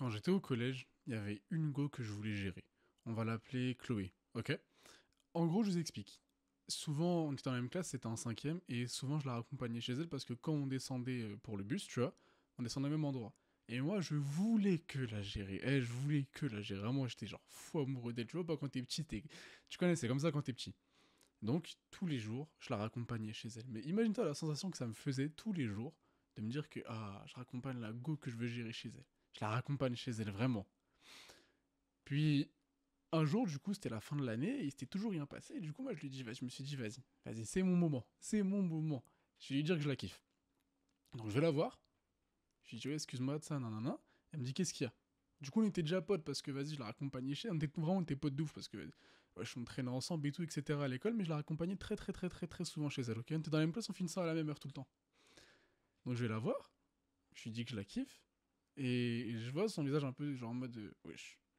Quand j'étais au collège, il y avait une go que je voulais gérer. On va l'appeler Chloé, ok En gros, je vous explique. Souvent, on était dans la même classe, c'était en cinquième, et souvent je la raccompagnais chez elle parce que quand on descendait euh, pour le bus, tu vois, on descendait au même endroit. Et moi, je voulais que la gérer. Eh, je voulais que la gérer. Moi, j'étais genre fou amoureux d'elle. Tu vois, quand t'es petit, tu connais, c'est comme ça quand t'es petit. Donc, tous les jours, je la raccompagnais chez elle. Mais imagine-toi la sensation que ça me faisait tous les jours de me dire que, ah, je raccompagne la go que je veux gérer chez elle. Je la raccompagne chez elle, vraiment. Puis, un jour, du coup, c'était la fin de l'année, et il s'était toujours rien passé. du coup, moi, je lui dis, je me suis dit, vas-y, vas-y, c'est mon moment, c'est mon moment. Je vais lui dire que je la kiffe. Donc, je vais la voir. Je lui dis, excuse-moi de ça, nanana. Elle me dit, qu'est-ce qu'il y a Du coup, on était déjà potes parce que, vas-y, je la raccompagnais chez elle. On était vraiment on potes de parce que, train on traînait ensemble et tout, etc. à l'école, mais je la raccompagnais très, très, très, très, très souvent chez elle, ok On était dans la même place, on finissait à la même heure tout le temps. Donc, je vais la voir. Je lui dis que je la kiffe. Et je vois son visage un peu genre en mode euh,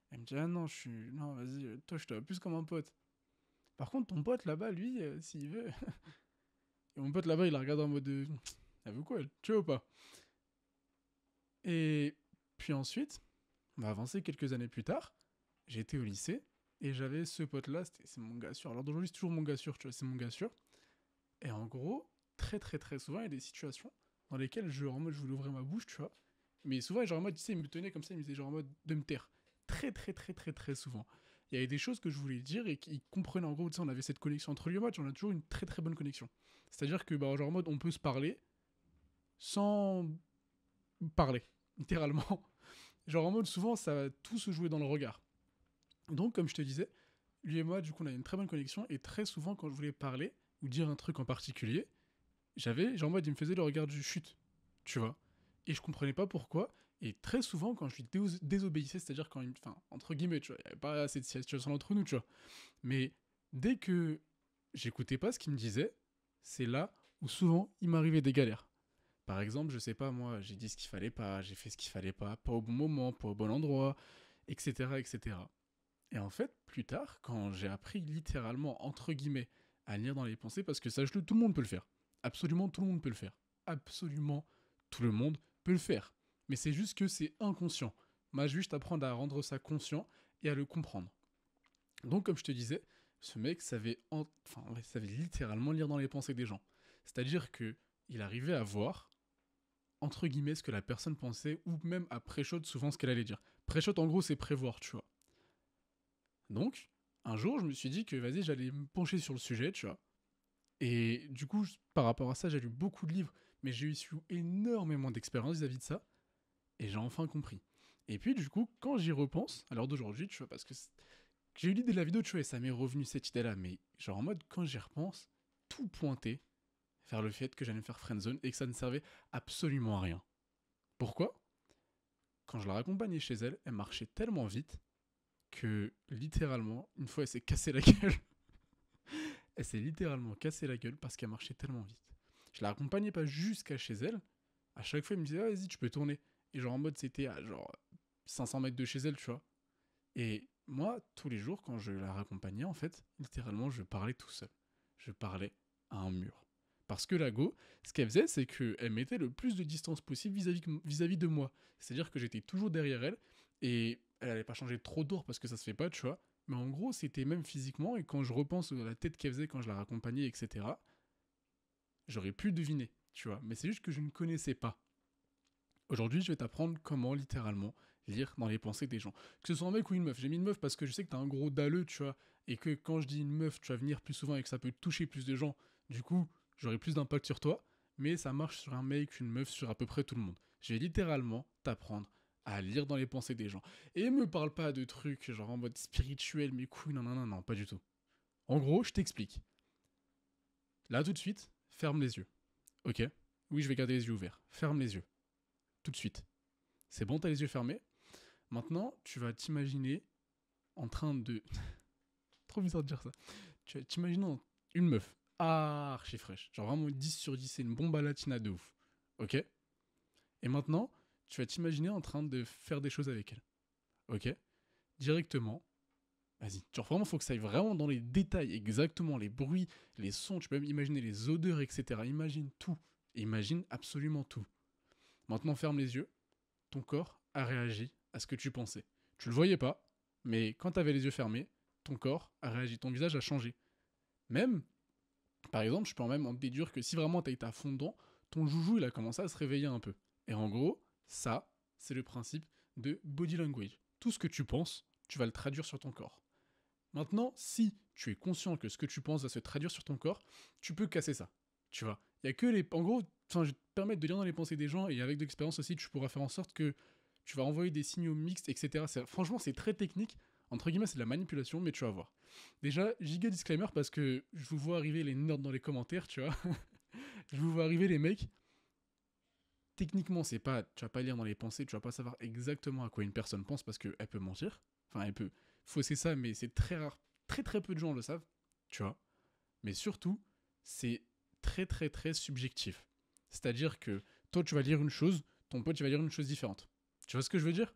Elle me dit ah non, je suis. Non, vas-y, euh, toi, je te vois plus comme un pote. Par contre, ton pote là-bas, lui, euh, s'il veut. et mon pote là-bas, il la regarde en mode de. Elle veut quoi, Tu veux ou pas Et puis ensuite, on va avancer quelques années plus tard. J'étais au lycée et j'avais ce pote là, c'est mon gars sûr. Alors d'aujourd'hui, c'est toujours mon gars sûr, tu vois, c'est mon gars sûr. Et en gros, très très très souvent, il y a des situations dans lesquelles je, en mode, je voulais ouvrir ma bouche, tu vois. Mais souvent, genre en mode, tu sais, il me tenait comme ça, il me disait genre en mode de me taire. Très, très, très, très, très souvent. Il y avait des choses que je voulais dire et qu'il comprenait en gros, tu sais, on avait cette connexion entre lui et moi, on a toujours une très, très bonne connexion. C'est-à-dire que, bah, genre en mode, on peut se parler sans parler, littéralement. Genre en mode, souvent, ça va tout se jouer dans le regard. Donc, comme je te disais, lui et moi, du coup, on a une très bonne connexion et très souvent, quand je voulais parler ou dire un truc en particulier, j'avais, genre en mode, il me faisait le regard du chute, tu vois. Et je comprenais pas pourquoi. Et très souvent, quand je lui désobéissais, c'est-à-dire quand il. Enfin, entre guillemets, tu vois, il n'y avait pas assez de entre nous, tu vois. Mais dès que j'écoutais pas ce qu'il me disait, c'est là où souvent il m'arrivait des galères. Par exemple, je sais pas, moi, j'ai dit ce qu'il fallait pas, j'ai fait ce qu'il fallait pas, pas au bon moment, pas au bon endroit, etc., etc. Et en fait, plus tard, quand j'ai appris littéralement, entre guillemets, à lire dans les pensées, parce que ça je le tout le monde peut le faire. Absolument tout le monde peut le faire. Absolument tout le monde peut le faire. Mais c'est juste que c'est inconscient. Moi, je juste apprendre à rendre ça conscient et à le comprendre. Donc, comme je te disais, ce mec savait, enfin, savait littéralement lire dans les pensées des gens. C'est-à-dire que il arrivait à voir entre guillemets ce que la personne pensait ou même à préchaude souvent ce qu'elle allait dire. préchoter en gros c'est prévoir, tu vois. Donc un jour je me suis dit que vas-y j'allais me pencher sur le sujet, tu vois. Et du coup par rapport à ça j'ai lu beaucoup de livres mais j'ai eu énormément d'expérience vis-à-vis de ça, et j'ai enfin compris. Et puis, du coup, quand j'y repense, alors d'aujourd'hui, tu vois, parce que j'ai eu l'idée de la vidéo, de vois, et ça m'est revenu cette idée-là, mais genre en mode, quand j'y repense, tout pointé vers le fait que j'allais me faire friendzone et que ça ne servait absolument à rien. Pourquoi Quand je la raccompagnais chez elle, elle marchait tellement vite que littéralement, une fois, elle s'est cassée la gueule. elle s'est littéralement cassée la gueule parce qu'elle marchait tellement vite je la pas jusqu'à chez elle. À chaque fois, il me disait, ah, vas-y, tu peux tourner. Et genre, en mode, c'était à genre 500 mètres de chez elle, tu vois. Et moi, tous les jours, quand je la raccompagnais, en fait, littéralement, je parlais tout seul. Je parlais à un mur. Parce que la Go, ce qu'elle faisait, c'est qu'elle mettait le plus de distance possible vis-à-vis de moi. C'est-à-dire que j'étais toujours derrière elle et elle n'allait pas changer trop d'ordre parce que ça se fait pas, tu vois. Mais en gros, c'était même physiquement, et quand je repense à la tête qu'elle faisait quand je la raccompagnais, etc., j'aurais pu deviner, tu vois, mais c'est juste que je ne connaissais pas. Aujourd'hui, je vais t'apprendre comment littéralement lire dans les pensées des gens. Que ce soit un mec ou une meuf. J'ai mis une meuf parce que je sais que t'as un gros dalleux, tu vois, et que quand je dis une meuf, tu vas venir plus souvent et que ça peut toucher plus de gens. Du coup, j'aurai plus d'impact sur toi, mais ça marche sur un mec, une meuf, sur à peu près tout le monde. Je vais littéralement t'apprendre à lire dans les pensées des gens. Et me parle pas de trucs genre en mode spirituel, mais couille, non, non, non, non, pas du tout. En gros, je t'explique. Là, tout de suite, Ferme les yeux. Ok. Oui, je vais garder les yeux ouverts. Ferme les yeux. Tout de suite. C'est bon, t'as les yeux fermés. Maintenant, tu vas t'imaginer en train de. Trop bizarre de dire ça. Tu vas t'imaginer une meuf archi fraîche. Genre vraiment 10 sur 10, c'est une bombe à latina de ouf. Ok Et maintenant, tu vas t'imaginer en train de faire des choses avec elle. Ok Directement, Vas-y, genre vraiment, faut que ça aille vraiment dans les détails, exactement les bruits, les sons, tu peux même imaginer les odeurs, etc. Imagine tout, imagine absolument tout. Maintenant, ferme les yeux, ton corps a réagi à ce que tu pensais. Tu le voyais pas, mais quand tu avais les yeux fermés, ton corps a réagi, ton visage a changé. Même, par exemple, je peux même en déduire que si vraiment t'as été à fond ton joujou il a commencé à se réveiller un peu. Et en gros, ça, c'est le principe de body language. Tout ce que tu penses, tu vas le traduire sur ton corps. Maintenant, si tu es conscient que ce que tu penses va se traduire sur ton corps, tu peux casser ça. Tu vois, il y a que les. En gros, enfin, je vais te permettre de lire dans les pensées des gens et avec de l'expérience aussi, tu pourras faire en sorte que tu vas envoyer des signaux mixtes, etc. Franchement, c'est très technique. Entre guillemets, c'est de la manipulation, mais tu vas voir. Déjà, giga disclaimer parce que je vous vois arriver les nerds dans les commentaires, tu vois. je vous vois arriver les mecs. Techniquement, c'est pas, tu vas pas lire dans les pensées, tu vas pas savoir exactement à quoi une personne pense parce qu'elle peut mentir. Enfin, elle peut, c'est ça, mais c'est très rare, très très peu de gens le savent, tu vois. Mais surtout, c'est très très très subjectif. C'est-à-dire que toi, tu vas lire une chose, ton pote, tu vas lire une chose différente. Tu vois ce que je veux dire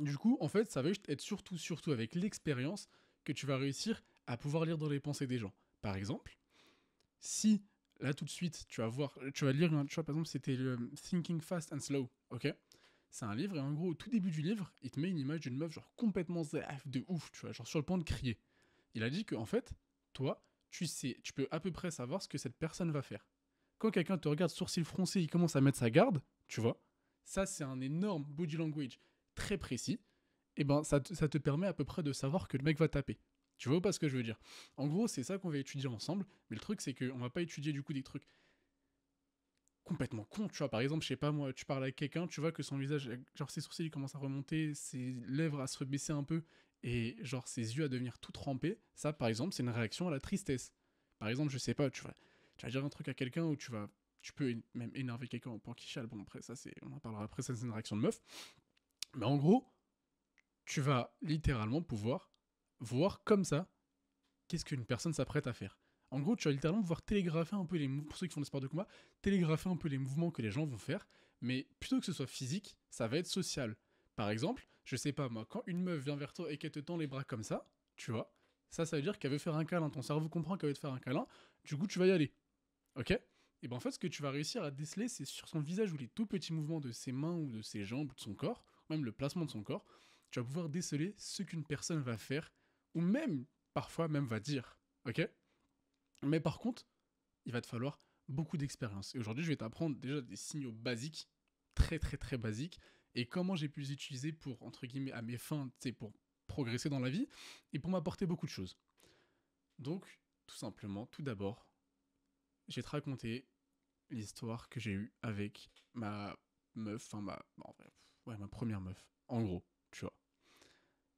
Du coup, en fait, ça va être surtout, surtout avec l'expérience que tu vas réussir à pouvoir lire dans les pensées des gens. Par exemple, si là tout de suite, tu vas voir, tu vas lire, tu vois, par exemple, c'était le euh, Thinking Fast and Slow, ok c'est un livre, et en gros, au tout début du livre, il te met une image d'une meuf, genre complètement zaf, de ouf, tu vois, genre sur le point de crier. Il a dit que, en fait, toi, tu sais, tu peux à peu près savoir ce que cette personne va faire. Quand quelqu'un te regarde sourcil froncé, il commence à mettre sa garde, tu vois, ça c'est un énorme body language très précis, et ben ça ça te permet à peu près de savoir que le mec va taper. Tu vois pas ce que je veux dire En gros, c'est ça qu'on va étudier ensemble, mais le truc c'est qu'on va pas étudier du coup des trucs complètement con, tu vois. Par exemple, je sais pas moi, tu parles avec quelqu'un, tu vois que son visage, genre ses sourcils commencent à remonter, ses lèvres à se baisser un peu, et genre ses yeux à devenir tout trempés. Ça, par exemple, c'est une réaction à la tristesse. Par exemple, je sais pas, tu vas, tu dire un truc à quelqu'un ou tu vas, tu peux même énerver quelqu'un pour qu'il chiale. Bon, après, ça, c'est, on en parlera après, ça, c'est une réaction de meuf. Mais en gros, tu vas littéralement pouvoir voir comme ça qu'est-ce qu'une personne s'apprête à faire. En gros, tu vas littéralement pouvoir télégrapher un peu les mouvements, pour ceux qui font des sports de combat, télégrapher un peu les mouvements que les gens vont faire, mais plutôt que ce soit physique, ça va être social. Par exemple, je sais pas moi, quand une meuf vient vers toi et qu'elle te tend les bras comme ça, tu vois, ça, ça veut dire qu'elle veut faire un câlin, ton cerveau comprend qu'elle veut te faire un câlin, du coup, tu vas y aller. Ok Et bien en fait, ce que tu vas réussir à déceler, c'est sur son visage ou les tout petits mouvements de ses mains ou de ses jambes, ou de son corps, même le placement de son corps, tu vas pouvoir déceler ce qu'une personne va faire, ou même, parfois, même va dire. Ok mais par contre, il va te falloir beaucoup d'expérience. Et aujourd'hui, je vais t'apprendre déjà des signaux basiques, très très très basiques, et comment j'ai pu les utiliser pour, entre guillemets, à mes fins, pour progresser dans la vie, et pour m'apporter beaucoup de choses. Donc, tout simplement, tout d'abord, je vais te raconter l'histoire que j'ai eue avec ma meuf, enfin ma, ouais, ma première meuf, en gros, tu vois.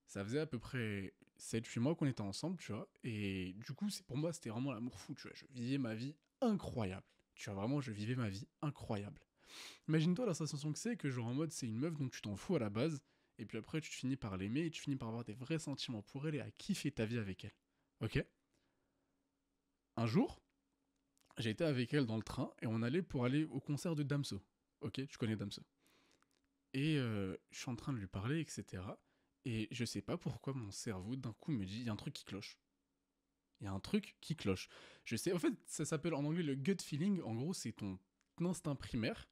Ça faisait à peu près c'est depuis mois qu'on était ensemble, tu vois. Et du coup, c'est pour moi, c'était vraiment l'amour fou, tu vois. Je vivais ma vie incroyable. Tu vois, vraiment, je vivais ma vie incroyable. Imagine-toi la sensation que c'est que, genre, en mode, c'est une meuf dont tu t'en fous à la base, et puis après, tu te finis par l'aimer, et tu finis par avoir des vrais sentiments pour elle et à kiffer ta vie avec elle. Ok Un jour, j'ai été avec elle dans le train, et on allait pour aller au concert de Damso. Ok Tu connais Damso. Et euh, je suis en train de lui parler, etc. Et je sais pas pourquoi mon cerveau d'un coup me dit il y a un truc qui cloche. Il y a un truc qui cloche. Je sais, en fait, ça s'appelle en anglais le gut feeling. En gros, c'est ton instinct primaire.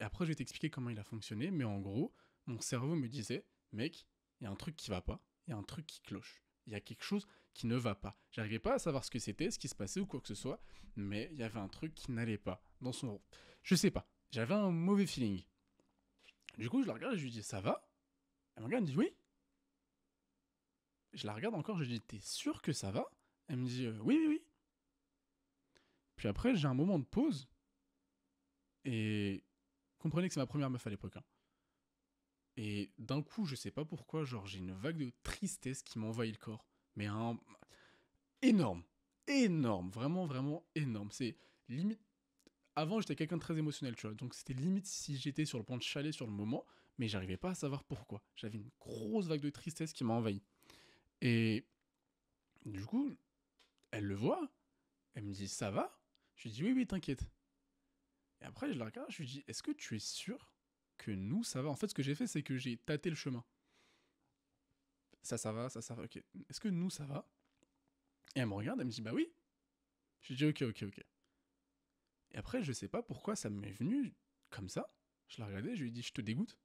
après, je vais t'expliquer comment il a fonctionné. Mais en gros, mon cerveau me disait mec, il y a un truc qui va pas. Il y a un truc qui cloche. Il y a quelque chose qui ne va pas. J'arrivais pas à savoir ce que c'était, ce qui se passait ou quoi que ce soit. Mais il y avait un truc qui n'allait pas dans son rôle. Je sais pas. J'avais un mauvais feeling. Du coup, je le regarde et je lui dis ça va elle me regarde, elle me dit oui. Je la regarde encore, je lui dis T'es sûr que ça va Elle me dit euh, Oui, oui, oui. Puis après, j'ai un moment de pause. Et comprenez que c'est ma première meuf à l'époque. Hein. Et d'un coup, je sais pas pourquoi, genre j'ai une vague de tristesse qui m'envahit le corps. Mais un. énorme. Énorme. Vraiment, vraiment énorme. C'est limite. Avant, j'étais quelqu'un de très émotionnel, tu vois. Donc c'était limite si j'étais sur le point de chalet sur le moment mais j'arrivais pas à savoir pourquoi. J'avais une grosse vague de tristesse qui m'a envahi. Et du coup, elle le voit, elle me dit ça va Je lui dis oui, oui, t'inquiète. Et après, je la regarde, je lui dis est-ce que tu es sûr que nous, ça va En fait, ce que j'ai fait, c'est que j'ai tâté le chemin. Ça, ça va, ça, ça va, ok. Est-ce que nous, ça va Et elle me regarde, elle me dit bah oui. Je lui dis ok, ok, ok. Et après, je sais pas pourquoi ça m'est venu comme ça. Je la regardais, je lui dis, je te dégoûte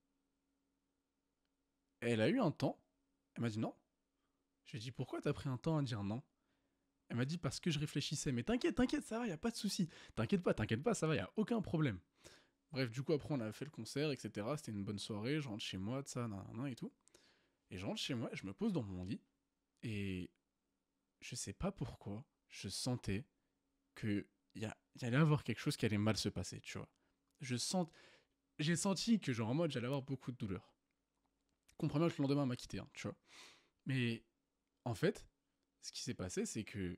elle a eu un temps. Elle m'a dit non. Je ai dit pourquoi t'as pris un temps à dire non Elle m'a dit parce que je réfléchissais. Mais t'inquiète, t'inquiète, ça va, y a pas de souci. T'inquiète pas, t'inquiète pas, ça va, y a aucun problème. Bref, du coup après on a fait le concert, etc. C'était une bonne soirée. Je rentre chez moi, de ça, nan, et tout. Et je rentre chez moi, je me pose dans mon lit et je sais pas pourquoi, je sentais que y, y allait avoir quelque chose qui allait mal se passer, tu vois. Je sens, j'ai senti que genre en mode j'allais avoir beaucoup de douleur. Comprends bien que le lendemain m'a quitté, hein, tu vois. Mais en fait, ce qui s'est passé, c'est que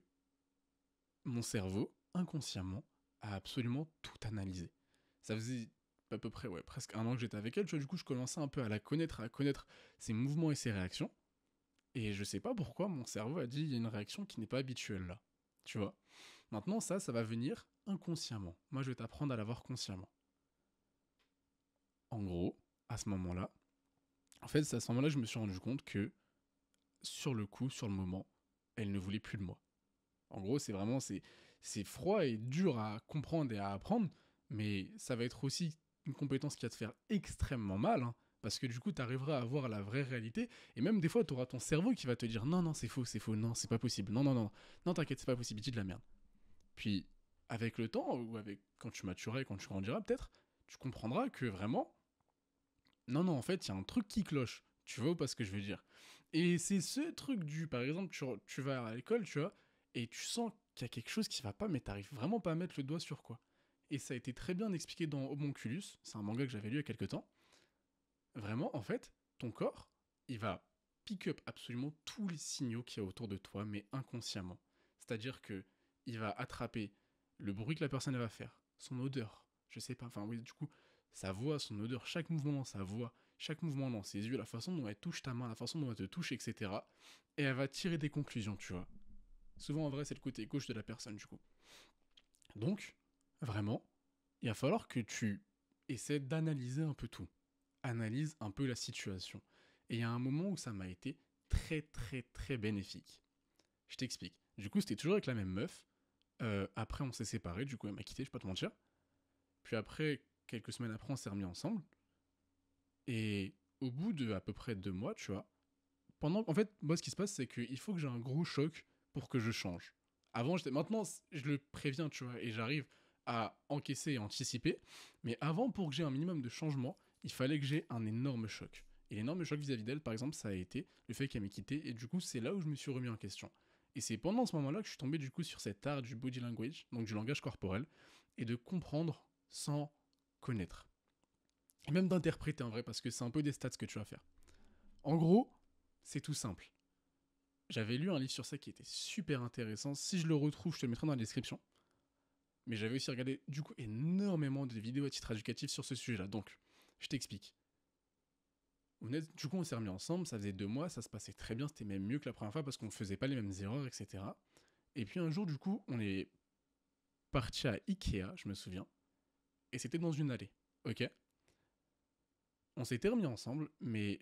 mon cerveau, inconsciemment, a absolument tout analysé. Ça faisait à peu près, ouais, presque un an que j'étais avec elle, tu du coup, je commençais un peu à la connaître, à connaître ses mouvements et ses réactions. Et je sais pas pourquoi mon cerveau a dit il y a une réaction qui n'est pas habituelle là. Tu vois Maintenant, ça, ça va venir inconsciemment. Moi, je vais t'apprendre à l'avoir consciemment. En gros, à ce moment-là, en fait, à ce moment-là je me suis rendu compte que, sur le coup, sur le moment, elle ne voulait plus de moi. En gros, c'est vraiment c'est froid et dur à comprendre et à apprendre, mais ça va être aussi une compétence qui va te faire extrêmement mal, hein, parce que du coup, tu arriveras à voir la vraie réalité, et même des fois, tu auras ton cerveau qui va te dire non, non, c'est faux, c'est faux, non, c'est pas possible, non, non, non, non, t'inquiète, c'est pas possible, dis de la merde. Puis, avec le temps, ou avec quand tu matureras et quand tu grandiras, peut-être, tu comprendras que vraiment, non, non, en fait, il y a un truc qui cloche. Tu vois pas ce que je veux dire Et c'est ce truc du, par exemple, tu, vas à l'école, tu vois, et tu sens qu'il y a quelque chose qui va pas, mais t'arrives vraiment pas à mettre le doigt sur quoi. Et ça a été très bien expliqué dans Homonculus. c'est un manga que j'avais lu il y a quelques temps. Vraiment, en fait, ton corps, il va pick up absolument tous les signaux qu'il y a autour de toi, mais inconsciemment. C'est-à-dire que il va attraper le bruit que la personne va faire, son odeur, je sais pas, enfin oui, du coup, sa voix, son odeur, chaque mouvement dans sa voix, chaque mouvement dans ses yeux, la façon dont elle touche ta main, la façon dont elle te touche, etc. Et elle va tirer des conclusions, tu vois. Souvent, en vrai, c'est le côté gauche de la personne, du coup. Donc, vraiment, il va falloir que tu essaies d'analyser un peu tout. Analyse un peu la situation. Et il y a un moment où ça m'a été très, très, très bénéfique. Je t'explique. Du coup, c'était toujours avec la même meuf. Euh, après, on s'est séparés, du coup, elle m'a quitté, je vais pas te mentir. Puis après, quelques semaines après, on s'est remis ensemble. Et au bout de à peu près deux mois, tu vois, pendant, en fait, moi, ce qui se passe, c'est qu'il faut que j'ai un gros choc pour que je change. Avant, j'étais, maintenant, je le préviens, tu vois, et j'arrive à encaisser et anticiper. Mais avant, pour que j'ai un minimum de changement, il fallait que j'ai un énorme choc. Et l'énorme choc vis-à-vis d'elle, par exemple, ça a été le fait qu'elle m'ait quitté. Et du coup, c'est là où je me suis remis en question. Et c'est pendant ce moment-là que je suis tombé du coup sur cet art du body language, donc du langage corporel, et de comprendre sans connaître. Et même d'interpréter en vrai, parce que c'est un peu des stats que tu vas faire. En gros, c'est tout simple. J'avais lu un livre sur ça qui était super intéressant. Si je le retrouve, je te le mettrai dans la description. Mais j'avais aussi regardé du coup énormément de vidéos à titre éducatif sur ce sujet-là. Donc, je t'explique. Du coup, on s'est remis ensemble, ça faisait deux mois, ça se passait très bien, c'était même mieux que la première fois parce qu'on ne faisait pas les mêmes erreurs, etc. Et puis un jour, du coup, on est parti à Ikea, je me souviens et c'était dans une allée. Ok On s'était remis ensemble, mais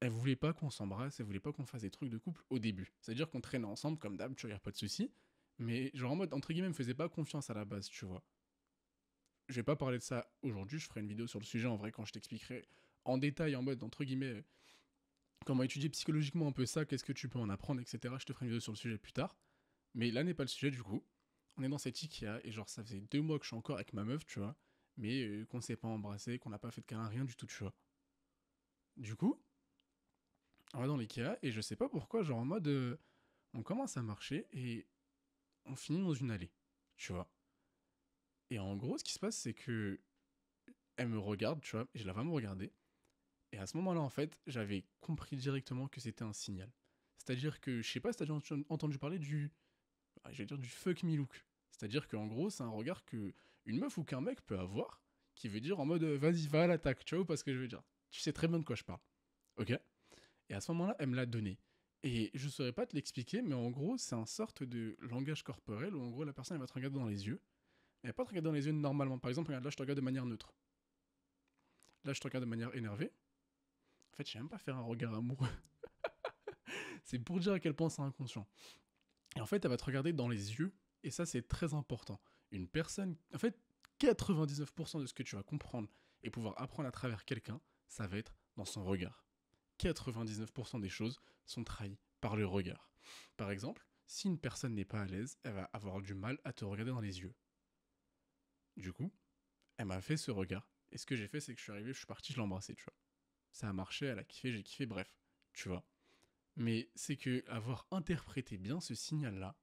elle voulait pas qu'on s'embrasse, elle voulait pas qu'on fasse des trucs de couple au début. C'est-à-dire qu'on traînait ensemble comme d'hab, tu vois, pas de soucis. Mais genre en mode, entre guillemets, elle me faisait pas confiance à la base, tu vois. Je vais pas parler de ça aujourd'hui, je ferai une vidéo sur le sujet en vrai quand je t'expliquerai en détail, en mode, entre guillemets, comment étudier psychologiquement un peu ça, qu'est-ce que tu peux en apprendre, etc. Je te ferai une vidéo sur le sujet plus tard. Mais là n'est pas le sujet du coup on est dans cette Ikea et genre ça faisait deux mois que je suis encore avec ma meuf, tu vois, mais qu'on euh, qu'on s'est pas embrassé, qu'on n'a pas fait de câlin, rien du tout, tu vois. Du coup, on va dans l'Ikea et je sais pas pourquoi, genre en mode, euh, on commence à marcher et on finit dans une allée, tu vois. Et en gros, ce qui se passe, c'est que elle me regarde, tu vois, et je la vois me regarder. Et à ce moment-là, en fait, j'avais compris directement que c'était un signal. C'est-à-dire que, je sais pas si t'as déjà entendu parler du ah, je vais dire du fuck me look. C'est-à-dire qu'en gros, c'est un regard que une meuf ou qu'un mec peut avoir qui veut dire en mode euh, vas-y, va à l'attaque, ciao, parce que je veux dire, tu sais très bien de quoi je parle. Ok Et à ce moment-là, elle me l'a donné. Et je ne saurais pas te l'expliquer, mais en gros, c'est un sorte de langage corporel où en gros, la personne elle va te regarder dans les yeux. Elle va pas te regarder dans les yeux normalement. Par exemple, là, je te regarde de manière neutre. Là, je te regarde de manière énervée. En fait, je même pas faire un regard amoureux. c'est pour dire à quel point c'est inconscient. Et en fait, elle va te regarder dans les yeux, et ça c'est très important. Une personne, en fait, 99% de ce que tu vas comprendre et pouvoir apprendre à travers quelqu'un, ça va être dans son regard. 99% des choses sont trahies par le regard. Par exemple, si une personne n'est pas à l'aise, elle va avoir du mal à te regarder dans les yeux. Du coup, elle m'a fait ce regard. Et ce que j'ai fait, c'est que je suis arrivé, je suis parti, je l'ai embrassé, tu vois. Ça a marché, elle a kiffé, j'ai kiffé, bref, tu vois mais c'est que avoir interprété bien ce signal-là,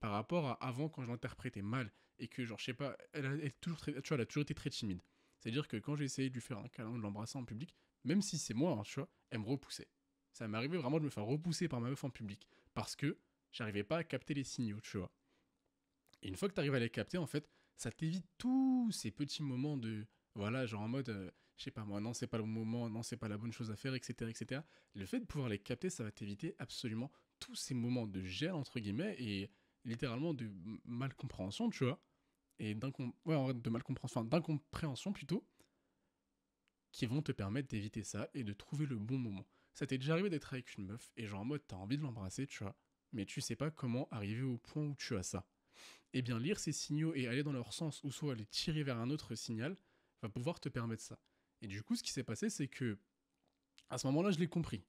par rapport à avant quand je l'interprétais mal et que genre je sais pas, elle a, toujours très, tu elle a toujours été très timide. C'est-à-dire que quand j'ai essayé de lui faire un câlin, de l'embrasser en public, même si c'est moi, hein, tu vois, elle me repoussait. Ça m'est arrivé vraiment de me faire repousser par ma meuf en public parce que j'arrivais pas à capter les signaux, tu vois. Et une fois que tu arrives à les capter, en fait, ça t'évite tous ces petits moments de voilà, genre en mode euh, je sais pas moi, non, c'est pas le moment, non, c'est pas la bonne chose à faire, etc., etc. Le fait de pouvoir les capter, ça va t'éviter absolument tous ces moments de gel, entre guillemets, et littéralement de mal compréhension, tu vois, et ouais, de mal compréhension, enfin, d'incompréhension plutôt, qui vont te permettre d'éviter ça et de trouver le bon moment. Ça t'est déjà arrivé d'être avec une meuf et genre en mode as envie de l'embrasser, tu vois, mais tu sais pas comment arriver au point où tu as ça. Eh bien, lire ces signaux et aller dans leur sens ou soit les tirer vers un autre signal va pouvoir te permettre ça. Et du coup, ce qui s'est passé, c'est que à ce moment-là, je l'ai compris.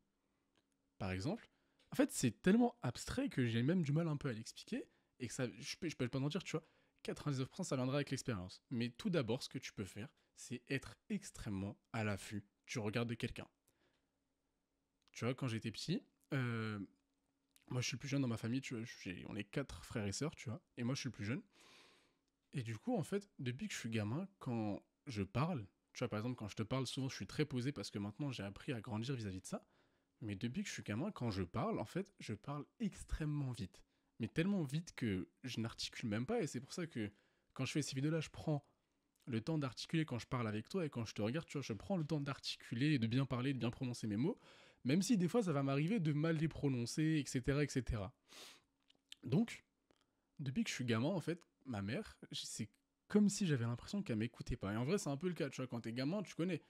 Par exemple, en fait, c'est tellement abstrait que j'ai même du mal un peu à l'expliquer et que ça, je peux, je peux pas en dire, tu vois. 99%, ça viendra avec l'expérience. Mais tout d'abord, ce que tu peux faire, c'est être extrêmement à l'affût tu regardes de quelqu'un. Tu vois, quand j'étais petit, euh, moi je suis le plus jeune dans ma famille, tu vois, on est quatre frères et sœurs, tu vois, et moi je suis le plus jeune. Et du coup, en fait, depuis que je suis gamin, quand je parle, tu vois, par exemple, quand je te parle, souvent, je suis très posé parce que maintenant, j'ai appris à grandir vis-à-vis de ça. Mais depuis que je suis gamin, quand je parle, en fait, je parle extrêmement vite. Mais tellement vite que je n'articule même pas. Et c'est pour ça que quand je fais ces vidéos-là, je prends le temps d'articuler quand je parle avec toi et quand je te regarde, tu vois, je prends le temps d'articuler de bien parler, de bien prononcer mes mots, même si des fois ça va m'arriver de mal les prononcer, etc., etc. Donc, depuis que je suis gamin, en fait, ma mère, c'est comme si j'avais l'impression qu'elle m'écoutait pas. Et en vrai, c'est un peu le cas, tu vois, quand t'es gamin, tu connais.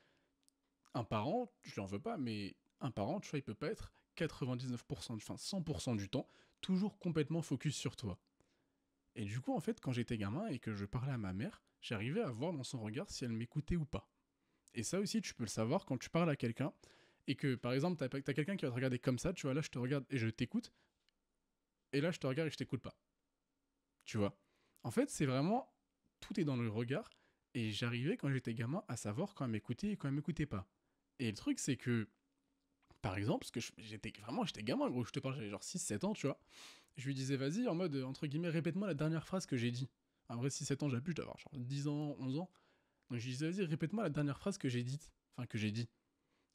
Un parent, je l'en veux pas, mais un parent, tu vois, il peut pas être 99%, enfin 100% du temps, toujours complètement focus sur toi. Et du coup, en fait, quand j'étais gamin et que je parlais à ma mère, j'arrivais à voir dans son regard si elle m'écoutait ou pas. Et ça aussi, tu peux le savoir quand tu parles à quelqu'un et que, par exemple, t'as, as, quelqu'un qui va te regarder comme ça, tu vois, là, je te regarde et je t'écoute, et là, je te regarde et je t'écoute pas. Tu vois. En fait, c'est vraiment tout est dans le regard. Et j'arrivais quand j'étais gamin à savoir quand elle m'écoutait et quand elle m'écoutait pas. Et le truc, c'est que, par exemple, parce que j'étais vraiment, j'étais gamin, gros, je te parle, j'avais genre 6-7 ans, tu vois. Je lui disais, vas-y, en mode, entre guillemets, répète-moi la dernière phrase que j'ai dit. En vrai, 6-7 ans, j'appuie, je dois avoir genre 10 ans, 11 ans. Donc je lui disais, vas-y, répète-moi la dernière phrase que j'ai dite. Enfin, que j'ai dit.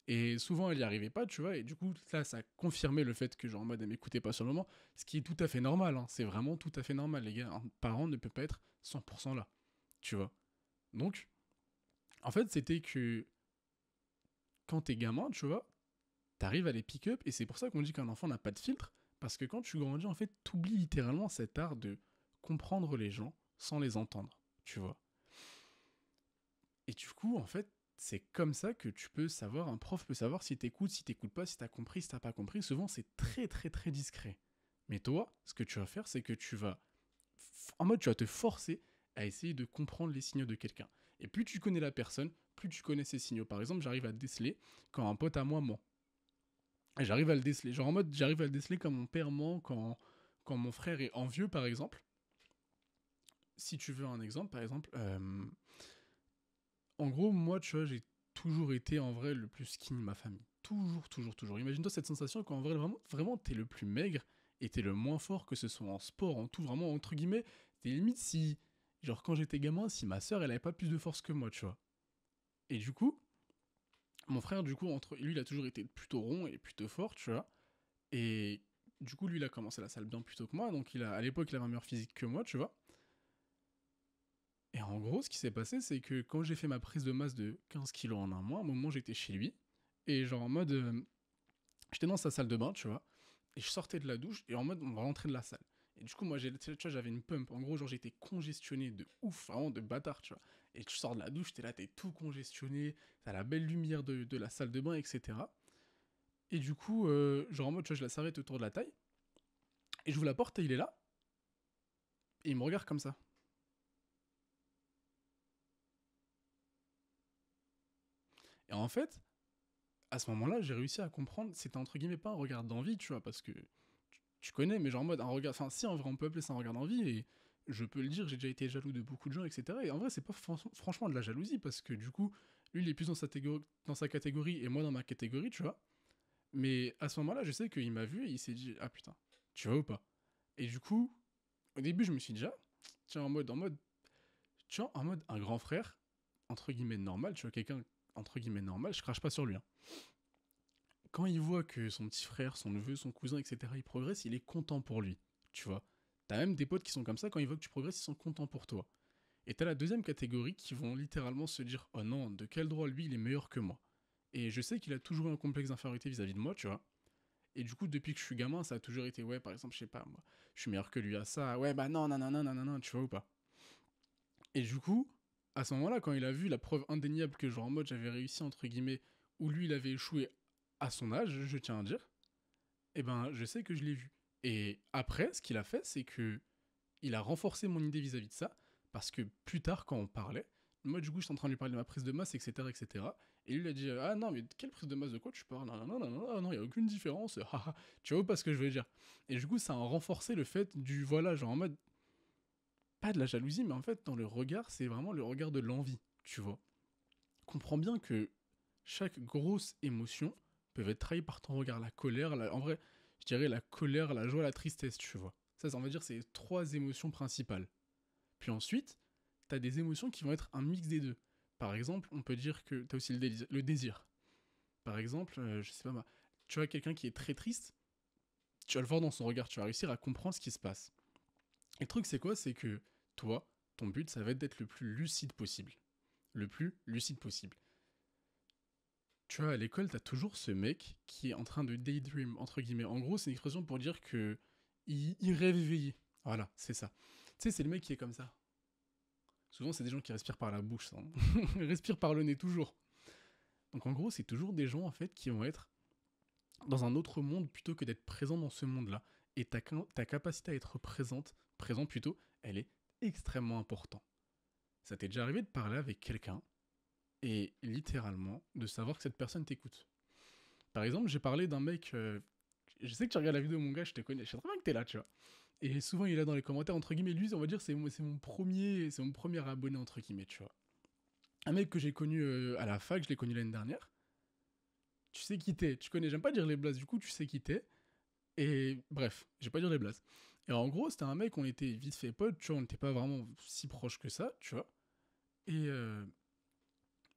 Et souvent, elle n'y arrivait pas, tu vois. Et du coup, là, ça confirmait le fait que, genre, en mode, elle m'écoutait pas sur le moment. Ce qui est tout à fait normal. Hein. C'est vraiment tout à fait normal, les gars. Un hein. parent ne peut pas être 100% là tu vois. Donc, en fait, c'était que quand t'es gamin, tu vois, t'arrives à les pick-up, et c'est pour ça qu'on dit qu'un enfant n'a pas de filtre, parce que quand tu grandis, en fait, t'oublies littéralement cet art de comprendre les gens sans les entendre, tu vois. Et du coup, en fait, c'est comme ça que tu peux savoir, un prof peut savoir si t'écoutes, si t'écoutes pas, si t'as compris, si t'as pas compris. Souvent, c'est très, très, très discret. Mais toi, ce que tu vas faire, c'est que tu vas. En mode, tu vas te forcer à essayer de comprendre les signaux de quelqu'un. Et plus tu connais la personne, plus tu connais ses signaux. Par exemple, j'arrive à déceler quand un pote à moi ment. J'arrive à le déceler. Genre en mode, j'arrive à le déceler quand mon père ment, quand, quand mon frère est envieux, par exemple. Si tu veux un exemple, par exemple, euh, en gros, moi, tu vois, j'ai toujours été en vrai le plus skinny de ma famille. Toujours, toujours, toujours. Imagine-toi cette sensation quand en vrai, vraiment, vraiment t'es le plus maigre et t'es le moins fort, que ce soit en sport, en tout, vraiment, entre guillemets, t'es limite si Genre, quand j'étais gamin, si ma sœur, elle avait pas plus de force que moi, tu vois. Et du coup, mon frère, du coup, entre lui, il a toujours été plutôt rond et plutôt fort, tu vois. Et du coup, lui, il a commencé la salle bien plus tôt que moi. Donc, il a, à l'époque, il avait un physique que moi, tu vois. Et en gros, ce qui s'est passé, c'est que quand j'ai fait ma prise de masse de 15 kilos en un mois, à un moment, j'étais chez lui. Et genre, en mode. Euh, j'étais dans sa salle de bain, tu vois. Et je sortais de la douche. Et en mode, on va rentrer de la salle. Et du coup, moi, tu vois, j'avais une pump. En gros, genre, j'étais congestionné de ouf, vraiment de bâtard, tu vois. Et tu sors de la douche, t'es là, t'es tout congestionné, t'as la belle lumière de, la salle de bain, etc. Et du coup, euh, genre, en mode, tu vois, je la serviette autour de la taille. Et je vous la porte et il est là. Et il me regarde comme ça. Et en fait, à ce moment-là, j'ai réussi à comprendre, c'était entre guillemets pas un regard d'envie, tu vois, parce que tu connais, mais genre en mode un regard. Enfin, si, en vrai, on peut appeler ça un regard d'envie, et je peux le dire, j'ai déjà été jaloux de beaucoup de gens, etc. Et en vrai, c'est pas franchement de la jalousie, parce que du coup, lui, il est plus dans sa, catégorie et moi dans ma catégorie, tu vois. Mais à ce moment-là, je sais qu'il m'a vu et il s'est dit Ah putain, tu vois ou pas Et du coup, au début, je me suis dit ah, tiens, en mode, en mode, tiens en mode un grand frère, entre guillemets normal, tu vois, quelqu'un, entre guillemets normal, je crache pas sur lui. Hein quand il voit que son petit frère, son neveu, son cousin, etc., il progresse, il est content pour lui. Tu vois T'as même des potes qui sont comme ça, quand ils voient que tu progresses, ils sont contents pour toi. Et t'as la deuxième catégorie qui vont littéralement se dire Oh non, de quel droit lui il est meilleur que moi Et je sais qu'il a toujours eu un complexe d'infériorité vis-à-vis de moi, tu vois. Et du coup, depuis que je suis gamin, ça a toujours été Ouais, par exemple, je sais pas, moi, je suis meilleur que lui à ça, ouais, bah non, non, non, non, non, non, tu vois ou pas. Et du coup, à ce moment-là, quand il a vu la preuve indéniable que, genre, en mode, j'avais réussi, entre guillemets, où lui il avait échoué à son âge, je tiens à dire, eh ben, je sais que je l'ai vu. Et après, ce qu'il a fait, c'est que il a renforcé mon idée vis-à-vis de ça, parce que plus tard, quand on parlait, moi, du coup, je suis en train de lui parler de ma prise de masse, etc., etc. Et lui, il a dit Ah non, mais quelle prise de masse de quoi tu parles Non, non, non, non, non, il n'y a aucune différence. tu vois pas ce que je veux dire Et du coup, ça a renforcé le fait du voilà, genre en mode. Pas de la jalousie, mais en fait, dans le regard, c'est vraiment le regard de l'envie, tu vois. Comprends bien que chaque grosse émotion, peuvent être trahis par ton regard. La colère, la... en vrai, je dirais la colère, la joie, la tristesse, tu vois. Ça, on va dire, c'est trois émotions principales. Puis ensuite, tu as des émotions qui vont être un mix des deux. Par exemple, on peut dire que tu as aussi le, désir. Par exemple, euh, je sais pas, tu vois quelqu'un qui est très triste, tu vas le voir dans son regard, tu vas réussir à comprendre ce qui se passe. Et le truc, c'est quoi C'est que toi, ton but, ça va être d'être le plus lucide possible. Le plus lucide possible tu vois, à l'école, t'as toujours ce mec qui est en train de daydream, entre guillemets. En gros, c'est une expression pour dire que il, rêve éveillé. Voilà, c'est ça. Tu sais, c'est le mec qui est comme ça. Souvent, c'est des gens qui respirent par la bouche, hein. Ils respirent par le nez, toujours. Donc, en gros, c'est toujours des gens, en fait, qui vont être dans un autre monde plutôt que d'être présent dans ce monde-là. Et ta, ta capacité à être présente, présent plutôt, elle est extrêmement importante. Ça t'est déjà arrivé de parler avec quelqu'un et littéralement de savoir que cette personne t'écoute. Par exemple, j'ai parlé d'un mec. Euh, je sais que tu regardes la vidéo mon gars, je te connais, je sais très bien que t'es là, tu vois. Et souvent, il est là dans les commentaires, entre guillemets, lui, on va dire, c'est mon, mon premier c'est mon premier abonné, entre guillemets, tu vois. Un mec que j'ai connu euh, à la fac, je l'ai connu l'année dernière. Tu sais qui t'es, tu connais, j'aime pas dire les blases, du coup, tu sais qui t'es. Et bref, j'ai pas dire les blases. Et en gros, c'était un mec, on était vite fait potes, tu vois, on n'était pas vraiment si proche que ça, tu vois. Et. Euh,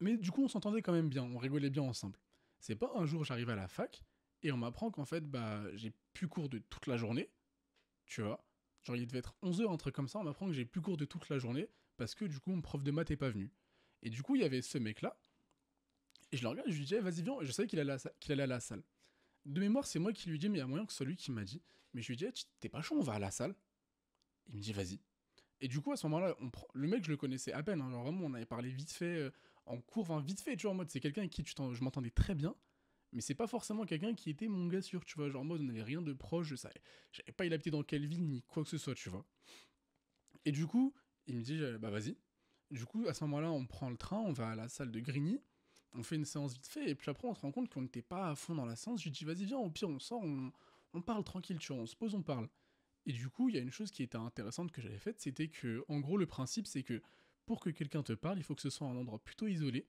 mais du coup, on s'entendait quand même bien, on rigolait bien ensemble. C'est pas un jour j'arrive à la fac et on m'apprend qu'en fait, bah, j'ai plus cours de toute la journée, tu vois. Genre, il devait être 11h, un truc comme ça, on m'apprend que j'ai plus cours de toute la journée parce que du coup, mon prof de maths est pas venu. Et du coup, il y avait ce mec-là, et je le regarde, je lui dis, eh, vas-y, viens, et je savais qu'il allait, allait, à la salle. De mémoire, c'est moi qui lui dis, mais il y a moyen que celui qui m'a dit. Mais je lui dis, eh, t'es pas chaud, on va à la salle. Il me dit, vas-y. Et du coup, à ce moment-là, le mec, je le connaissais à peine. Hein, vraiment, on avait parlé vite fait. Euh, en cours, vite fait, tu vois, en mode c'est quelqu'un avec qui tu je m'entendais très bien, mais c'est pas forcément quelqu'un qui était mon gars sûr, tu vois, genre en mode on n'avait rien de proche, je savais, j'avais pas il dans quelle ville ni quoi que ce soit, tu vois. Et du coup, il me dit, bah vas-y. Du coup, à ce moment-là, on prend le train, on va à la salle de Grigny, on fait une séance vite fait, et puis après on se rend compte qu'on n'était pas à fond dans la séance, je lui dis, vas-y, viens, au pire, on sort, on, on parle tranquille, tu vois, on se pose, on parle. Et du coup, il y a une chose qui était intéressante que j'avais faite, c'était que, en gros, le principe, c'est que pour que quelqu'un te parle, il faut que ce soit un endroit plutôt isolé.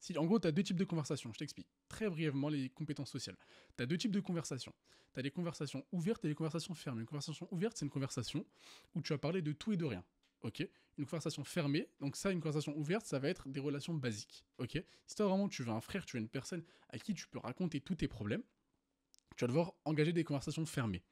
Si, en gros, tu as deux types de conversations, je t'explique très brièvement les compétences sociales. Tu as deux types de conversations. Tu as des conversations ouvertes et des conversations fermées. Une conversation ouverte, c'est une conversation où tu vas parler de tout et de rien. Ok Une conversation fermée, donc ça, une conversation ouverte, ça va être des relations basiques. Ok Si toi vraiment tu veux un frère, tu veux une personne à qui tu peux raconter tous tes problèmes, tu vas devoir engager des conversations fermées.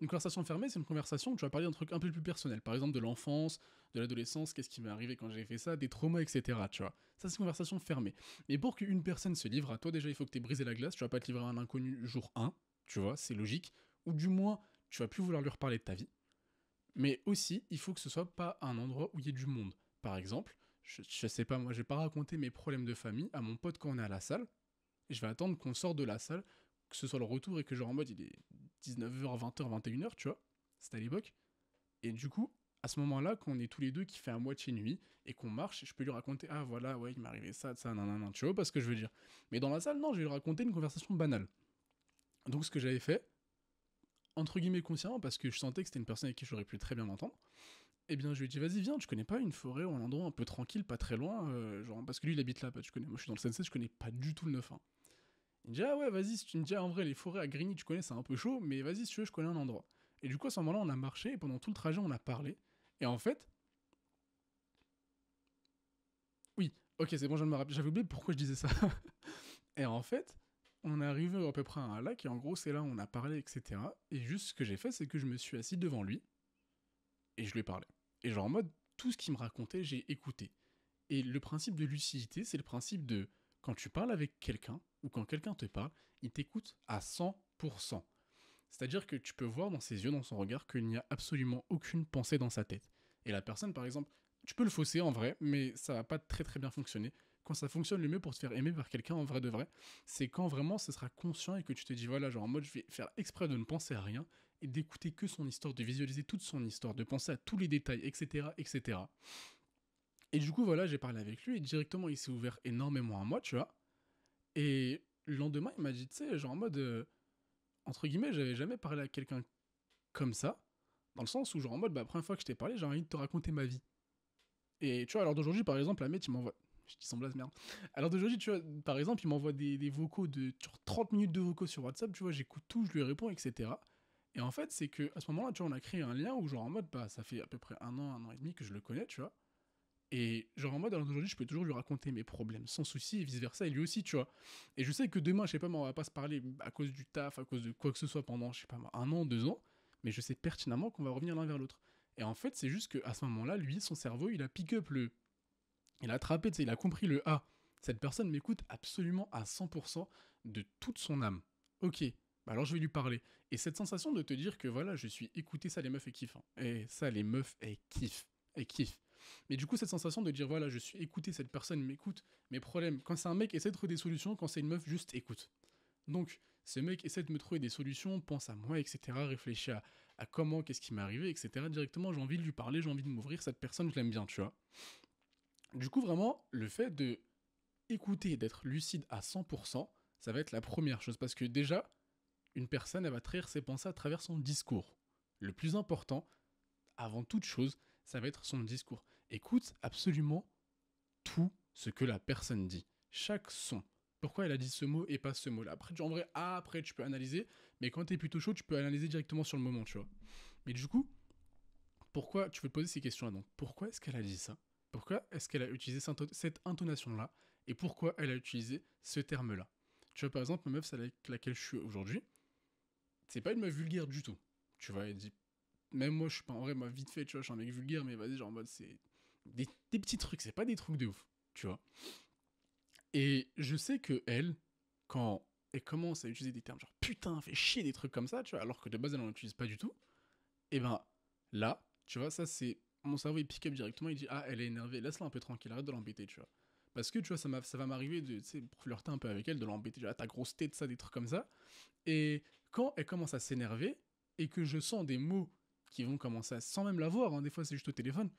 Une conversation fermée, c'est une conversation où tu vas parler d'un truc un peu plus personnel, par exemple de l'enfance, de l'adolescence, qu'est-ce qui m'est arrivé quand j'ai fait ça, des traumas, etc. Tu vois. Ça, c'est une conversation fermée. Mais pour qu'une personne se livre à toi, déjà, il faut que tu aies brisé la glace, tu vas pas te livrer à un inconnu jour 1, tu vois, c'est logique, ou du moins, tu vas plus vouloir lui reparler de ta vie. Mais aussi, il faut que ce soit pas un endroit où il y ait du monde. Par exemple, je, sais pas, moi, j'ai pas raconté mes problèmes de famille à mon pote quand on est à la salle. Je vais attendre qu'on sorte de la salle, que ce soit le retour et que genre en mode il est 19h, 20h, 21h, tu vois. C'était à l'époque. Et du coup, à ce moment-là, quand on est tous les deux qui fait à moitié nuit et qu'on marche, je peux lui raconter Ah voilà, ouais, il m'est arrivé ça, ça, nan, tu vois, parce que je veux dire. Mais dans la salle, non, je vais lui raconter une conversation banale. Donc ce que j'avais fait, entre guillemets consciemment, parce que je sentais que c'était une personne avec qui j'aurais pu très bien m'entendre, eh bien, je lui ai dit, vas-y, viens, tu connais pas une forêt ou un endroit un peu tranquille, pas très loin, euh, genre, parce que lui, il habite là, bah, tu connais. Moi, je suis dans le sensei, je connais pas du tout le 9 hein. Il me dit Ah ouais, vas-y, si tu me dis, ah, en vrai, les forêts à Grigny, tu connais, c'est un peu chaud, mais vas-y, si tu veux, je connais un endroit. Et du coup, à ce moment-là, on a marché et pendant tout le trajet, on a parlé. Et en fait. Oui, ok, c'est bon, je me rappelle. J'avais oublié pourquoi je disais ça. et en fait, on est arrivé à peu près à un lac et en gros, c'est là où on a parlé, etc. Et juste ce que j'ai fait, c'est que je me suis assis devant lui et je lui ai parlé. Et genre, en mode, tout ce qu'il me racontait, j'ai écouté. Et le principe de lucidité, c'est le principe de quand tu parles avec quelqu'un ou quand quelqu'un te parle, il t'écoute à 100%. C'est-à-dire que tu peux voir dans ses yeux, dans son regard, qu'il n'y a absolument aucune pensée dans sa tête. Et la personne, par exemple, tu peux le fausser en vrai, mais ça va pas très très bien fonctionner. Quand ça fonctionne le mieux pour se faire aimer par quelqu'un en vrai de vrai, c'est quand vraiment ce sera conscient et que tu te dis voilà, genre en mode je vais faire exprès de ne penser à rien et d'écouter que son histoire, de visualiser toute son histoire, de penser à tous les détails, etc., etc. Et du coup, voilà, j'ai parlé avec lui et directement, il s'est ouvert énormément à moi, tu vois. Et le lendemain, il m'a dit, tu sais, genre en mode, euh, entre guillemets, j'avais jamais parlé à quelqu'un comme ça, dans le sens où, genre en mode, bah, la première fois que je t'ai parlé, j'ai envie de te raconter ma vie. Et tu vois, alors d'aujourd'hui, par exemple, la il m'envoie. Je dis sans blase, merde. Alors d'aujourd'hui, tu vois, par exemple, il m'envoie des, vocaux de genre 30 minutes de vocaux sur WhatsApp, tu vois, j'écoute tout, je lui réponds, etc. Et en fait, c'est que à ce moment-là, tu vois, on a créé un lien où, genre en mode, bah, ça fait à peu près un an, un an et demi que je le connais, tu vois. Et genre en mode, aujourd'hui, je peux toujours lui raconter mes problèmes sans souci et vice-versa, et lui aussi, tu vois. Et je sais que demain, je sais pas, moi, on va pas se parler à cause du taf, à cause de quoi que ce soit pendant, je sais pas, un an, deux ans, mais je sais pertinemment qu'on va revenir l'un vers l'autre. Et en fait, c'est juste qu'à ce moment-là, lui, son cerveau, il a pick-up le. Il a attrapé, il a compris le A. Ah, cette personne m'écoute absolument à 100% de toute son âme. Ok, bah alors je vais lui parler. Et cette sensation de te dire que voilà, je suis écouté, ça les meufs et kiff. Et ça, les meufs et kiff. Et kiff. Mais du coup, cette sensation de dire, voilà, je suis écouté, cette personne m'écoute, mes problèmes. Quand c'est un mec, essaie de trouver des solutions. Quand c'est une meuf, juste écoute. Donc, ce mec essaie de me trouver des solutions, pense à moi, etc., réfléchit à, comment, qu'est-ce qui m'est arrivé, etc. Directement, j'ai envie de lui parler, j'ai envie de m'ouvrir, cette personne, je l'aime bien, tu vois. Du coup, vraiment, le fait de écouter, d'être lucide à 100%, ça va être la première chose. Parce que déjà, une personne, elle va trahir ses pensées à travers son discours. Le plus important, avant toute chose, ça va être son discours. Écoute absolument tout ce que la personne dit. Chaque son. Pourquoi elle a dit ce mot et pas ce mot-là Après, tu, en vrai, ah, après, tu peux analyser. Mais quand t'es plutôt chaud, tu peux analyser directement sur le moment, tu vois. Mais du coup, pourquoi tu veux te poser ces questions-là Donc, pourquoi est-ce qu'elle a dit ça Pourquoi est-ce qu'elle a utilisé cette intonation-là Et pourquoi elle a utilisé ce terme-là Tu vois, par exemple, ma meuf, celle avec laquelle je suis aujourd'hui, c'est pas une meuf vulgaire du tout. Tu vois, elle dit. Même moi, je suis pas en vrai, moi, vite fait, tu vois, je suis un mec vulgaire, mais vas-y, genre en mode, c'est des, petits trucs, c'est pas des trucs de ouf, tu vois. Et je sais que elle, quand elle commence à utiliser des termes genre putain, fait chier des trucs comme ça, tu vois, alors que de base elle n'en utilise pas du tout, et eh ben là, tu vois, ça c'est mon cerveau il pick up directement, il dit ah elle est énervée, laisse-la un peu tranquille, arrête de l'embêter, tu vois. Parce que tu vois, ça, ça va m'arriver de flirter un peu avec elle, de l'embêter, tu vois, ah, ta grosse tête, ça, des trucs comme ça. Et quand elle commence à s'énerver et que je sens des mots qui vont commencer à, sans même la voir, hein, des fois c'est juste au téléphone,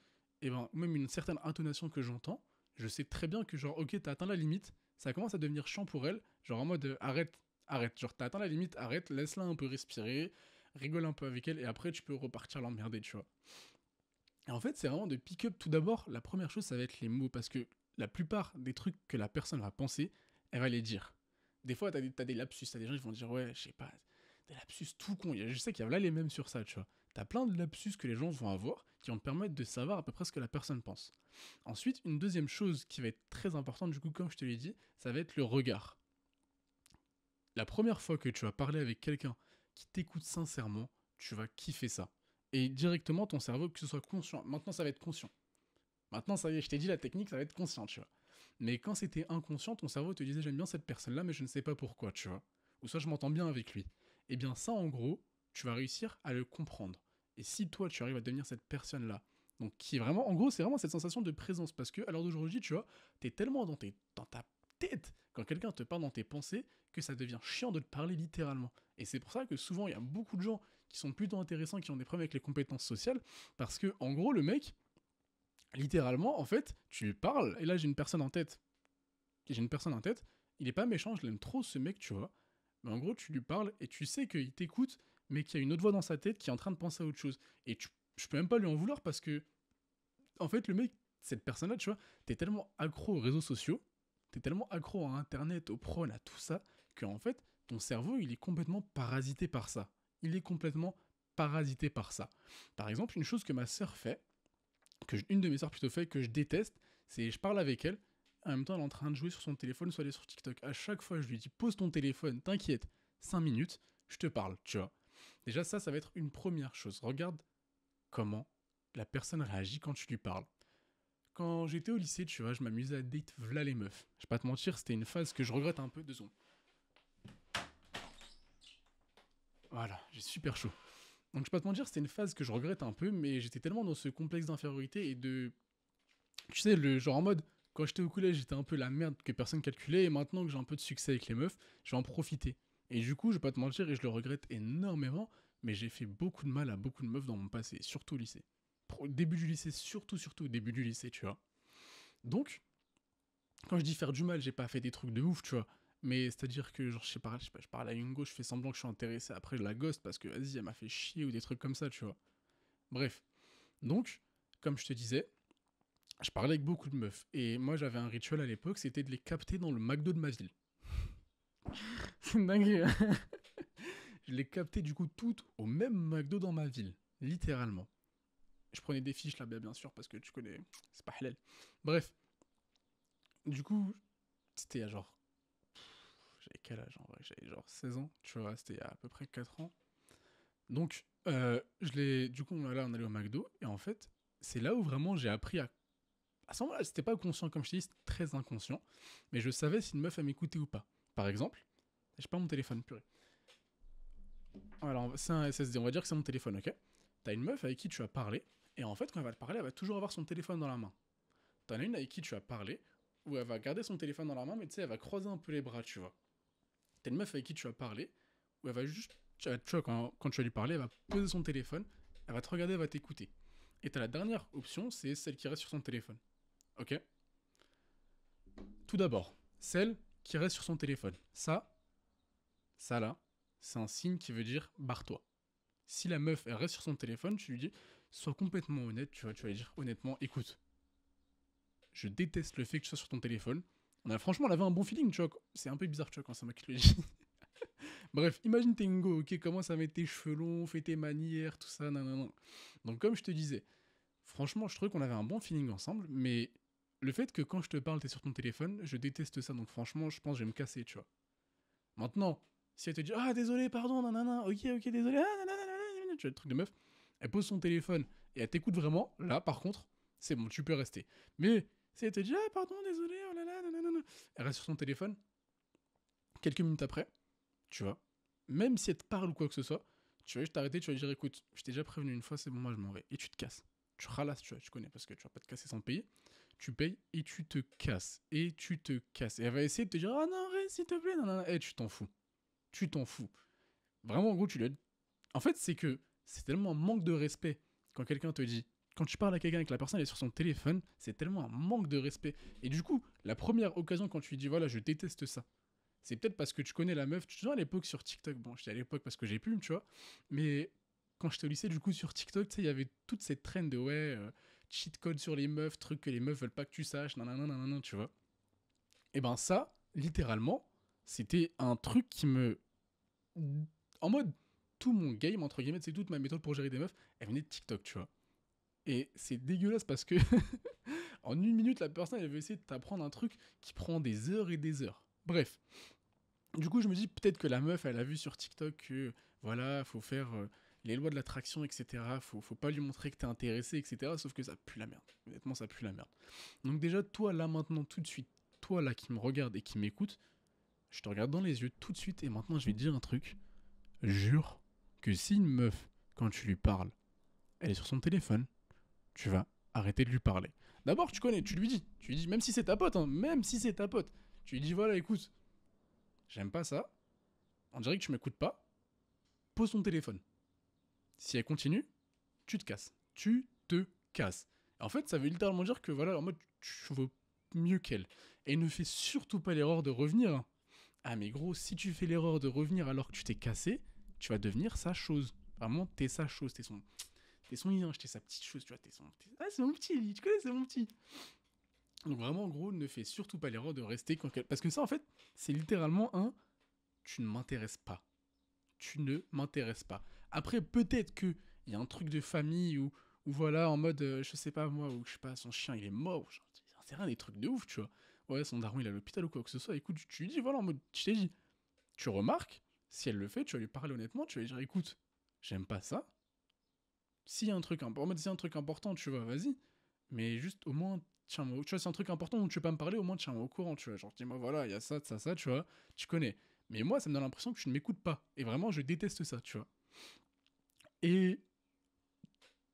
et eh ben même une certaine intonation que j'entends, je sais très bien que genre ok t'as atteint la limite, ça commence à devenir champ pour elle, genre en mode euh, arrête, arrête, genre t'as atteint la limite, arrête, laisse-la un peu respirer, rigole un peu avec elle et après tu peux repartir l'emmerder, tu vois. Et en fait c'est vraiment de pick up tout d'abord, la première chose ça va être les mots parce que la plupart des trucs que la personne va penser, elle va les dire. Des fois t'as des, des lapsus, t'as des gens qui vont dire ouais je sais pas, des lapsus tout con, je sais qu'il y a là les mêmes sur ça, tu vois. T'as plein de lapsus que les gens vont avoir qui vont te permettre de savoir à peu près ce que la personne pense. Ensuite, une deuxième chose qui va être très importante, du coup, comme je te l'ai dit, ça va être le regard. La première fois que tu vas parler avec quelqu'un qui t'écoute sincèrement, tu vas kiffer ça. Et directement, ton cerveau, que ce soit conscient, maintenant ça va être conscient. Maintenant, ça y est, je t'ai dit la technique, ça va être conscient, tu vois. Mais quand c'était inconscient, ton cerveau te disait j'aime bien cette personne-là, mais je ne sais pas pourquoi, tu vois. Ou soit je m'entends bien avec lui. Eh bien ça, en gros, tu vas réussir à le comprendre. Et si toi, tu arrives à devenir cette personne-là, donc qui est vraiment, en gros, c'est vraiment cette sensation de présence, parce que alors l'heure d'aujourd'hui, tu vois, t'es tellement dans, dans ta tête quand quelqu'un te parle dans tes pensées que ça devient chiant de te parler littéralement. Et c'est pour ça que souvent, il y a beaucoup de gens qui sont plutôt intéressants, qui ont des problèmes avec les compétences sociales, parce que, en gros, le mec, littéralement, en fait, tu lui parles, et là, j'ai une personne en tête. J'ai une personne en tête, il est pas méchant, je l'aime trop, ce mec, tu vois. Mais en gros, tu lui parles et tu sais qu'il t'écoute mais qui a une autre voix dans sa tête qui est en train de penser à autre chose. Et tu, je peux même pas lui en vouloir parce que, en fait, le mec, cette personne-là, tu vois, t'es tellement accro aux réseaux sociaux, t'es tellement accro à Internet, au Pro, à tout ça, que en fait, ton cerveau, il est complètement parasité par ça. Il est complètement parasité par ça. Par exemple, une chose que ma sœur fait, que une de mes sœurs plutôt fait, que je déteste, c'est je parle avec elle, en même temps elle est en train de jouer sur son téléphone, soit elle est sur TikTok. À chaque fois, je lui dis pose ton téléphone, t'inquiète, 5 minutes, je te parle, tu vois. Déjà, ça, ça va être une première chose. Regarde comment la personne réagit quand tu lui parles. Quand j'étais au lycée, tu vois, je m'amusais à date v'là les meufs. Je vais pas te mentir, c'était une phase que je regrette un peu, deux secondes. Voilà, j'ai super chaud. Donc je vais pas te mentir, c'était une phase que je regrette un peu, mais j'étais tellement dans ce complexe d'infériorité et de... Tu sais, le genre en mode, quand j'étais au collège, j'étais un peu la merde que personne calculait, et maintenant que j'ai un peu de succès avec les meufs, je vais en profiter. Et du coup, je vais pas te mentir, et je le regrette énormément, mais j'ai fait beaucoup de mal à beaucoup de meufs dans mon passé, surtout au lycée. Au début du lycée, surtout, surtout au début du lycée, tu vois. Donc, quand je dis faire du mal, j'ai pas fait des trucs de ouf, tu vois. Mais c'est-à-dire que, genre, je sais pas, je, sais pas, je parle à Yungo, je fais semblant que je suis intéressé, après je la gosse parce que, vas-y, elle m'a fait chier ou des trucs comme ça, tu vois. Bref. Donc, comme je te disais, je parlais avec beaucoup de meufs. Et moi, j'avais un rituel à l'époque, c'était de les capter dans le McDo de ma ville. dingue. Hein. je l'ai capté du coup toutes au même McDo dans ma ville, littéralement. Je prenais des fiches là-bas, bien sûr, parce que tu connais, c'est pas halal. Bref. Du coup, c'était à genre. J'avais quel âge en vrai J'avais genre 16 ans, tu vois, c'était à peu près 4 ans. Donc, euh, je l'ai. Du coup, on, là, on allait au McDo, et en fait, c'est là où vraiment j'ai appris à à ce c'était pas conscient, comme je te dis, très inconscient, mais je savais si une meuf elle m'écouter ou pas. Par exemple, j'ai pas mon téléphone, purée. Alors, c'est un SSD, on va dire que c'est mon téléphone, ok T'as une meuf avec qui tu as parlé, et en fait, quand elle va te parler, elle va toujours avoir son téléphone dans la main. T'en as une avec qui tu as parlé, où elle va garder son téléphone dans la main, mais tu sais, elle va croiser un peu les bras, tu vois. T'as une meuf avec qui tu as parlé, où elle va juste. Tu vois, quand, quand tu vas lui parler, elle va poser son téléphone, elle va te regarder, elle va t'écouter. Et t'as la dernière option, c'est celle qui reste sur son téléphone. Ok Tout d'abord, celle qui reste sur son téléphone. Ça, ça là, c'est un signe qui veut dire barre-toi. Si la meuf elle reste sur son téléphone, tu lui dis sois complètement honnête, tu vois, tu vas lui dire honnêtement, écoute, je déteste le fait que tu sois sur ton téléphone. On a franchement, on avait un bon feeling, tu vois. C'est un peu bizarre, tu vois, quand ça m'a le Bref, imagine t'es ok, commence à mettre tes cheveux longs, fais tes manières, tout ça, non. non, Donc comme je te disais, franchement, je trouvais qu'on avait un bon feeling ensemble, mais le fait que quand je te parle, t'es sur ton téléphone, je déteste ça, donc franchement, je pense que je vais me casser, tu vois. Maintenant, si elle te dit Ah, désolé, pardon, nanana, ok, ok, désolé, ah, nanana, tu vois le truc de meuf, elle pose son téléphone et elle t'écoute vraiment, là, par contre, c'est bon, tu peux rester. Mais si elle te dit Ah, pardon, désolé, oh là là, nanana, elle reste sur son téléphone, quelques minutes après, tu vois, même si elle te parle ou quoi que ce soit, tu vas juste t'arrêter, tu vas dire Écoute, je t'ai déjà prévenu une fois, c'est bon, moi je m'en vais, et tu te casses tu ralasses, tu vois, tu connais, parce que tu vas pas te casser sans payer. Tu payes et tu te casses. Et tu te casses. Et elle va essayer de te dire, ah non, reste, s'il te plaît. Non, non, eh, tu t'en fous tu t'en fous. Vraiment, en gros, tu le. En fait, c'est que c'est tellement un manque de respect quand quelqu'un te dit. Quand tu parles à quelqu'un avec que la personne est sur son téléphone, c'est tellement un manque de respect. Et du coup, la première occasion quand tu lui dis voilà, je déteste ça, c'est peut-être parce que tu connais la meuf. Tu vois, à l'époque sur TikTok, bon, j'étais à l'époque parce que j'ai pu, tu vois. Mais quand j'étais au lycée, du coup, sur TikTok, tu sais, il y avait toute cette traîne de ouais, euh, cheat code sur les meufs, trucs que les meufs veulent pas que tu saches, non non tu vois. Et ben ça, littéralement, c'était un truc qui me en mode, tout mon game, entre guillemets, c'est toute ma méthode pour gérer des meufs, elle venait de TikTok, tu vois. Et c'est dégueulasse parce que, en une minute, la personne, elle veut essayer de t'apprendre un truc qui prend des heures et des heures. Bref. Du coup, je me dis, peut-être que la meuf, elle a vu sur TikTok que, voilà, faut faire euh, les lois de l'attraction, etc. Faut, faut pas lui montrer que t'es intéressé, etc. Sauf que ça pue la merde. Honnêtement, ça pue la merde. Donc, déjà, toi, là, maintenant, tout de suite, toi, là, qui me regarde et qui m'écoute, je te regarde dans les yeux tout de suite et maintenant je vais te dire un truc. Jure que si une meuf, quand tu lui parles, elle est sur son téléphone, tu vas arrêter de lui parler. D'abord, tu connais, tu lui dis. Tu lui dis, même si c'est ta pote, hein, même si c'est ta pote, tu lui dis voilà, écoute, j'aime pas ça. On dirait que tu m'écoutes pas. Pose ton téléphone. Si elle continue, tu te casses. Tu te casses. En fait, ça veut littéralement dire que voilà, en mode, tu veux mieux qu'elle. Et ne fais surtout pas l'erreur de revenir. Hein. Ah, mais gros, si tu fais l'erreur de revenir alors que tu t'es cassé, tu vas devenir sa chose. Vraiment, t'es sa chose, t'es son. T'es son linge, t'es sa petite chose, tu vois, t'es son. Ah, c'est mon petit, tu connais, c'est mon petit. Donc vraiment, gros, ne fais surtout pas l'erreur de rester. Quand... Parce que ça, en fait, c'est littéralement un tu ne m'intéresses pas. Tu ne m'intéresses pas. Après, peut-être que il y a un truc de famille ou voilà, en mode, euh, je sais pas moi, ou je sais pas, son chien il est mort, genre, c'est rien des trucs de ouf, tu vois ouais, son daron, il est à l'hôpital ou quoi que ce soit. Écoute, tu lui dis, voilà, en je t'ai dit. Tu remarques, si elle le fait, tu vas lui parler honnêtement, tu vas lui dire, écoute, j'aime pas ça. S'il y a un truc, en mode, si un truc important, tu vois, vas-y. Mais juste, au moins, tiens, tu vois, c'est un truc important où tu veux pas me parler, au moins, tiens-moi au courant, tu vois. Genre, dis-moi, voilà, il y a ça, ça, ça, tu vois, tu connais. Mais moi, ça me donne l'impression que tu ne m'écoutes pas. Et vraiment, je déteste ça, tu vois. Et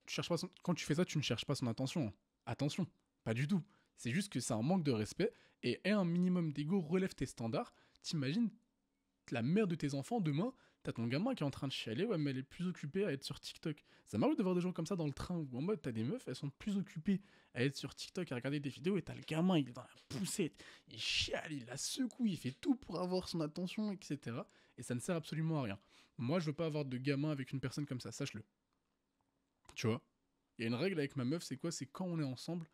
tu cherches pas quand tu fais ça, tu ne cherches pas son attention, Attention, pas du tout. C'est juste que c'est un manque de respect et un minimum d'ego, relève tes standards. T'imagines la mère de tes enfants demain, t'as ton gamin qui est en train de chialer, ouais, mais elle est plus occupée à être sur TikTok. Ça m'arrive de voir des gens comme ça dans le train où en mode t'as des meufs, elles sont plus occupées à être sur TikTok, à regarder des vidéos et t'as le gamin, il va dans la poussette, il chiale, il la secoue, il fait tout pour avoir son attention, etc. Et ça ne sert absolument à rien. Moi, je veux pas avoir de gamin avec une personne comme ça, sache-le. Tu vois Il y a une règle avec ma meuf, c'est quoi C'est quand on est ensemble,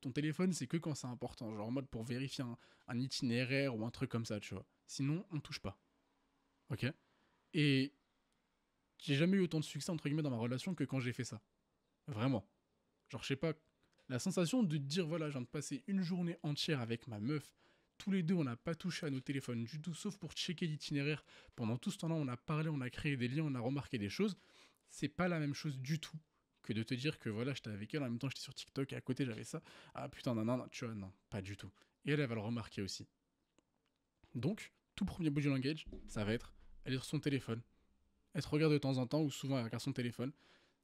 ton téléphone, c'est que quand c'est important, genre en mode pour vérifier un, itinéraire ou un truc comme ça, tu vois. Sinon, on touche pas. Ok Et j'ai jamais eu autant de succès, entre guillemets, dans ma relation que quand j'ai fait ça. Vraiment. Genre, je sais pas, la sensation de dire, voilà, je viens de passer une journée entière avec ma meuf, tous les deux, on n'a pas touché à nos téléphones du tout, sauf pour checker l'itinéraire. Pendant tout ce temps-là, on a parlé, on a créé des liens, on a remarqué des choses. C'est pas la même chose du tout que de te dire que voilà, j'étais avec elle, en même temps j'étais sur TikTok et à côté j'avais ça. Ah putain, non, non, non, tu vois, non, pas du tout. Et elle, elle va le remarquer aussi. Donc, tout premier body language, ça va être elle est sur son téléphone. Elle te regarde de temps en temps ou souvent elle regarde son téléphone.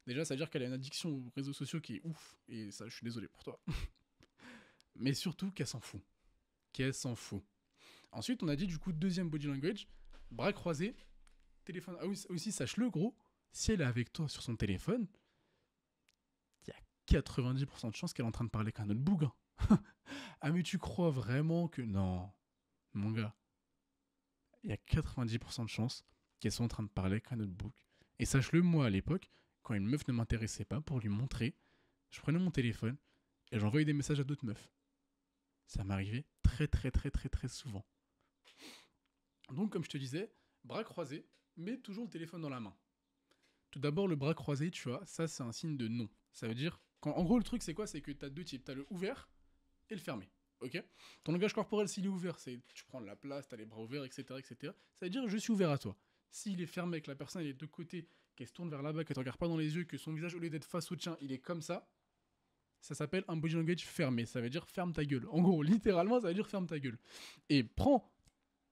Déjà, ça veut dire qu'elle a une addiction aux réseaux sociaux qui est ouf. Et ça, je suis désolé pour toi. Mais surtout qu'elle s'en fout. Qu'elle s'en fout. Ensuite, on a dit du coup, deuxième body language, bras croisés, téléphone. Ah aussi, sache-le, gros, si elle est avec toi sur son téléphone, 90% de chances qu'elle est en train de parler qu'un autre bougain. Hein. ah mais tu crois vraiment que... Non, mon gars. Il y a 90% de chances qu'elles sont en train de parler qu'un autre bouc. Et sache-le, moi à l'époque, quand une meuf ne m'intéressait pas pour lui montrer, je prenais mon téléphone et j'envoyais des messages à d'autres meufs. Ça m'arrivait très très très très très souvent. Donc comme je te disais, bras croisés, mais toujours le téléphone dans la main. Tout d'abord le bras croisé, tu vois, ça c'est un signe de non. Ça veut dire en gros, le truc, c'est quoi C'est que tu as deux types. Tu as le ouvert et le fermé. Ok Ton langage corporel, s'il est ouvert, c'est tu prends de la place, tu as les bras ouverts, etc., etc. Ça veut dire je suis ouvert à toi. S'il est fermé, que la personne est de côté, qu'elle se tourne vers là-bas, qu'elle te regarde pas dans les yeux, que son visage, au lieu d'être face au tien, il est comme ça, ça s'appelle un body language fermé. Ça veut dire ferme ta gueule. En gros, littéralement, ça veut dire ferme ta gueule. Et prends,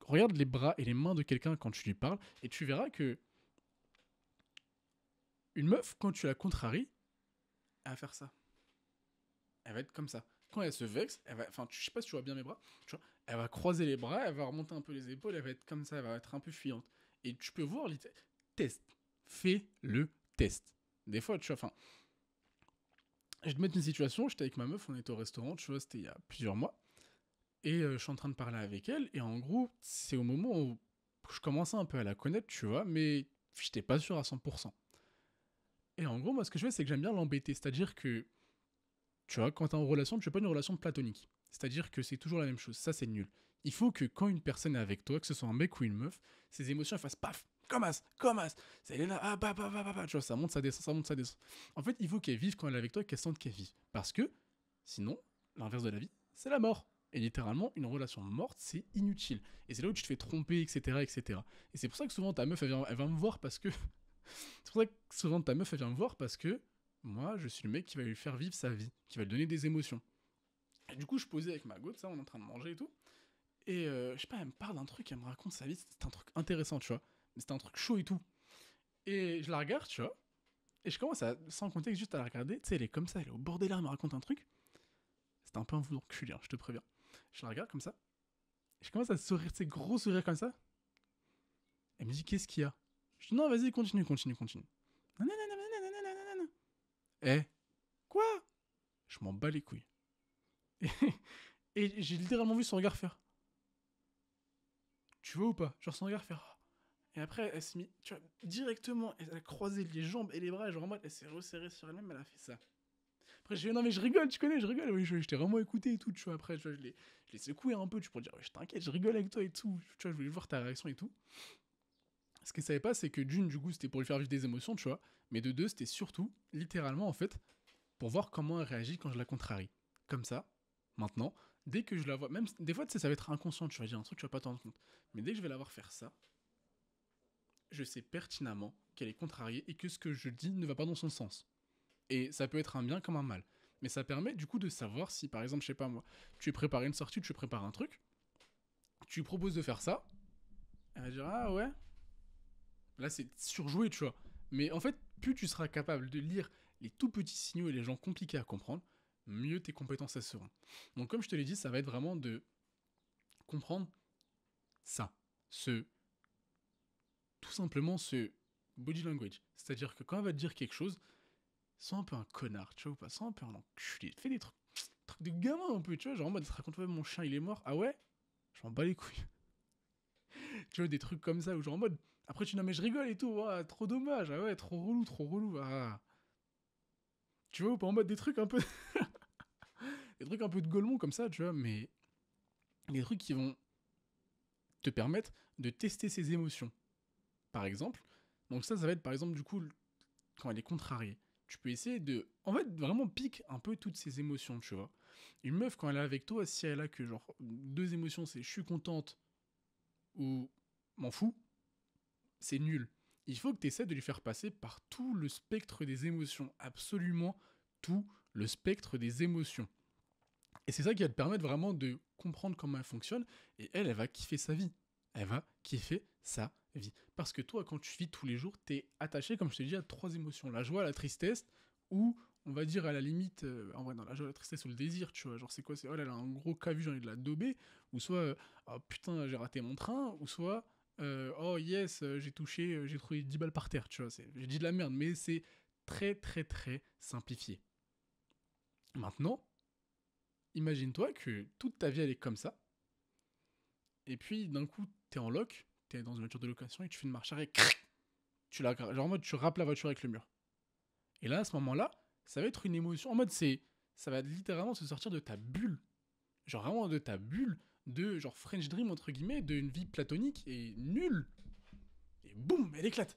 regarde les bras et les mains de quelqu'un quand tu lui parles, et tu verras que une meuf, quand tu la contraries, elle va faire ça. Elle va être comme ça. Quand elle se vexe, elle va, enfin, je sais pas si tu vois bien mes bras, tu vois, elle va croiser les bras, elle va remonter un peu les épaules, elle va être comme ça, elle va être un peu fuyante. Et tu peux voir, test, fais le test. Des fois, tu vois, enfin, je te mets une situation, j'étais avec ma meuf, on était au restaurant, tu vois, c'était il y a plusieurs mois, et euh, je suis en train de parler avec elle, et en gros, c'est au moment où je commençais un peu à la connaître, tu vois, mais j'étais pas sûr à 100%. Et en gros, moi, ce que je fais, c'est que j'aime bien l'embêter. C'est-à-dire que, tu vois, quand t'es en relation, tu fais pas une relation platonique. C'est-à-dire que c'est toujours la même chose. Ça, c'est nul. Il faut que quand une personne est avec toi, que ce soit un mec ou une meuf, ses émotions elles fassent paf, comme as, comme as. Ça, elle est là, ah bah bah bah bah bah. Tu vois, ça monte, ça descend, ça monte, ça descend. En fait, il faut qu'elle vive quand elle est avec toi, qu'elle sente qu'elle vit. Parce que, sinon, l'inverse de la vie, c'est la mort. Et littéralement, une relation morte, c'est inutile. Et c'est là où tu te fais tromper, etc. etc. Et c'est pour ça que souvent ta meuf, elle va me voir parce que C'est pour ça que souvent ta meuf, elle vient me voir parce que moi, je suis le mec qui va lui faire vivre sa vie, qui va lui donner des émotions. Et du coup, je posais avec ma goutte ça, on est en train de manger et tout. Et euh, je sais pas, elle me parle d'un truc, elle me raconte sa vie, c'est un truc intéressant, tu vois. Mais c'était un truc chaud et tout. Et je la regarde, tu vois. Et je commence à, sans contexte, juste à la regarder. Tu sais, elle est comme ça, elle est au bord des larmes, elle me raconte un truc. C'était un peu un voulant hein, je te préviens. Je la regarde comme ça. Et je commence à sourire, tu gros sourire comme ça. Elle me dit, qu'est-ce qu'il y a non, vas-y, continue, continue, continue. Eh, quoi Je m'en bats les couilles. Et, j'ai littéralement vu son regard faire. Tu vois ou pas Genre son regard faire. Et après, elle s'est mis... tu vois, directement, elle a croisé les jambes et les bras, genre en mode, elle s'est resserrée sur elle-même, elle a fait ça. Après, j'ai dit, non, mais je rigole, tu connais, je rigole, oui, je, t'ai vraiment écouté et tout, tu vois. Après, tu vois, je l'ai secoué un peu, tu pour dire, je t'inquiète, je rigole avec toi et tout, tu vois, je voulais voir ta réaction et tout ce ne savait pas, c'est que d'une, du coup, c'était pour lui faire vivre des émotions, tu vois, mais de deux, c'était surtout, littéralement, en fait, pour voir comment elle réagit quand je la contrarie. Comme ça, maintenant, dès que je la vois, même des fois, tu sais, ça va être inconscient, tu vas dire un truc, tu vas pas t'en rendre compte. Mais dès que je vais la voir faire ça, je sais pertinemment qu'elle est contrariée et que ce que je dis ne va pas dans son sens. Et ça peut être un bien comme un mal. Mais ça permet du coup de savoir si, par exemple, je sais pas moi, tu es préparé une sortie, tu prépares un truc, tu proposes de faire ça, elle va dire Ah ouais, Là, c'est surjoué, tu vois. Mais en fait, plus tu seras capable de lire les tout petits signaux et les gens compliqués à comprendre, mieux tes compétences seront. Donc, comme je te l'ai dit, ça va être vraiment de comprendre ça, ce tout simplement ce body language. C'est-à-dire que quand elle va te dire quelque chose, sois un peu un connard, tu vois, ou pas, sois un peu un enculé, fais des trucs, de gamin un peu, tu vois, genre en mode, raconte mon chien il est mort, ah ouais, je m'en bats les couilles. tu vois, des trucs comme ça, ou genre en mode, après, tu dis, mais je rigole et tout, ah, trop dommage, ah ouais, trop relou, trop relou. Ah. Tu vois, pas en mode des trucs un peu. des trucs un peu de golemon comme ça, tu vois, mais. Des trucs qui vont te permettre de tester ses émotions. Par exemple. Donc, ça, ça va être par exemple, du coup, quand elle est contrariée. Tu peux essayer de. En fait, vraiment pique un peu toutes ses émotions, tu vois. Une meuf, quand elle est avec toi, si elle a que genre deux émotions, c'est je suis contente ou m'en fous, c'est nul. Il faut que tu essaies de lui faire passer par tout le spectre des émotions, absolument tout le spectre des émotions. Et c'est ça qui va te permettre vraiment de comprendre comment elle fonctionne, et elle, elle va kiffer sa vie. Elle va kiffer sa vie. Parce que toi, quand tu vis tous les jours, tu es attaché, comme je te dit, à trois émotions. La joie, la tristesse, ou on va dire à la limite, euh, en vrai, dans la joie, la tristesse ou le désir, tu vois, genre c'est quoi C'est oh là a un gros cas vu, j'ai envie de la dober, ou soit euh, oh putain, j'ai raté mon train, ou soit euh, oh yes, euh, j'ai touché, euh, j'ai trouvé 10 balles par terre, tu vois. J'ai dit de la merde, mais c'est très, très, très simplifié. Maintenant, imagine-toi que toute ta vie, elle est comme ça. Et puis, d'un coup, t'es en loc, t'es dans une voiture de location et tu fais une marche arrière. Tu la, genre en mode, tu rappes la voiture avec le mur. Et là, à ce moment-là, ça va être une émotion. En mode, c'est, ça va littéralement se sortir de ta bulle. Genre vraiment de ta bulle de genre French Dream entre guillemets, d'une vie platonique et nulle. Et boum, elle éclate.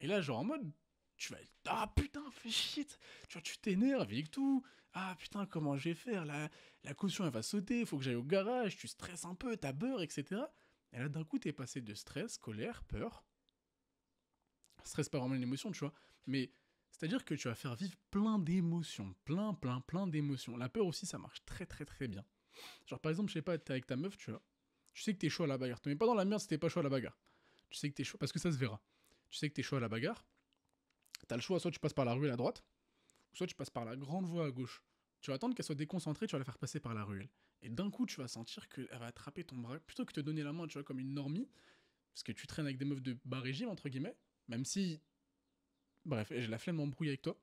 Et là, genre en mode, tu vas ah putain fais shit tu vois tu t'énerves avec tout ah putain comment je vais faire la, la caution elle va sauter faut que j'aille au garage tu stresses un peu t'as beurre, etc et là d'un coup t'es passé de stress colère peur stress pas vraiment une émotion tu vois mais c'est à dire que tu vas faire vivre plein d'émotions plein plein plein d'émotions la peur aussi ça marche très très très bien Genre, par exemple, je sais pas, t'es avec ta meuf, tu vois. Tu sais que t'es chaud à la bagarre. Te mets pas dans la merde si t'es pas chaud à la bagarre. Tu sais que t'es chaud, parce que ça se verra. Tu sais que t'es chaud à la bagarre. T'as le choix, soit tu passes par la ruelle à droite, soit tu passes par la grande voie à gauche. Tu vas attendre qu'elle soit déconcentrée, tu vas la faire passer par la ruelle. Et d'un coup, tu vas sentir qu'elle va attraper ton bras, plutôt que te donner la main, tu vois, comme une normie, parce que tu traînes avec des meufs de bas régime, entre guillemets, même si. Bref, j'ai la flemme embrouille avec toi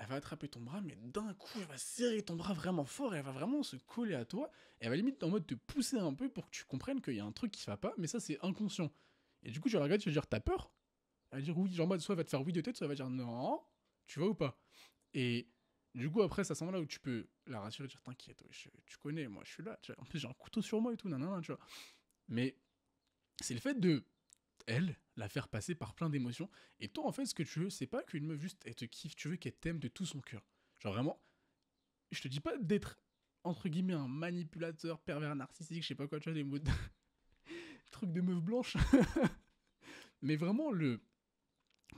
elle va attraper ton bras, mais d'un coup, elle va serrer ton bras vraiment fort, et elle va vraiment se coller à toi, et elle va limite en mode te pousser un peu pour que tu comprennes qu'il y a un truc qui va pas, mais ça c'est inconscient. Et du coup, tu la regarder, tu vas dire t'as peur Elle va dire oui, genre soit elle va te faire oui de tête, soit elle va dire non, tu vois ou pas Et du coup, après, c'est à ce moment-là où tu peux la rassurer, dire t'inquiète, tu connais, moi je suis là, en plus j'ai un couteau sur moi et tout, nanana, tu vois. Mais c'est le fait de elle, la faire passer par plein d'émotions. Et toi, en fait, ce que tu veux, c'est pas qu'une meuf juste, elle te kiffe, tu veux qu'elle t'aime de tout son cœur. Genre vraiment, je te dis pas d'être, entre guillemets, un manipulateur, pervers, narcissique, je sais pas quoi, tu vois, des mots de... de meuf blanche. Mais vraiment, le...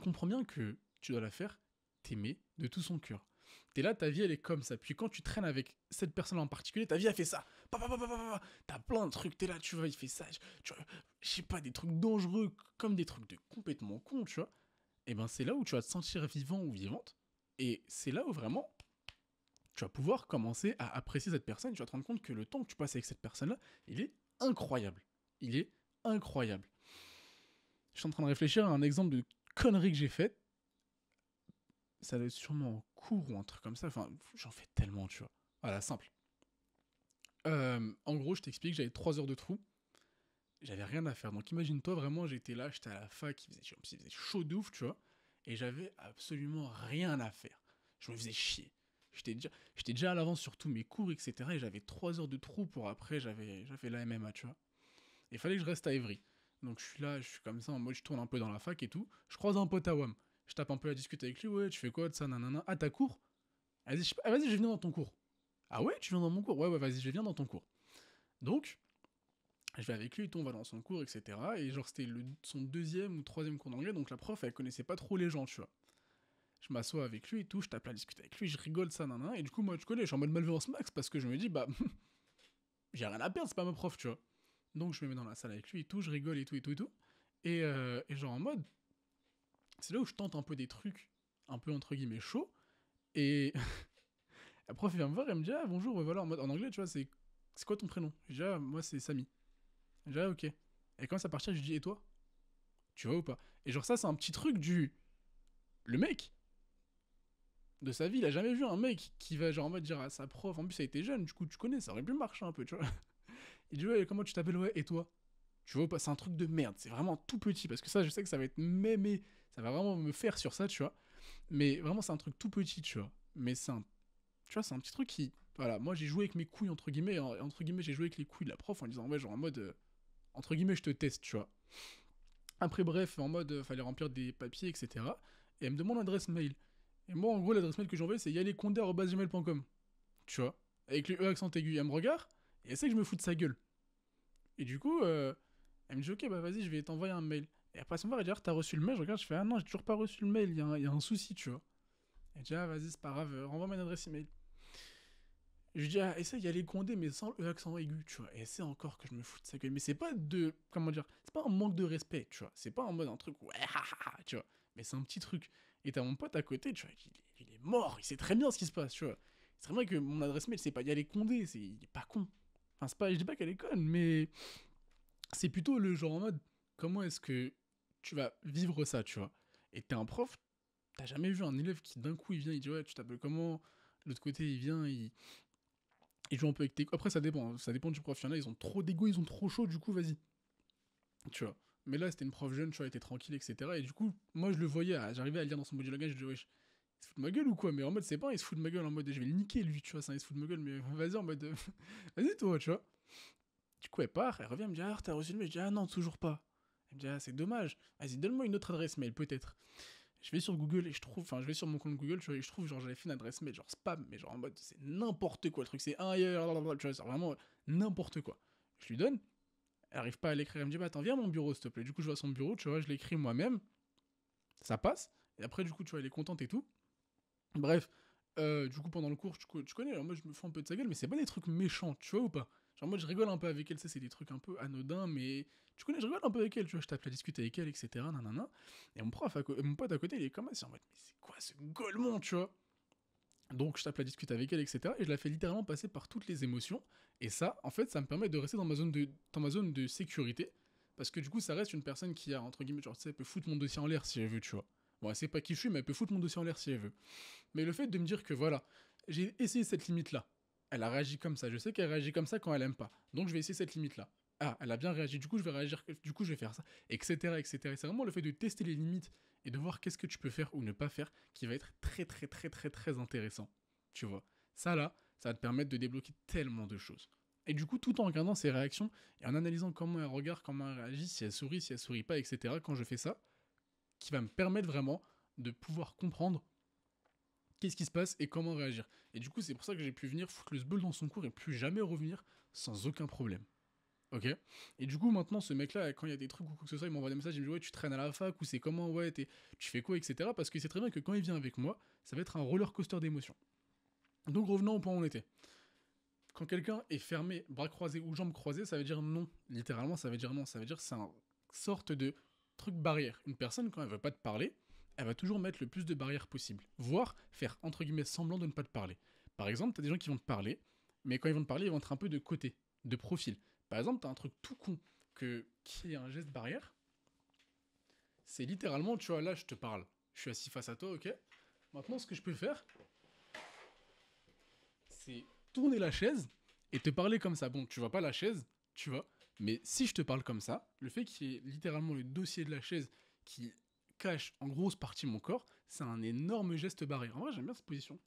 comprends bien que tu dois la faire t'aimer de tout son cœur. T'es là, ta vie, elle est comme ça. Puis quand tu traînes avec cette personne en particulier, ta vie, elle fait ça. T'as plein de trucs, t'es là, tu vois, il fait ça. Tu vois, je sais pas, des trucs dangereux, comme des trucs de complètement con, tu vois. Et eh ben, c'est là où tu vas te sentir vivant ou vivante. Et c'est là où vraiment, tu vas pouvoir commencer à apprécier cette personne. Tu vas te rendre compte que le temps que tu passes avec cette personne-là, il est incroyable. Il est incroyable. Je suis en train de réfléchir à un exemple de connerie que j'ai faite ça doit être sûrement en cours ou un truc comme ça. Enfin, j'en fais tellement, tu vois. Voilà, simple. Euh, en gros, je t'explique, j'avais 3 heures de trou. J'avais rien à faire. Donc imagine-toi vraiment, j'étais là, j'étais à la fac, il faisait, chaud de ouf, tu vois. Et j'avais absolument rien à faire. Je me faisais chier. J'étais déjà, j'étais déjà à l'avance sur tous mes cours, etc. Et j'avais 3 heures de trou pour après, j'avais, j'avais la MMA, tu vois. il fallait que je reste à Evry. Donc je suis là, je suis comme ça, en mode je tourne un peu dans la fac et tout. Je croise un pote à WAM. Je tape un peu à discuter avec lui, ouais, tu fais quoi de ça, nanana. Ah, t'as cours ah, Vas-y, je... vais venir dans ton cours. Ah ouais, tu viens dans mon cours Ouais, ouais, vas-y, je viens dans ton cours. Donc, je vais avec lui, on va dans son cours, etc. Et genre, c'était son deuxième ou troisième cours d'anglais, donc la prof, elle connaissait pas trop les gens, tu vois. Je m'assois avec lui et tout, je tape à discuter avec lui, je rigole ça, nanana. Et du coup, moi, je connais, je suis en mode malveillance max parce que je me dis, bah, j'ai rien à perdre, c'est pas ma prof, tu vois. Donc, je me mets dans la salle avec lui et tout, je rigole et tout et tout et tout. et euh, genre, en mode, c'est là où je tente un peu des trucs un peu entre guillemets chauds. Et la prof vient me voir et me dit ah, bonjour, voilà, en, mode, en anglais, tu vois, c'est quoi ton prénom Déjà, ah, moi, c'est Samy. Déjà, ah, ok. Et quand ça partir, je dis et toi Tu vois ou pas Et genre, ça, c'est un petit truc du. Le mec de sa vie, il a jamais vu un mec qui va genre en mode dire à sa prof, en plus elle était jeune, du coup tu connais, ça aurait pu marcher un peu, tu vois. Il dit ouais, comment tu t'appelles ouais et toi Tu vois ou pas, c'est un truc de merde, c'est vraiment tout petit parce que ça je sais que ça va être mémé ça va vraiment me faire sur ça, tu vois. Mais vraiment, c'est un truc tout petit, tu vois. Mais c'est un, tu vois, c'est un petit truc qui, voilà, moi j'ai joué avec mes couilles entre guillemets, entre guillemets, j'ai joué avec les couilles de la prof en disant ouais, genre en mode euh, entre guillemets, je te teste, tu vois. Après, bref, en mode euh, fallait remplir des papiers, etc. Et elle me demande l'adresse mail. Et moi, en gros, l'adresse mail que j'envoie, c'est yalekonder.com. Tu vois Avec le E accent aigu. Elle me regarde et elle sait que je me fous de sa gueule. Et du coup, euh, elle me dit Ok, bah vas-y, je vais t'envoyer un mail. Et après, elle me va t'as reçu le mail Je regarde, je fais, ah non, j'ai toujours pas reçu le mail, il y, a un souci, tu vois. Elle dit, ah vas-y, c'est pas grave, euh, renvoie mon adresse email. Je je dis, ah, essaye les Condé, mais sans le accent aigu, tu vois. Et c'est encore que je me fous de sa gueule. Mais c'est pas de, comment dire, c'est pas un manque de respect, tu vois. C'est pas en mode un truc, ouais, tu vois. Mais c'est un petit truc. Et t'as mon pote à côté, tu vois, il, est mort, il sait très bien ce qui se passe, tu vois. C'est vrai que mon adresse mail, c'est pas aller Condé, c'est, il est pas con. Enfin, c'est pas, je dis pas qu'elle est conne, mais c'est plutôt le genre en mode, comment est-ce que tu vas vivre ça, tu vois. Et t'es un prof, t'as jamais vu un élève qui d'un coup il vient, il dit ouais, tu t'appelles comment L'autre côté, il vient, il, joue un peu avec tes. Après, ça dépend, hein, ça dépend du prof. Il y en a, ils ont trop d'égo, ils ont trop chaud, du coup, vas-y. Tu vois. Mais là, c'était une prof jeune, tu vois, elle était tranquille, etc. Et du coup, moi, je le voyais, j'arrivais à lire dans son body language, je dis « wesh, il se fout de ma gueule ou quoi Mais en mode, c'est pas, il se fout de ma gueule, en mode, je vais le niquer, lui, tu vois, ça, il se fout de ma gueule, mais vas-y, en mode, vas-y, toi, tu vois. Du coup, elle part, elle revient, elle me dit, ah, t'as reçu le Je dis, ah non, toujours pas. Je ah, c'est dommage. Vas-y, donne-moi une autre adresse mail, peut-être. Je vais sur Google et je trouve, enfin, je vais sur mon compte Google, et je trouve, genre, j'avais fait une adresse mail, genre spam, mais genre en mode, c'est n'importe quoi, le truc, c'est ailleurs, tu vois, c'est vraiment n'importe quoi. Je lui donne, elle arrive pas à l'écrire, elle me dit, bah, attends, viens à mon bureau, s'il te plaît. Du coup, je vois son bureau, tu vois, je l'écris moi-même, ça passe, et après, du coup, tu vois, elle est contente et tout. Bref, euh, du coup, pendant le cours, tu, connais, alors hein, moi, je me fous un peu de sa gueule, mais c'est pas des trucs méchants, tu vois ou pas Genre, moi, je rigole un peu avec elle, c'est des trucs un peu anodins, mais tu connais, je rigole un peu avec elle, tu vois, je tape la discute avec elle, etc. Et mon prof, mon pote à côté, il est comme ça, en mode, mais c'est quoi ce golemon, tu vois donc je tape la discute avec elle, etc. Et je la fais littéralement passer par toutes les émotions. Et ça, en fait, ça me permet de rester dans ma zone de, dans ma zone de sécurité. Parce que du coup, ça reste une personne qui a, entre guillemets, genre, tu sais, elle peut foutre mon dossier en l'air si elle veut, tu vois. Bon, elle sait pas qui je suis, mais elle peut foutre mon dossier en l'air si elle veut. Mais le fait de me dire que voilà, j'ai essayé cette limite-là elle a réagi comme ça. Je sais qu'elle réagit comme ça quand elle aime pas. Donc je vais essayer cette limite là. Ah, elle a bien réagi. Du coup, je vais réagir. Du coup, je vais faire ça, etc., etc. Et c'est vraiment le fait de tester les limites et de voir qu'est-ce que tu peux faire ou ne pas faire qui va être très, très, très, très, très intéressant. Tu vois. Ça là, ça va te permettre de débloquer tellement de choses. Et du coup, tout en regardant ses réactions et en analysant comment elle regarde, comment elle réagit, si elle sourit, si elle sourit pas, etc. Quand je fais ça, qui va me permettre vraiment de pouvoir comprendre qu'est-ce qui se passe et comment réagir. Et du coup, c'est pour ça que j'ai pu venir foutre le seul dans son cours et plus jamais revenir sans aucun problème. Ok Et du coup, maintenant, ce mec-là, quand il y a des trucs ou quoi que ce soit, il m'envoie des messages, il me dit Ouais, tu traînes à la fac, ou c'est comment, ouais, tu fais quoi, etc. Parce que c'est très bien que quand il vient avec moi, ça va être un roller coaster d'émotions. Donc, revenons au point où on était. Quand quelqu'un est fermé, bras croisés ou jambes croisées, ça veut dire non. Littéralement, ça veut dire non. Ça veut dire c'est une sorte de truc barrière. Une personne, quand elle veut pas te parler, elle va toujours mettre le plus de barrières possible, voire faire entre guillemets semblant de ne pas te parler. Par exemple, t'as des gens qui vont te parler, mais quand ils vont te parler, ils vont être un peu de côté, de profil. Par exemple, t'as un truc tout con que qui est un geste barrière. C'est littéralement, tu vois, là je te parle, je suis assis face à toi, ok. Maintenant, ce que je peux faire, c'est tourner la chaise et te parler comme ça. Bon, tu vois pas la chaise, tu vois, mais si je te parle comme ça, le fait qu'il y ait littéralement le dossier de la chaise qui en grosse partie mon corps, c'est un énorme geste barrière. En vrai, j'aime bien cette position.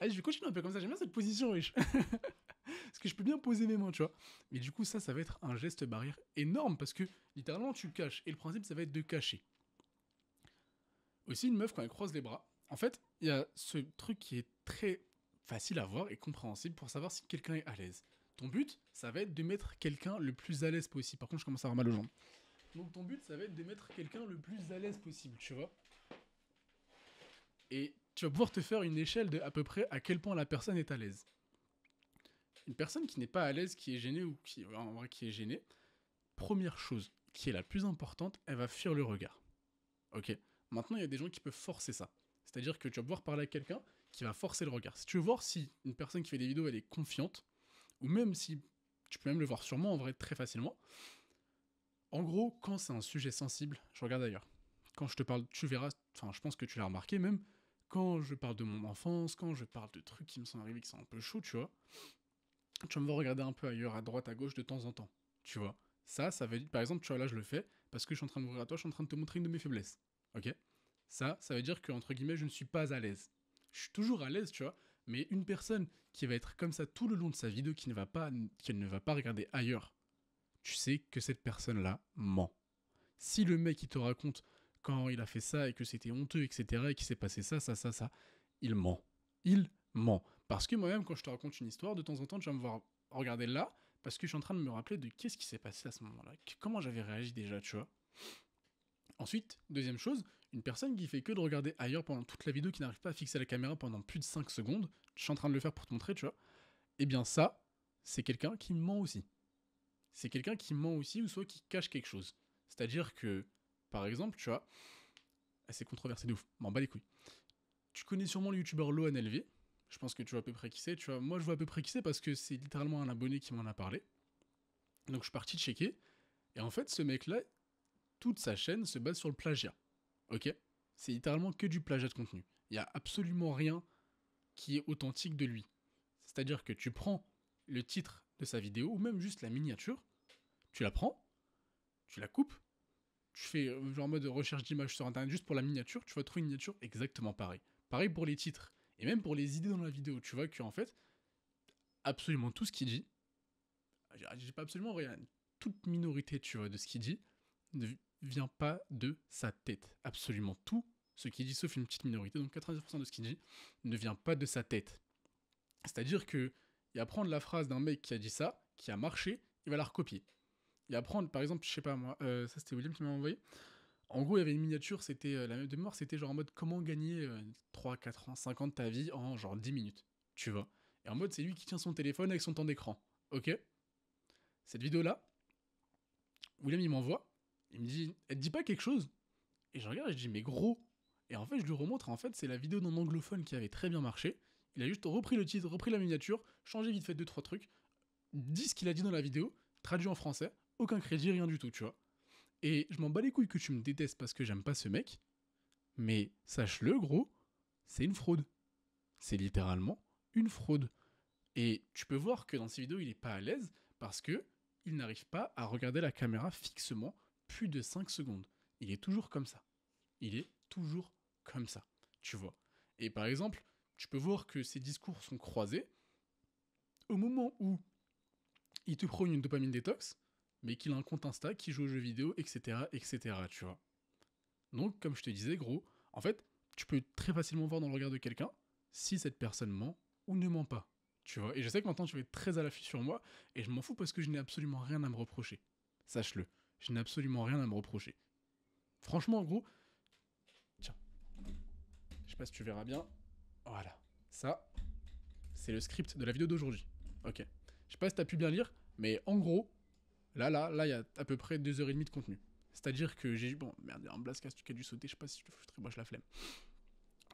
Allez, je vais continuer un peu comme ça, j'aime bien cette position, wesh. parce que je peux bien poser mes mains, tu vois. Mais du coup, ça, ça va être un geste barrière énorme parce que littéralement, tu caches. Et le principe, ça va être de cacher. Aussi, une meuf, quand elle croise les bras, en fait, il y a ce truc qui est très facile à voir et compréhensible pour savoir si quelqu'un est à l'aise. Ton but, ça va être de mettre quelqu'un le plus à l'aise possible. Par contre, je commence à avoir mal aux jambes. Donc ton but, ça va être de mettre quelqu'un le plus à l'aise possible, tu vois. Et tu vas pouvoir te faire une échelle de à peu près à quel point la personne est à l'aise. Une personne qui n'est pas à l'aise, qui est gênée ou qui, en vrai, qui est gênée, première chose qui est la plus importante, elle va fuir le regard. Ok Maintenant, il y a des gens qui peuvent forcer ça. C'est-à-dire que tu vas pouvoir parler à quelqu'un qui va forcer le regard. Si tu veux voir si une personne qui fait des vidéos, elle est confiante, ou même si tu peux même le voir sûrement en vrai très facilement, en gros, quand c'est un sujet sensible, je regarde ailleurs. Quand je te parle, tu verras, enfin je pense que tu l'as remarqué même, quand je parle de mon enfance, quand je parle de trucs qui me sont arrivés qui sont un peu chauds, tu vois, tu vas me regarder un peu ailleurs, à droite, à gauche de temps en temps, tu vois. Ça, ça veut dire, par exemple, tu vois, là je le fais parce que je suis en train de m'ouvrir à toi, je suis en train de te montrer une de mes faiblesses, ok Ça, ça veut dire que, entre guillemets, je ne suis pas à l'aise. Je suis toujours à l'aise, tu vois, mais une personne qui va être comme ça tout le long de sa vidéo, qui ne va pas, qu'elle ne va pas regarder ailleurs, tu sais que cette personne-là ment. Si le mec il te raconte quand il a fait ça et que c'était honteux, etc., et qu'il s'est passé ça, ça, ça, ça, il ment. Il ment. Parce que moi-même, quand je te raconte une histoire, de temps en temps, tu vas me voir regarder là, parce que je suis en train de me rappeler de qu'est-ce qui s'est passé à ce moment-là, comment j'avais réagi déjà, tu vois. Ensuite, deuxième chose, une personne qui fait que de regarder ailleurs pendant toute la vidéo, qui n'arrive pas à fixer la caméra pendant plus de 5 secondes, je suis en train de le faire pour te montrer, tu vois, eh bien ça, c'est quelqu'un qui ment aussi c'est quelqu'un qui ment aussi ou soit qui cache quelque chose. C'est-à-dire que, par exemple, tu vois, c'est controversé de ouf, m'en bats les couilles. Tu connais sûrement le youtubeur Loan LV, je pense que tu vois à peu près qui c'est, tu vois, moi je vois à peu près qui c'est parce que c'est littéralement un abonné qui m'en a parlé. Donc je suis parti checker, et en fait ce mec-là, toute sa chaîne se base sur le plagiat, ok C'est littéralement que du plagiat de contenu, il n'y a absolument rien qui est authentique de lui. C'est-à-dire que tu prends le titre de sa vidéo, ou même juste la miniature, tu la prends, tu la coupes, tu fais euh, genre en mode recherche d'image sur internet juste pour la miniature, tu vas trouver une miniature exactement pareil. Pareil pour les titres, et même pour les idées dans la vidéo, tu vois qu'en fait, absolument tout ce qu'il dit, j'ai pas absolument rien, toute minorité, tu vois, de ce qu'il dit, ne vient pas de sa tête. Absolument tout ce qu'il dit, sauf une petite minorité, donc 90% de ce qu'il dit, ne vient pas de sa tête. C'est-à-dire que il va prendre la phrase d'un mec qui a dit ça, qui a marché, il va la recopier. Il va prendre, par exemple, je sais pas moi, euh, ça c'était William qui m'a envoyé. En gros, il y avait une miniature, c'était euh, la même de mort, c'était genre en mode comment gagner 3, euh, 4 ans, 5 de ta vie en genre 10 minutes, tu vois. Et en mode, c'est lui qui tient son téléphone avec son temps d'écran, ok Cette vidéo-là, William il m'envoie, il me dit, elle te dit pas quelque chose Et je regarde et je dis, mais gros Et en fait, je lui remontre, en fait, c'est la vidéo d'un anglophone qui avait très bien marché, il a juste repris le titre, repris la miniature, changé vite fait deux trois trucs, dit ce qu'il a dit dans la vidéo, traduit en français, aucun crédit, rien du tout, tu vois. Et je m'en bats les couilles que tu me détestes parce que j'aime pas ce mec, mais sache-le gros, c'est une fraude. C'est littéralement une fraude. Et tu peux voir que dans ces vidéos, il est pas à l'aise parce que il n'arrive pas à regarder la caméra fixement plus de 5 secondes. Il est toujours comme ça. Il est toujours comme ça, tu vois. Et par exemple, tu peux voir que ces discours sont croisés. Au moment où il te prône une dopamine détox, mais qu'il a un compte Insta, qui joue aux jeux vidéo, etc., etc., tu vois. Donc, comme je te disais, gros, en fait, tu peux très facilement voir dans le regard de quelqu'un si cette personne ment ou ne ment pas, tu vois. Et je sais que maintenant, tu vas être très à l'affût sur moi, et je m'en fous parce que je n'ai absolument rien à me reprocher. Sache-le, je n'ai absolument rien à me reprocher. Franchement, gros, tiens, je sais pas si tu verras bien, voilà. Ça, c'est le script de la vidéo d'aujourd'hui. Ok. Je sais pas si t'as pu bien lire, mais en gros, là, là, là, il y a à peu près deux heures et demie de contenu. C'est-à-dire que j'ai... Bon, merde, un blastcast dû sauter, je sais pas si je foutrais, moi je la flemme.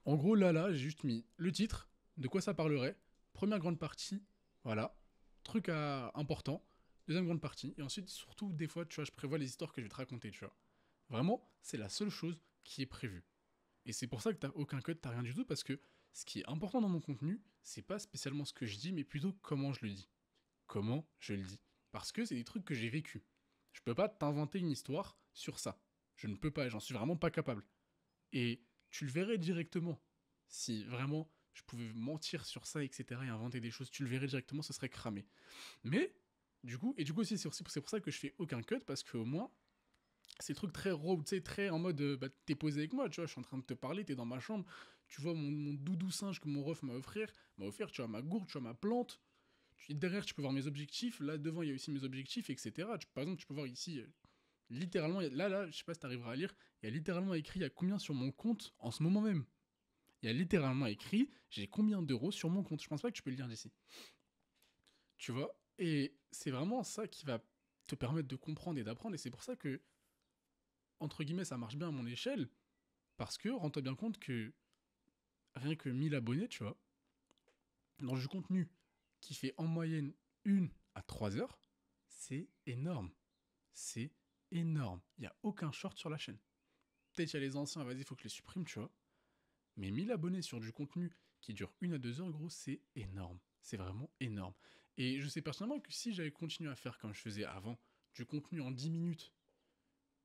En gros, là, là, j'ai juste mis le titre, de quoi ça parlerait, première grande partie, voilà, truc important, deuxième grande partie, et ensuite, surtout, des fois, tu vois, je prévois les histoires que je vais te raconter, tu vois. Vraiment, c'est la seule chose qui est prévue. Et c'est pour ça que t'as aucun code, t'as rien du tout, parce que ce qui est important dans mon contenu, c'est pas spécialement ce que je dis, mais plutôt comment je le dis. Comment je le dis. Parce que c'est des trucs que j'ai vécu. Je peux pas t'inventer une histoire sur ça. Je ne peux pas, j'en suis vraiment pas capable. Et tu le verrais directement. Si vraiment je pouvais mentir sur ça, etc., et inventer des choses, tu le verrais directement, ce serait cramé. Mais, du coup, et du coup aussi, c'est pour ça que je fais aucun cut, parce qu'au moins, ces trucs très raw, tu sais, très en mode, euh, bah, t'es posé avec moi, tu vois, je suis en train de te parler, t'es dans ma chambre, tu vois, mon, doudou singe que mon ref m'a offert, m'a offert, tu vois, ma gourde, tu vois, ma plante. Tu, derrière, tu peux voir mes objectifs. Là, devant, il y a aussi mes objectifs, etc. Tu, par exemple, tu peux voir ici, euh, littéralement, là, là, je sais pas si arriveras à lire, il y a littéralement écrit, il y a combien sur mon compte en ce moment même. Il y a littéralement écrit, j'ai combien d'euros sur mon compte. Je pense pas que tu peux le lire d'ici. Tu vois Et c'est vraiment ça qui va te permettre de comprendre et d'apprendre. Et c'est pour ça que, entre guillemets, ça marche bien à mon échelle. Parce que, rends-toi bien compte que rien que 1000 abonnés, tu vois, dans du contenu qui fait en moyenne une à 3 heures, c'est énorme. C'est énorme. Il n'y a aucun short sur la chaîne. Peut-être qu'il y a les anciens, vas-y, il faut que je les supprime, tu vois. Mais 1000 abonnés sur du contenu qui dure une à deux heures, gros, c'est énorme. C'est vraiment énorme. Et je sais personnellement que si j'avais continué à faire comme je faisais avant, du contenu en 10 minutes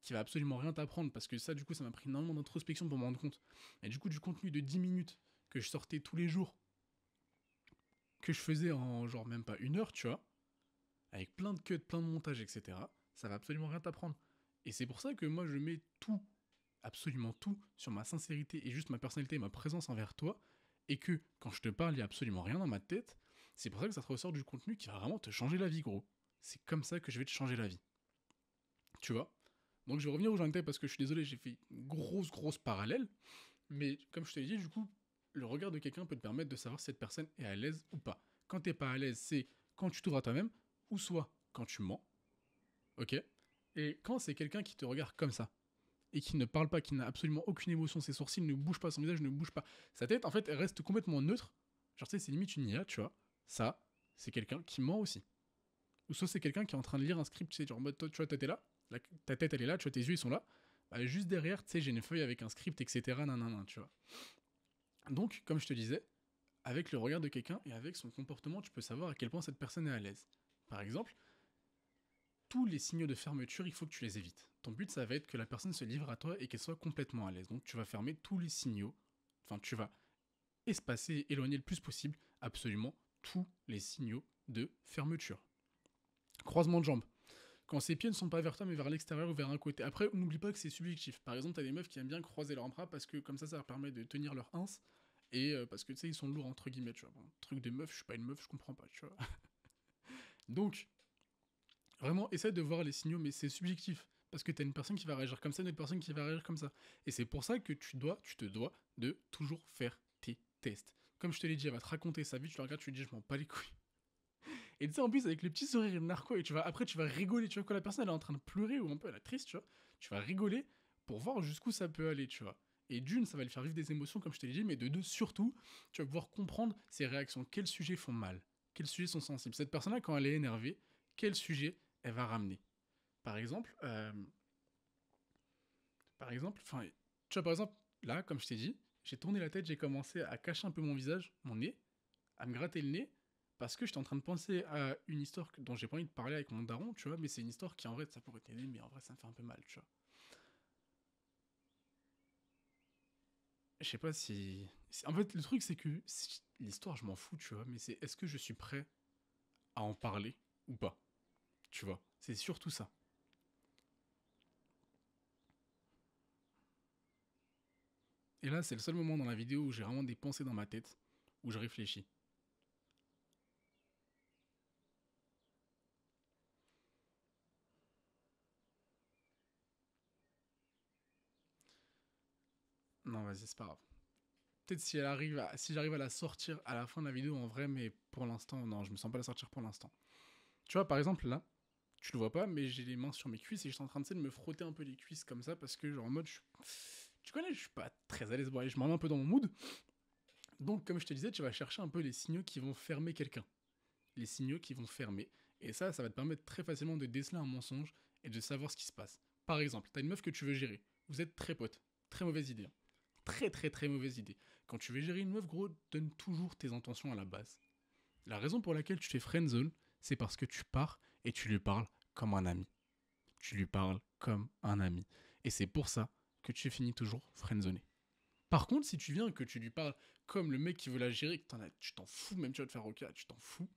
qui va absolument rien t'apprendre, parce que ça, du coup, ça m'a pris énormément d'introspection pour me rendre compte. Et du coup, du contenu de 10 minutes que je sortais tous les jours, que je faisais en genre même pas une heure, tu vois, avec plein de cuts, plein de montages, etc., ça va absolument rien t'apprendre. Et c'est pour ça que moi, je mets tout, absolument tout, sur ma sincérité et juste ma personnalité, et ma présence envers toi, et que quand je te parle, il n'y a absolument rien dans ma tête, c'est pour ça que ça te ressort du contenu qui va vraiment te changer la vie, gros. C'est comme ça que je vais te changer la vie. Tu vois donc je vais revenir où j'en étais parce que je suis désolé, j'ai fait une grosse, grosse parallèle. Mais comme je te dit, du coup, le regard de quelqu'un peut te permettre de savoir si cette personne est à l'aise ou pas. Quand t'es pas à l'aise, c'est quand tu t'ouvres à toi-même, ou soit quand tu mens. Ok Et quand c'est quelqu'un qui te regarde comme ça, et qui ne parle pas, qui n'a absolument aucune émotion, ses sourcils ne bougent pas, son visage ne bouge pas, sa tête, en fait, elle reste complètement neutre. Genre, tu sais, c'est limite une IA, tu vois. Ça, c'est quelqu'un qui ment aussi. Ou soit c'est quelqu'un qui est en train de lire un script, tu sais, genre, toi, tu vois, là, ta tête elle est là, tu vois, tes yeux ils sont là. Bah, juste derrière, tu sais, j'ai une feuille avec un script, etc. Nanana, tu vois. Donc, comme je te disais, avec le regard de quelqu'un et avec son comportement, tu peux savoir à quel point cette personne est à l'aise. Par exemple, tous les signaux de fermeture, il faut que tu les évites. Ton but, ça va être que la personne se livre à toi et qu'elle soit complètement à l'aise. Donc, tu vas fermer tous les signaux. Enfin, tu vas espacer, éloigner le plus possible absolument tous les signaux de fermeture. Croisement de jambes quand ses pieds ne sont pas vers toi mais vers l'extérieur ou vers un côté. Après, n'oublie pas que c'est subjectif. Par exemple, t'as des meufs qui aiment bien croiser leurs bras parce que comme ça, ça leur permet de tenir leur ins et euh, parce que tu sais, ils sont lourds entre guillemets, tu truc des meufs, je suis pas une meuf, je comprends pas, tu vois. Donc, vraiment, essaie de voir les signaux, mais c'est subjectif parce que as une personne qui va réagir comme ça, une autre personne qui va réagir comme ça. Et c'est pour ça que tu dois, tu te dois de toujours faire tes tests. Comme je te l'ai dit, elle va te raconter sa vie, tu la regardes, tu lui dis, je m'en bats les couilles et tu sais, en plus, avec le petit sourire narco, et tu vas, après, tu vas rigoler. Tu vois, quand la personne elle est en train de pleurer ou un peu elle est triste, tu vois, tu vas rigoler pour voir jusqu'où ça peut aller, tu vois. Et d'une, ça va lui faire vivre des émotions, comme je t'ai dit, mais de deux, surtout, tu vas pouvoir comprendre ses réactions. Quels sujets font mal Quels sujets sont sensibles Cette personne-là, quand elle est énervée, quel sujet elle va ramener Par exemple, euh, par exemple, enfin, tu vois, par exemple, là, comme je t'ai dit, j'ai tourné la tête, j'ai commencé à cacher un peu mon visage, mon nez, à me gratter le nez, parce que j'étais en train de penser à une histoire dont j'ai pas envie de parler avec mon daron, tu vois, mais c'est une histoire qui en vrai ça pourrait t'aider, mais en vrai ça me fait un peu mal, tu vois. Je sais pas si. En fait, le truc c'est que l'histoire, je m'en fous, tu vois, mais c'est est-ce que je suis prêt à en parler ou pas Tu vois, c'est surtout ça. Et là, c'est le seul moment dans la vidéo où j'ai vraiment des pensées dans ma tête, où je réfléchis. c'est pas grave. Peut-être si elle arrive, à, si j'arrive à la sortir à la fin de la vidéo en vrai, mais pour l'instant, non, je me sens pas la sortir pour l'instant. Tu vois, par exemple, là, tu le vois pas, mais j'ai les mains sur mes cuisses et je suis en train de, de me frotter un peu les cuisses comme ça parce que, genre, en mode, je, tu connais, je suis pas très à l'aise. Bon, je m'en mets un peu dans mon mood. Donc, comme je te disais, tu vas chercher un peu les signaux qui vont fermer quelqu'un. Les signaux qui vont fermer. Et ça, ça va te permettre très facilement de déceler un mensonge et de savoir ce qui se passe. Par exemple, t'as une meuf que tu veux gérer. Vous êtes très pote Très mauvaise idée. Hein très très très mauvaise idée. Quand tu veux gérer une meuf, gros, donne toujours tes intentions à la base. La raison pour laquelle tu fais friendzone, c'est parce que tu pars et tu lui parles comme un ami. Tu lui parles comme un ami. Et c'est pour ça que tu finis toujours friendzoné. Par contre, si tu viens que tu lui parles comme le mec qui veut la gérer, que tu t'en fous, même tu vas te faire OK, tu t'en fous,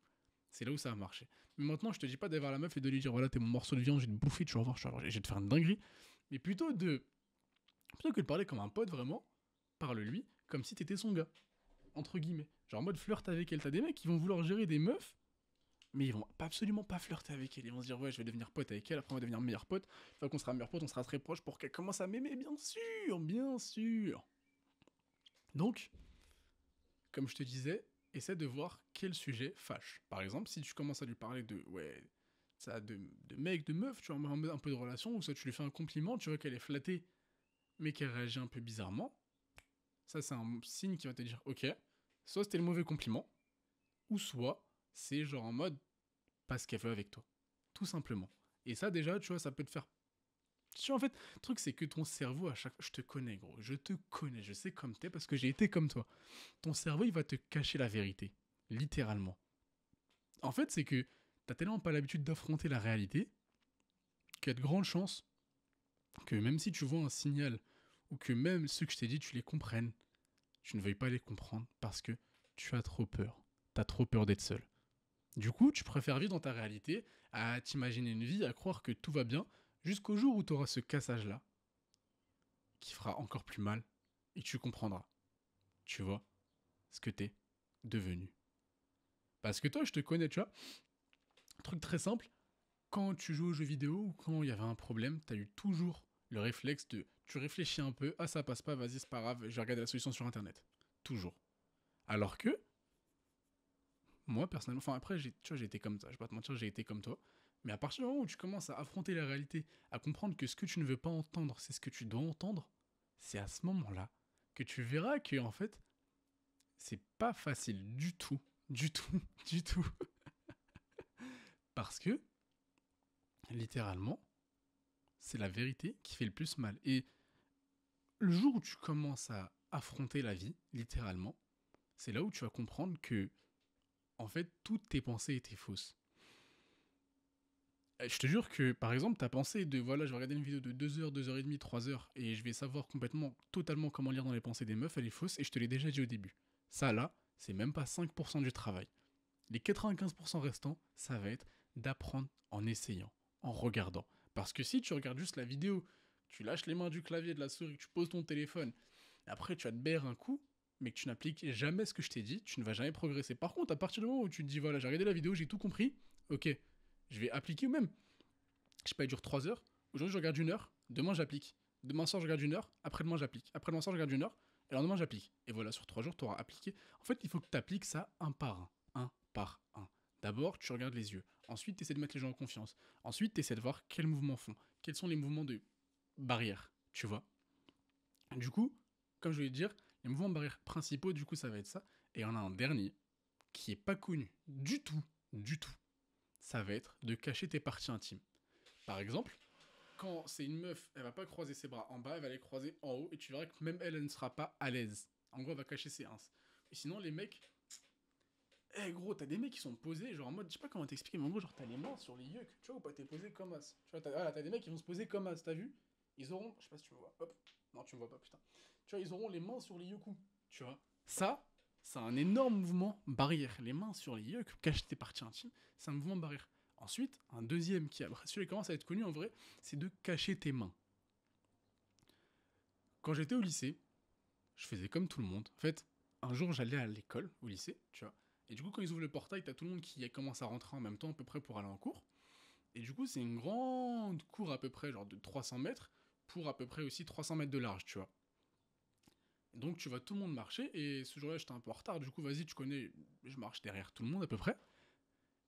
c'est là où ça va marcher. Mais maintenant, je te dis pas d'aller voir la meuf et de lui dire voilà, t'es mon morceau de viande, j'ai vais te bouffer, tu vas voir, je vais te faire une dinguerie. Mais plutôt de. Plutôt que de parler comme un pote vraiment, parle-lui comme si t'étais son gars. Entre guillemets. Genre en mode flirte avec elle. T'as des mecs qui vont vouloir gérer des meufs, mais ils vont absolument pas flirter avec elle. Ils vont se dire, ouais, je vais devenir pote avec elle, après on va devenir meilleur pote. Enfin, qu'on sera meilleur pote, on sera très proche pour qu'elle commence à m'aimer, bien sûr, bien sûr. Donc, comme je te disais, essaie de voir quel sujet fâche. Par exemple, si tu commences à lui parler de, ouais, ça, de, de de meuf, tu vois, un peu de relation, ou ça, tu lui fais un compliment, tu vois qu'elle est flattée, mais qu'elle réagit un peu bizarrement, ça, c'est un signe qui va te dire, ok, soit c'était le mauvais compliment, ou soit c'est genre en mode, pas ce qu'elle veut avec toi. Tout simplement. Et ça, déjà, tu vois, ça peut te faire. Tu vois, en fait, le truc, c'est que ton cerveau, à chaque. Je te connais, gros. Je te connais. Je sais comme t'es parce que j'ai été comme toi. Ton cerveau, il va te cacher la vérité. Littéralement. En fait, c'est que t'as tellement pas l'habitude d'affronter la réalité qu'il y a de grandes chances que même si tu vois un signal ou que même ceux que je t'ai dit, tu les comprennes. Tu ne veuilles pas les comprendre parce que tu as trop peur. Tu as trop peur d'être seul. Du coup, tu préfères vivre dans ta réalité, à t'imaginer une vie, à croire que tout va bien, jusqu'au jour où tu auras ce cassage-là, qui fera encore plus mal, et tu comprendras, tu vois, ce que t'es devenu. Parce que toi, je te connais, tu vois. truc très simple, quand tu joues aux jeux vidéo ou quand il y avait un problème, tu as eu toujours le réflexe de tu réfléchis un peu, ah ça passe pas, vas-y, c'est pas grave, je regarde la solution sur internet. Toujours. Alors que, moi personnellement, enfin après, tu vois, j'ai été comme ça, je vais pas te mentir, j'ai été comme toi. Mais à partir du moment où tu commences à affronter la réalité, à comprendre que ce que tu ne veux pas entendre, c'est ce que tu dois entendre, c'est à ce moment-là que tu verras que, en fait, c'est pas facile du tout, du tout, du tout. Parce que, littéralement, c'est la vérité qui fait le plus mal. Et le jour où tu commences à affronter la vie, littéralement, c'est là où tu vas comprendre que, en fait, toutes tes pensées étaient fausses. Euh, je te jure que, par exemple, ta pensée de voilà, je vais regarder une vidéo de 2h, 2h30, 3h et je vais savoir complètement, totalement comment lire dans les pensées des meufs, elle est fausse et je te l'ai déjà dit au début. Ça là, c'est même pas 5% du travail. Les 95% restants, ça va être d'apprendre en essayant, en regardant. Parce que si tu regardes juste la vidéo, tu lâches les mains du clavier, de la souris, tu poses ton téléphone, après tu as te baire un coup, mais que tu n'appliques jamais ce que je t'ai dit, tu ne vas jamais progresser. Par contre, à partir du moment où tu te dis, voilà, j'ai regardé la vidéo, j'ai tout compris, ok, je vais appliquer ou même, je sais pas, il dure 3 heures, aujourd'hui je regarde une heure, demain j'applique, demain soir je regarde une heure, après-demain j'applique, après-demain soir je regarde une heure, et le lendemain j'applique. Et voilà, sur 3 jours, tu auras appliqué. En fait, il faut que tu appliques ça un par un, un par un. D'abord, tu regardes les yeux. Ensuite, tu essaies de mettre les gens en confiance. Ensuite, tu essaies de voir quels mouvements font. Quels sont les mouvements de barrière, tu vois. Du coup, comme je voulais te dire, les mouvements de barrière principaux, du coup, ça va être ça. Et on a un dernier qui est pas connu du tout, du tout. Ça va être de cacher tes parties intimes. Par exemple, quand c'est une meuf, elle va pas croiser ses bras en bas, elle va les croiser en haut et tu verras que même elle, elle ne sera pas à l'aise. En gros, elle va cacher ses ins. Et sinon, les mecs, eh gros, t'as des mecs qui sont posés, genre en mode, je sais pas comment t'expliquer, mais en gros, genre t'as les mains sur les yeux, tu vois, ou pas, t'es posé comme as. Tu vois, t'as des mecs qui vont se poser comme as, t'as vu Ils auront, je sais pas si tu me vois, hop, non, tu me vois pas, putain. Tu vois, ils auront les mains sur les yeux tu vois. Ça, c'est un énorme mouvement barrière. Les mains sur les yeux, cache tes parties intimes, c'est un mouvement barrière. Ensuite, un deuxième qui celui qui commence à être connu en vrai, c'est de cacher tes mains. Quand j'étais au lycée, je faisais comme tout le monde. En fait, un jour, j'allais à l'école, au lycée, tu vois et du coup, quand ils ouvrent le portail, t'as tout le monde qui commence à rentrer en même temps, à peu près, pour aller en cours. Et du coup, c'est une grande cour à peu près, genre de 300 mètres, pour à peu près aussi 300 mètres de large, tu vois. donc, tu vois tout le monde marcher, et ce jour-là, j'étais un peu en retard, du coup, vas-y, tu connais, je marche derrière tout le monde à peu près.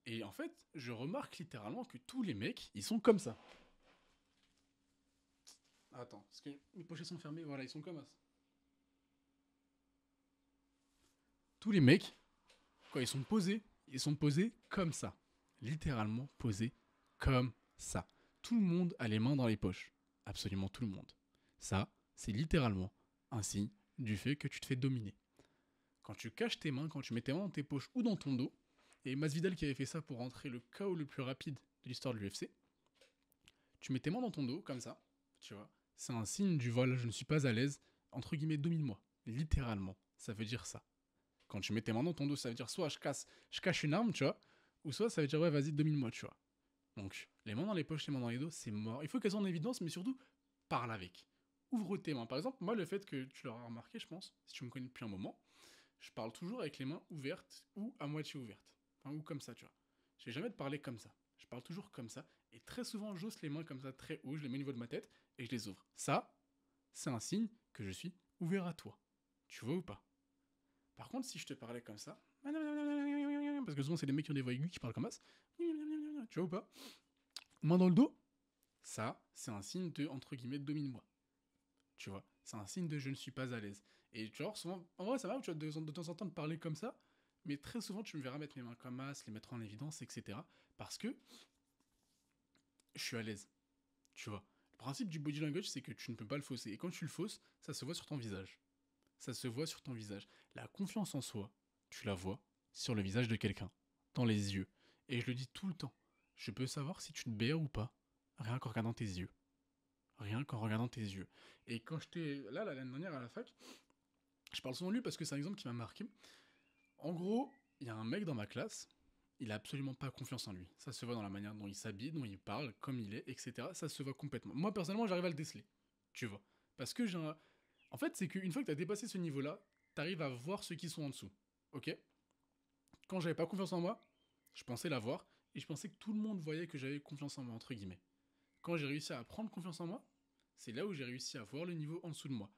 Et en fait, je remarque littéralement que tous les mecs, ils sont comme ça. Attends, parce que mes pochettes sont fermées. voilà, ils sont comme ça. Tous les mecs, ils sont posés, ils sont posés comme ça. Littéralement posés comme ça. Tout le monde a les mains dans les poches. Absolument tout le monde. Ça, c'est littéralement un signe du fait que tu te fais dominer. Quand tu caches tes mains, quand tu mets tes mains dans tes poches ou dans ton dos, et Masvidal qui avait fait ça pour rentrer le chaos le plus rapide de l'histoire de l'UFC, tu mets tes mains dans ton dos comme ça, tu vois, c'est un signe du vol, je ne suis pas à l'aise, entre guillemets, domine-moi. Littéralement, ça veut dire ça quand tu mets tes mains dans ton dos, ça veut dire soit je casse, je cache une arme, tu vois, ou soit ça veut dire ouais, vas-y, domine moi tu vois. Donc, les mains dans les poches, les mains dans les dos, c'est mort. Il faut qu'elles soient en évidence, mais surtout, parle avec. Ouvre tes mains. Par exemple, moi, le fait que tu l'auras remarqué, je pense, si tu me connais depuis un moment, je parle toujours avec les mains ouvertes ou à moitié ouvertes. Enfin, ou comme ça, tu vois. Je vais jamais de parler comme ça. Je parle toujours comme ça. Et très souvent, j'ose les mains comme ça, très haut, je les mets au niveau de ma tête et je les ouvre. Ça, c'est un signe que je suis ouvert à toi. Tu vois ou pas par contre, si je te parlais comme ça, parce que souvent c'est des mecs qui ont des voix aiguës qui parlent comme ça, tu vois ou pas Main dans le dos, ça, c'est un signe de, entre guillemets, domine-moi. Tu vois C'est un signe de je ne suis pas à l'aise. Et genre, souvent, en vrai, ça va, tu vois, de, temps en temps de parler comme ça, mais très souvent, tu me verras mettre mes mains comme ça, les mettre en évidence, etc. Parce que je suis à l'aise. Tu vois Le principe du body language, c'est que tu ne peux pas le fausser. Et quand tu le fausses, ça se voit sur ton visage ça se voit sur ton visage. La confiance en soi, tu la vois sur le visage de quelqu'un, dans les yeux. Et je le dis tout le temps, je peux savoir si tu te béas ou pas, rien qu'en regardant tes yeux. Rien qu'en regardant tes yeux. Et quand j'étais là, la dernière à la fac, je parle souvent de lui parce que c'est un exemple qui m'a marqué. En gros, il y a un mec dans ma classe, il a absolument pas confiance en lui. Ça se voit dans la manière dont il s'habille, dont il parle, comme il est, etc. Ça se voit complètement. Moi, personnellement, j'arrive à le déceler. Tu vois. Parce que j'ai un... En fait, c'est qu'une fois que tu as dépassé ce niveau-là, tu arrives à voir ceux qui sont en dessous. Ok Quand j'avais pas confiance en moi, je pensais l'avoir et je pensais que tout le monde voyait que j'avais confiance en moi, entre guillemets. Quand j'ai réussi à prendre confiance en moi, c'est là où j'ai réussi à voir le niveau en dessous de moi.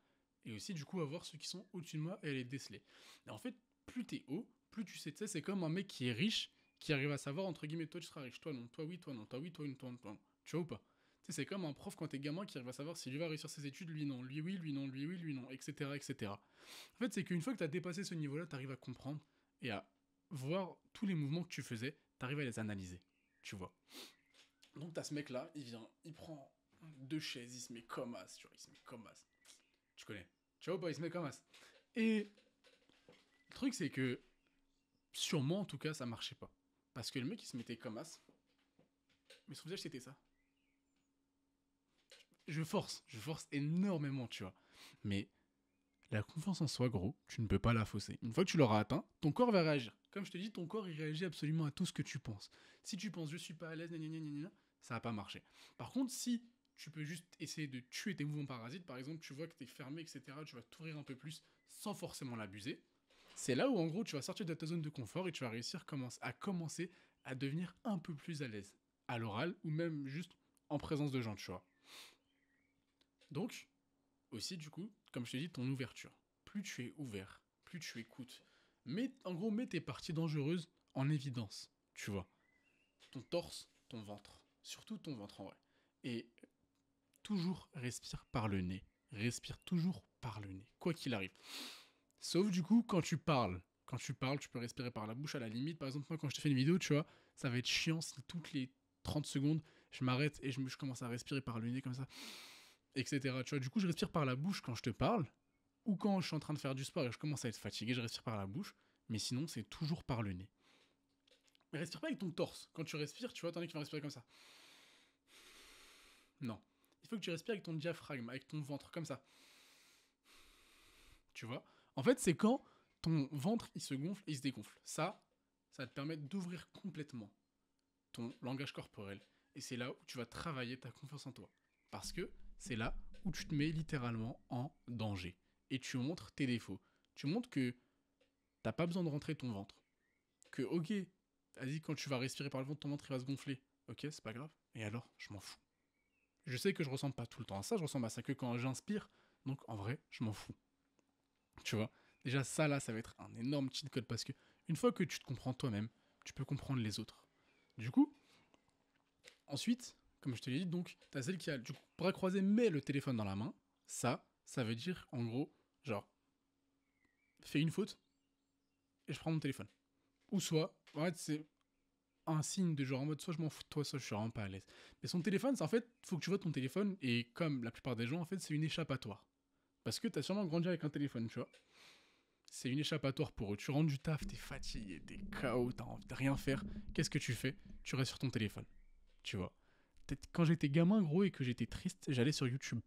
Et aussi, du coup, à voir ceux qui sont au-dessus de moi et à les déceler. Et en fait, plus t'es haut, plus tu sais, tu c'est comme un mec qui est riche, qui arrive à savoir, entre guillemets, toi tu seras riche, toi non, toi oui, toi non, toi oui, toi non, toi non, toi Tu vois ou pas c'est comme un prof quand t'es gamin qui arrive à savoir si lui va réussir ses études, lui non, lui oui, lui non, lui oui, lui non, etc. etc. En fait, c'est qu'une fois que t'as dépassé ce niveau-là, t'arrives à comprendre et à voir tous les mouvements que tu faisais, t'arrives à les analyser, tu vois. Donc t'as ce mec-là, il vient, il prend deux chaises, il se met comme as, tu comme as. Tu connais. ciao ou pas, il se met comme as. Et le truc, c'est que sûrement, en tout cas, ça marchait pas. Parce que le mec, il se mettait comme as, mais son visage, c'était ça je force, je force énormément, tu vois. Mais la confiance en soi, gros, tu ne peux pas la fausser. Une fois que tu l'auras atteint, ton corps va réagir. Comme je te dis, ton corps, il réagit absolument à tout ce que tu penses. Si tu penses, je suis pas à l'aise, ça va pas marcher. Par contre, si tu peux juste essayer de tuer tes mouvements parasites, par exemple, tu vois que tu es fermé, etc., tu vas t'ouvrir un peu plus sans forcément l'abuser, c'est là où, en gros, tu vas sortir de ta zone de confort et tu vas réussir à commencer à devenir un peu plus à l'aise, à l'oral ou même juste en présence de gens, tu vois. Donc, aussi, du coup, comme je te dis, ton ouverture. Plus tu es ouvert, plus tu écoutes. Mais, en gros, mets tes parties dangereuses en évidence, tu vois. Ton torse, ton ventre. Surtout ton ventre, en vrai. Et toujours respire par le nez. Respire toujours par le nez, quoi qu'il arrive. Sauf, du coup, quand tu parles quand tu parles, tu peux respirer par la bouche à la limite. Par exemple, moi, quand je te fais une vidéo, tu vois, ça va être chiant si toutes les 30 secondes, je m'arrête et je, commence à respirer par le nez comme ça etc. Tu vois, du coup, je respire par la bouche quand je te parle, ou quand je suis en train de faire du sport et je commence à être fatigué, je respire par la bouche, mais sinon, c'est toujours par le nez. Mais respire pas avec ton torse. Quand tu respires, tu vois, t'en as qui vas respirer comme ça. Non. Il faut que tu respires avec ton diaphragme, avec ton ventre, comme ça. Tu vois En fait, c'est quand ton ventre, il se gonfle et il se dégonfle. Ça, ça va te permettre d'ouvrir complètement ton langage corporel. Et c'est là où tu vas travailler ta confiance en toi. Parce que c'est là où tu te mets littéralement en danger. Et tu montres tes défauts. Tu montres que t'as pas besoin de rentrer ton ventre. Que, ok, vas-y, quand tu vas respirer par le ventre, ton ventre il va se gonfler. Ok, c'est pas grave. Et alors, je m'en fous. Je sais que je ressemble pas tout le temps à ça, je ressemble à ça que quand j'inspire. Donc en vrai, je m'en fous. Tu vois Déjà, ça là, ça va être un énorme cheat code parce que une fois que tu te comprends toi-même, tu peux comprendre les autres. Du coup, ensuite, comme je te l'ai dit, donc, t'as celle qui a du bras croisé mais le téléphone dans la main. Ça, ça veut dire, en gros, genre, fais une faute et je prends mon téléphone. Ou soit, en fait, c'est un signe de genre en mode soit je m'en fous de toi, soit je suis vraiment pas à l'aise. Mais son téléphone, c'est en fait, faut que tu vois ton téléphone et comme la plupart des gens, en fait, c'est une échappatoire. Parce que t'as sûrement grandi avec un téléphone, tu vois. C'est une échappatoire pour eux. Tu rentres du taf, t'es fatigué, t'es KO, t'as envie de rien faire. Qu'est-ce que tu fais Tu restes sur ton téléphone. Tu vois quand j'étais gamin, gros, et que j'étais triste, j'allais sur YouTube.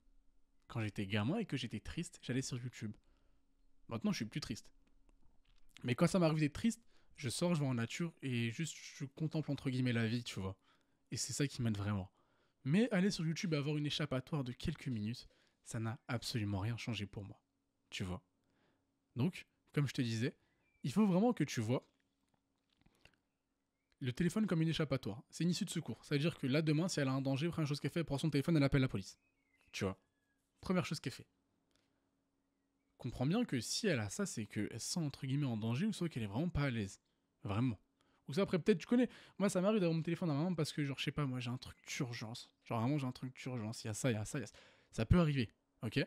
Quand j'étais gamin et que j'étais triste, j'allais sur YouTube. Maintenant, je suis plus triste. Mais quand ça m'arrive d'être triste, je sors, je vais en nature et juste je contemple entre guillemets la vie, tu vois. Et c'est ça qui m'aide vraiment. Mais aller sur YouTube et avoir une échappatoire de quelques minutes, ça n'a absolument rien changé pour moi. Tu vois. Donc, comme je te disais, il faut vraiment que tu vois le téléphone comme une échappatoire. C'est une issue de secours. Ça veut dire que là, demain, si elle a un danger, première chose qu'elle fait, elle prend son téléphone, elle appelle la police. Tu vois Première chose qu'elle fait. Comprends bien que si elle a ça, c'est qu'elle se sent entre guillemets en danger ou soit qu'elle est vraiment pas à l'aise. Vraiment. Ou ça, après, peut-être, tu connais. Moi, ça m'arrive d'avoir mon téléphone à parce que, genre, je sais pas, moi, j'ai un truc d'urgence. Genre, vraiment, j'ai un truc d'urgence. Il y a ça, il y a ça, il y a ça. Ça peut arriver. Ok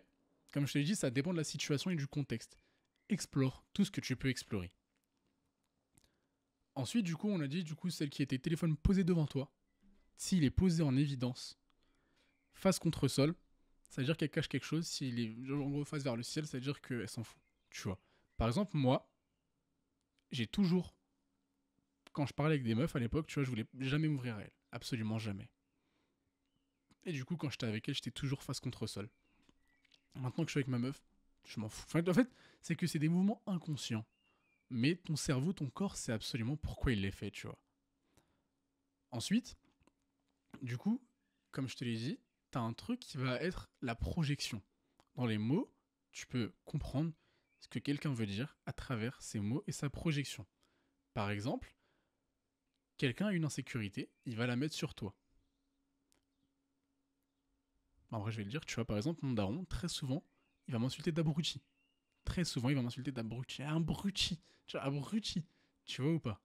Comme je te l'ai dit, ça dépend de la situation et du contexte. Explore tout ce que tu peux explorer. Ensuite, du coup, on a dit, du coup, celle qui était téléphone posé devant toi, s'il est posé en évidence, face contre sol, ça veut dire qu'elle cache quelque chose. S'il est en gros face vers le ciel, ça veut dire qu'elle s'en fout. Tu vois. Par exemple, moi, j'ai toujours, quand je parlais avec des meufs à l'époque, tu vois, je voulais jamais m'ouvrir à elles. Absolument jamais. Et du coup, quand j'étais avec elle, j'étais toujours face contre sol. Maintenant que je suis avec ma meuf, je m'en fous. en fait, c'est que c'est des mouvements inconscients mais ton cerveau, ton corps sait absolument pourquoi il l'est fait, tu vois. Ensuite, du coup, comme je te l'ai dit, tu as un truc qui va être la projection. Dans les mots, tu peux comprendre ce que quelqu'un veut dire à travers ses mots et sa projection. Par exemple, quelqu'un a une insécurité, il va la mettre sur toi. En je vais le dire, tu vois, par exemple, mon daron, très souvent, il va m'insulter d'abruti très souvent, il va m'insulter d'abruti. Abruti Tu vois, abruti Tu vois ou pas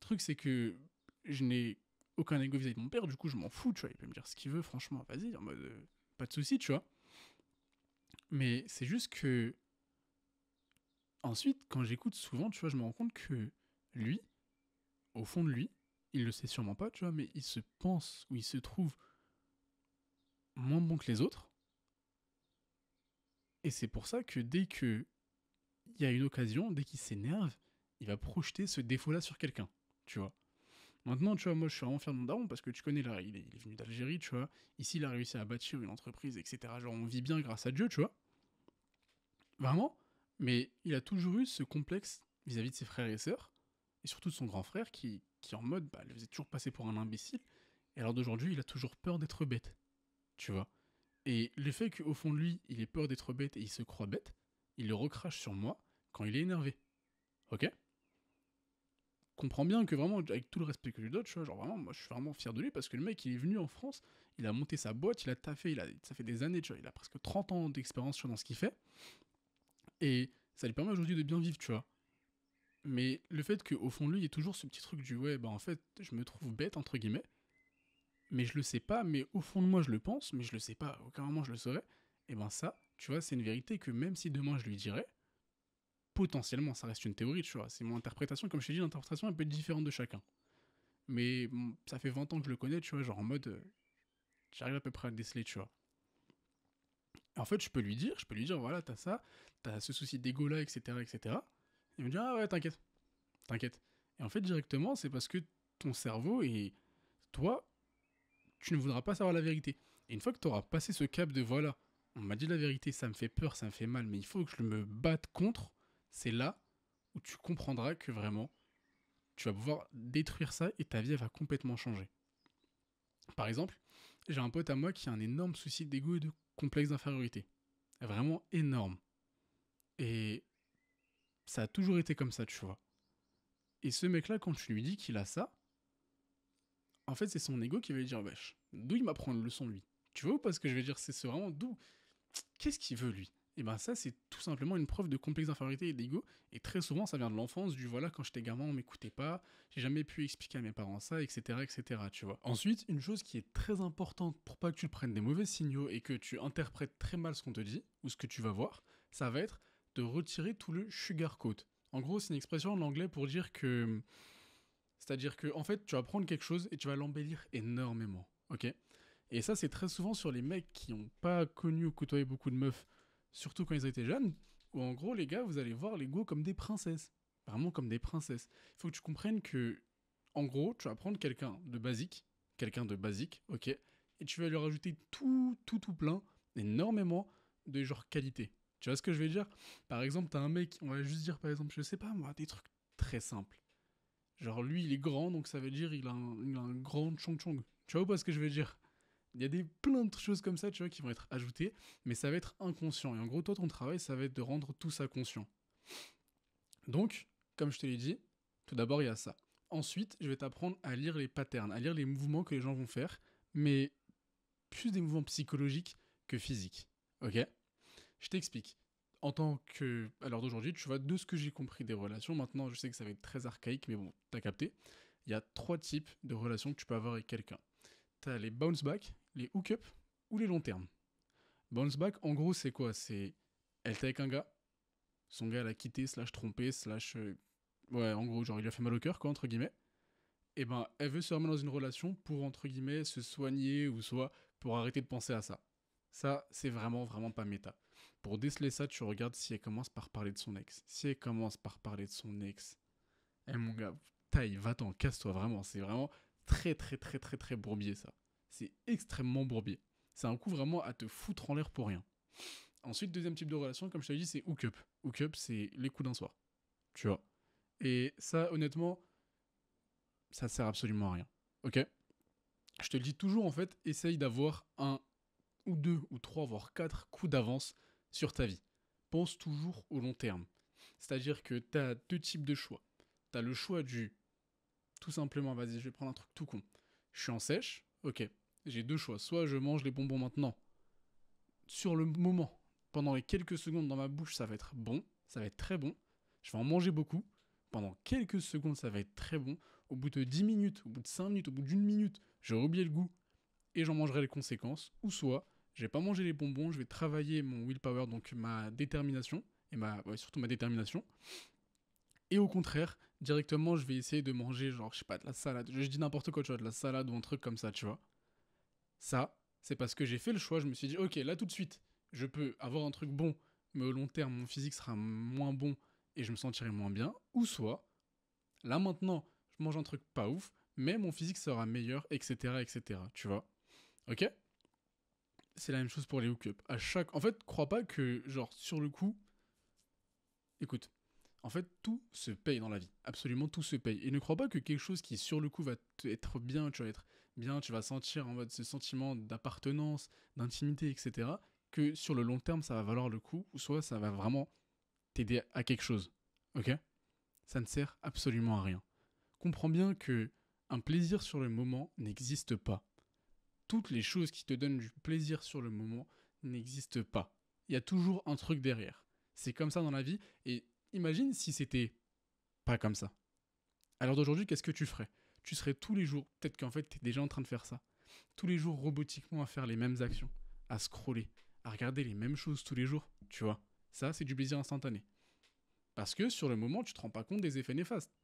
Le truc, c'est que je n'ai aucun ego vis-à-vis de mon père, du coup, je m'en fous, tu vois. Il peut me dire ce qu'il veut, franchement, vas-y, en mode. Euh, pas de souci, tu vois. Mais c'est juste que. Ensuite, quand j'écoute souvent, tu vois, je me rends compte que lui, au fond de lui, il le sait sûrement pas, tu vois, mais il se pense ou il se trouve moins bon que les autres et c'est pour ça que dès que il y a une occasion, dès qu'il s'énerve, il va projeter ce défaut-là sur quelqu'un, tu vois. Maintenant, tu vois, moi, je suis vraiment fier de daron parce que tu connais, là, il est, venu d'Algérie, tu vois. Ici, il a réussi à bâtir une entreprise, etc. Genre, on vit bien grâce à Dieu, tu vois. Vraiment. Mais il a toujours eu ce complexe vis-à-vis de ses frères et sœurs, et surtout de son grand frère qui, en mode, bah, le faisait toujours passer pour un imbécile. Et alors d'aujourd'hui, il a toujours peur d'être bête, tu vois. Et le fait qu'au fond de lui, il ait peur d'être bête et il se croit bête, il le recrache sur moi quand il est énervé. Ok Comprends bien que vraiment, avec tout le respect que je lui donne, tu genre vraiment, moi je suis vraiment fier de lui parce que le mec, il est venu en France, il a monté sa boîte, il a taffé, il a, ça fait des années, il a presque 30 ans d'expérience dans ce qu'il fait. Et ça lui permet aujourd'hui de bien vivre, tu vois. Mais le fait qu'au fond de lui, il y ait toujours ce petit truc du ouais, bah, en fait, je me trouve bête, entre guillemets, mais je le sais pas, mais au fond de moi je le pense, mais je le sais pas, à aucun moment je le saurais, et eh ben ça, tu vois, c'est une vérité que même si demain je lui dirais, potentiellement, ça reste une théorie, tu vois, c'est mon interprétation, comme je t'ai dit, l'interprétation elle peut être différente de chacun. Mais mm, ça fait 20 ans que je le connais, tu vois, genre en mode, euh, j'arrive à peu près à le déceler, tu vois. En fait, je peux lui dire, je peux lui dire, voilà, t'as ça, t'as ce souci d'ego là, etc., etc. Il me dit, ah ouais, t'inquiète, t'inquiète. Et en fait, directement, c'est parce que ton cerveau et toi, tu ne voudras pas savoir la vérité. Et une fois que tu auras passé ce cap de voilà, on m'a dit la vérité, ça me fait peur, ça me fait mal, mais il faut que je me batte contre, c'est là où tu comprendras que vraiment, tu vas pouvoir détruire ça et ta vie va complètement changer. Par exemple, j'ai un pote à moi qui a un énorme souci d'ego et de complexe d'infériorité. Vraiment énorme. Et ça a toujours été comme ça, tu vois. Et ce mec-là, quand tu lui dis qu'il a ça, en fait, c'est son ego qui va lui dire Wesh, d'où il m'apprend une leçon, lui Tu vois Parce pas que je vais dire C'est vraiment d'où Qu'est-ce qu'il veut, lui Et eh ben ça, c'est tout simplement une preuve de complexe d'infériorité et d'ego. Et très souvent, ça vient de l'enfance, du voilà, quand j'étais gamin, on m'écoutait pas, j'ai jamais pu expliquer à mes parents ça, etc., etc., tu vois. Ensuite, une chose qui est très importante pour pas que tu prennes des mauvais signaux et que tu interprètes très mal ce qu'on te dit ou ce que tu vas voir, ça va être de retirer tout le sugarcoat. En gros, c'est une expression en anglais pour dire que c'est-à-dire que en fait, tu vas prendre quelque chose et tu vas l'embellir énormément, ok Et ça, c'est très souvent sur les mecs qui n'ont pas connu ou côtoyé beaucoup de meufs, surtout quand ils étaient jeunes, où en gros, les gars, vous allez voir les go comme des princesses. Vraiment comme des princesses. Il faut que tu comprennes que, en gros, tu vas prendre quelqu'un de basique, quelqu'un de basique, ok Et tu vas lui rajouter tout, tout, tout plein, énormément de genre qualité. Tu vois ce que je veux dire Par exemple, t'as un mec, on va juste dire par exemple, je sais pas moi, des trucs très simples. Genre, lui, il est grand, donc ça veut dire il a un, grand chong-chong. Tu vois pas ce que je veux dire il y a des plein de choses comme ça, tu vois, qui vont être ajoutées, mais ça va être inconscient. Et en gros, toi, ton travail, ça va être de rendre tout ça conscient. Donc, comme je te l'ai dit, tout d'abord, il y a ça. Ensuite, je vais t'apprendre à lire les patterns, à lire les mouvements que les gens vont faire, mais plus des mouvements psychologiques que physiques. Ok Je t'explique en tant que. Alors d'aujourd'hui, tu vois, de ce que j'ai compris des relations, maintenant je sais que ça va être très archaïque, mais bon, t'as capté. Il y a trois types de relations que tu peux avoir avec quelqu'un. T'as les bounce back, les hook up ou les long termes. Bounce back, en gros, c'est quoi C'est elle t'a avec un gars, son gars l'a quitté, slash trompé, slash. Euh, ouais, en gros, genre il lui a fait mal au cœur, quoi, entre guillemets. Et eh ben, elle veut se remettre dans une relation pour, entre guillemets, se soigner ou soit pour arrêter de penser à ça. Ça, c'est vraiment, vraiment pas méta. Pour déceler ça, tu regardes si elle commence par parler de son ex. Si elle commence par parler de son ex, eh mon gars, taille, va-t'en, casse-toi vraiment. C'est vraiment très, très, très, très, très bourbier ça. C'est extrêmement bourbier. C'est un coup vraiment à te foutre en l'air pour rien. Ensuite, deuxième type de relation, comme je t'avais dit, c'est hook-up. Hook-up, c'est les coups d'un soir. Tu vois. Et ça, honnêtement, ça sert absolument à rien. Ok Je te le dis toujours, en fait, essaye d'avoir un ou deux ou trois, voire quatre coups d'avance sur ta vie. Pense toujours au long terme. C'est-à-dire que tu as deux types de choix. Tu as le choix du tout simplement, vas-y, je vais prendre un truc tout con. Je suis en sèche, ok. J'ai deux choix. Soit je mange les bonbons maintenant, sur le moment, pendant les quelques secondes dans ma bouche, ça va être bon, ça va être très bon. Je vais en manger beaucoup. Pendant quelques secondes, ça va être très bon. Au bout de 10 minutes, au bout de 5 minutes, au bout d'une minute, j'aurai oublié le goût et j'en mangerai les conséquences. Ou soit, je vais pas manger les bonbons, je vais travailler mon willpower, donc ma détermination, et ma, surtout ma détermination. Et au contraire, directement, je vais essayer de manger, genre, je sais pas, de la salade. Je, dis n'importe quoi, de la salade ou un truc comme ça, tu vois. Ça, c'est parce que j'ai fait le choix, je me suis dit, ok, là tout de suite, je peux avoir un truc bon, mais au long terme, mon physique sera moins bon et je me sentirai moins bien. Ou soit, là maintenant, je mange un truc pas ouf, mais mon physique sera meilleur, etc., etc. Tu vois Ok c'est la même chose pour les hookups. À chaque... En fait, crois pas que, genre, sur le coup... Écoute, en fait, tout se paye dans la vie. Absolument tout se paye. Et ne crois pas que quelque chose qui, sur le coup, va être bien, tu vas être bien, tu vas sentir en mode ce sentiment d'appartenance, d'intimité, etc., que sur le long terme, ça va valoir le coup, ou soit ça va vraiment t'aider à quelque chose. Ok Ça ne sert absolument à rien. Comprends bien que un plaisir sur le moment n'existe pas toutes les choses qui te donnent du plaisir sur le moment n'existent pas. Il y a toujours un truc derrière. C'est comme ça dans la vie. Et imagine si c'était pas comme ça. Alors d'aujourd'hui, qu'est-ce que tu ferais Tu serais tous les jours, peut-être qu'en fait, tu es déjà en train de faire ça. Tous les jours robotiquement à faire les mêmes actions, à scroller, à regarder les mêmes choses tous les jours, tu vois. Ça, c'est du plaisir instantané. Parce que sur le moment, tu te rends pas compte des effets néfastes.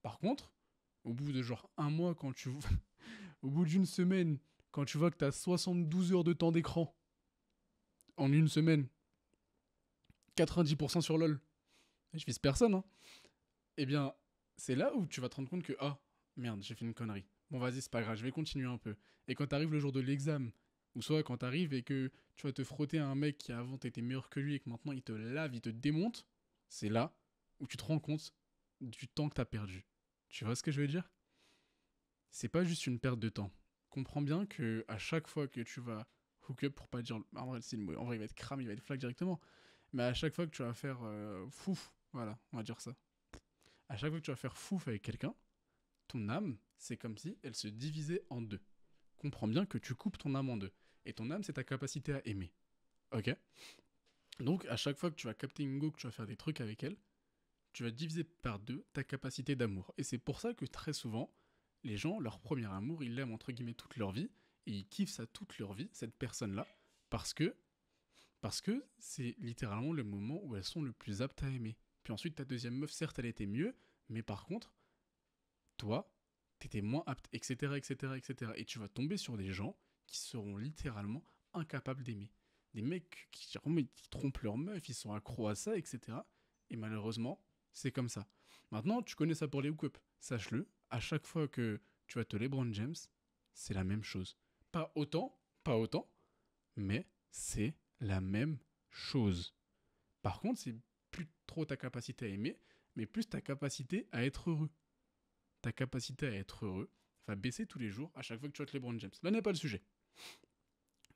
Par contre, au bout de genre un mois, quand tu. au bout d'une semaine, quand tu vois que tu as 72 heures de temps d'écran en une semaine, 90% sur LOL, je vise personne, hein, eh bien, c'est là où tu vas te rendre compte que, ah, merde, j'ai fait une connerie. Bon, vas-y, c'est pas grave, je vais continuer un peu. Et quand t'arrives le jour de l'examen, ou soit quand t'arrives et que tu vas te frotter à un mec qui avant t'étais meilleur que lui et que maintenant il te lave, il te démonte, c'est là où tu te rends compte du temps que t'as perdu. Tu vois ce que je veux dire C'est pas juste une perte de temps comprends bien que à chaque fois que tu vas hook up, pour pas dire. En vrai, en vrai, il va être cram, il va être flag directement. Mais à chaque fois que tu vas faire euh, fouf, voilà, on va dire ça. À chaque fois que tu vas faire fouf avec quelqu'un, ton âme, c'est comme si elle se divisait en deux. Comprends bien que tu coupes ton âme en deux. Et ton âme, c'est ta capacité à aimer. Ok Donc, à chaque fois que tu vas capter une go, que tu vas faire des trucs avec elle, tu vas diviser par deux ta capacité d'amour. Et c'est pour ça que très souvent, les gens, leur premier amour, ils l'aiment entre guillemets toute leur vie et ils kiffent ça toute leur vie, cette personne-là, parce que parce que c'est littéralement le moment où elles sont le plus aptes à aimer. Puis ensuite, ta deuxième meuf, certes, elle était mieux, mais par contre, toi, t'étais moins apte, etc., etc., etc. Et tu vas tomber sur des gens qui seront littéralement incapables d'aimer. Des mecs qui, qui trompent leur meuf, ils sont accros à ça, etc. Et malheureusement, c'est comme ça. Maintenant, tu connais ça pour les hookups, Sache-le, à chaque fois que tu vas te LeBron James, c'est la même chose. Pas autant, pas autant, mais c'est la même chose. Par contre, c'est plus trop ta capacité à aimer, mais plus ta capacité à être heureux. Ta capacité à être heureux va baisser tous les jours à chaque fois que tu vois LeBron James. Là n'est pas le sujet.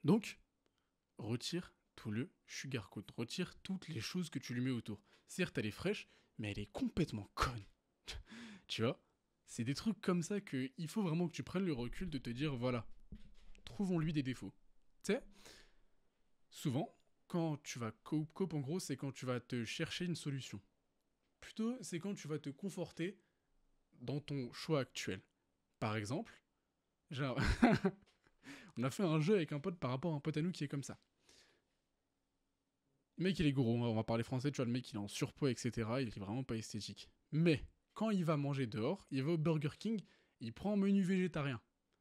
Donc, retire tout le sugarcoat. retire toutes les choses que tu lui mets autour. Certes, elle est fraîche, mais elle est complètement conne. tu vois c'est des trucs comme ça que il faut vraiment que tu prennes le recul de te dire voilà, trouvons-lui des défauts. Tu sais, souvent, quand tu vas cope, cope en gros, c'est quand tu vas te chercher une solution. Plutôt, c'est quand tu vas te conforter dans ton choix actuel. Par exemple, genre, on a fait un jeu avec un pote par rapport à un pote à nous qui est comme ça. Le mec, il est gros, on va parler français, tu vois, le mec, il est en surpoids, etc. Il est vraiment pas esthétique. Mais, quand il va manger dehors, il va au Burger King, il prend un menu végétarien.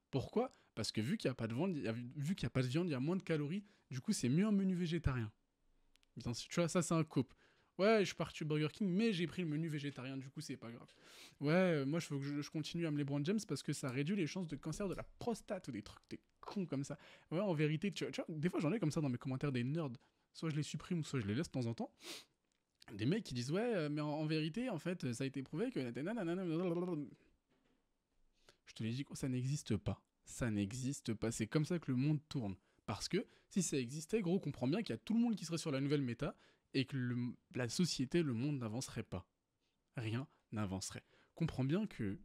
Pourquoi Parce que vu qu'il n'y a, pas de viande, il y a, vu qu'il a pas de viande, il y a moins de calories, du coup c'est mieux un menu végétarien. tu vois, ça c'est un couple. Ouais, je suis parti au Burger King, mais j'ai pris le menu végétarien, du coup c'est pas grave. Ouais, euh, moi je veux que je, continue à me les James parce que ça réduit les chances de cancer de la prostate ou des trucs, des cons comme ça. Ouais, en vérité, tu, tu vois, des fois j'en ai comme ça dans mes commentaires des nerds. Soit je les supprime, soit je les laisse de temps en temps des mecs qui disent ouais, euh, mais en, vérité, en fait, ça a été prouvé que je te l'ai dis, ça n'existe pas. Ça n'existe pas. C'est comme ça que le monde tourne. Parce que si ça existait, gros, comprends bien qu'il y a tout le monde qui serait sur la nouvelle méta et que la société, le monde n'avancerait pas. Rien n'avancerait. Comprends bien que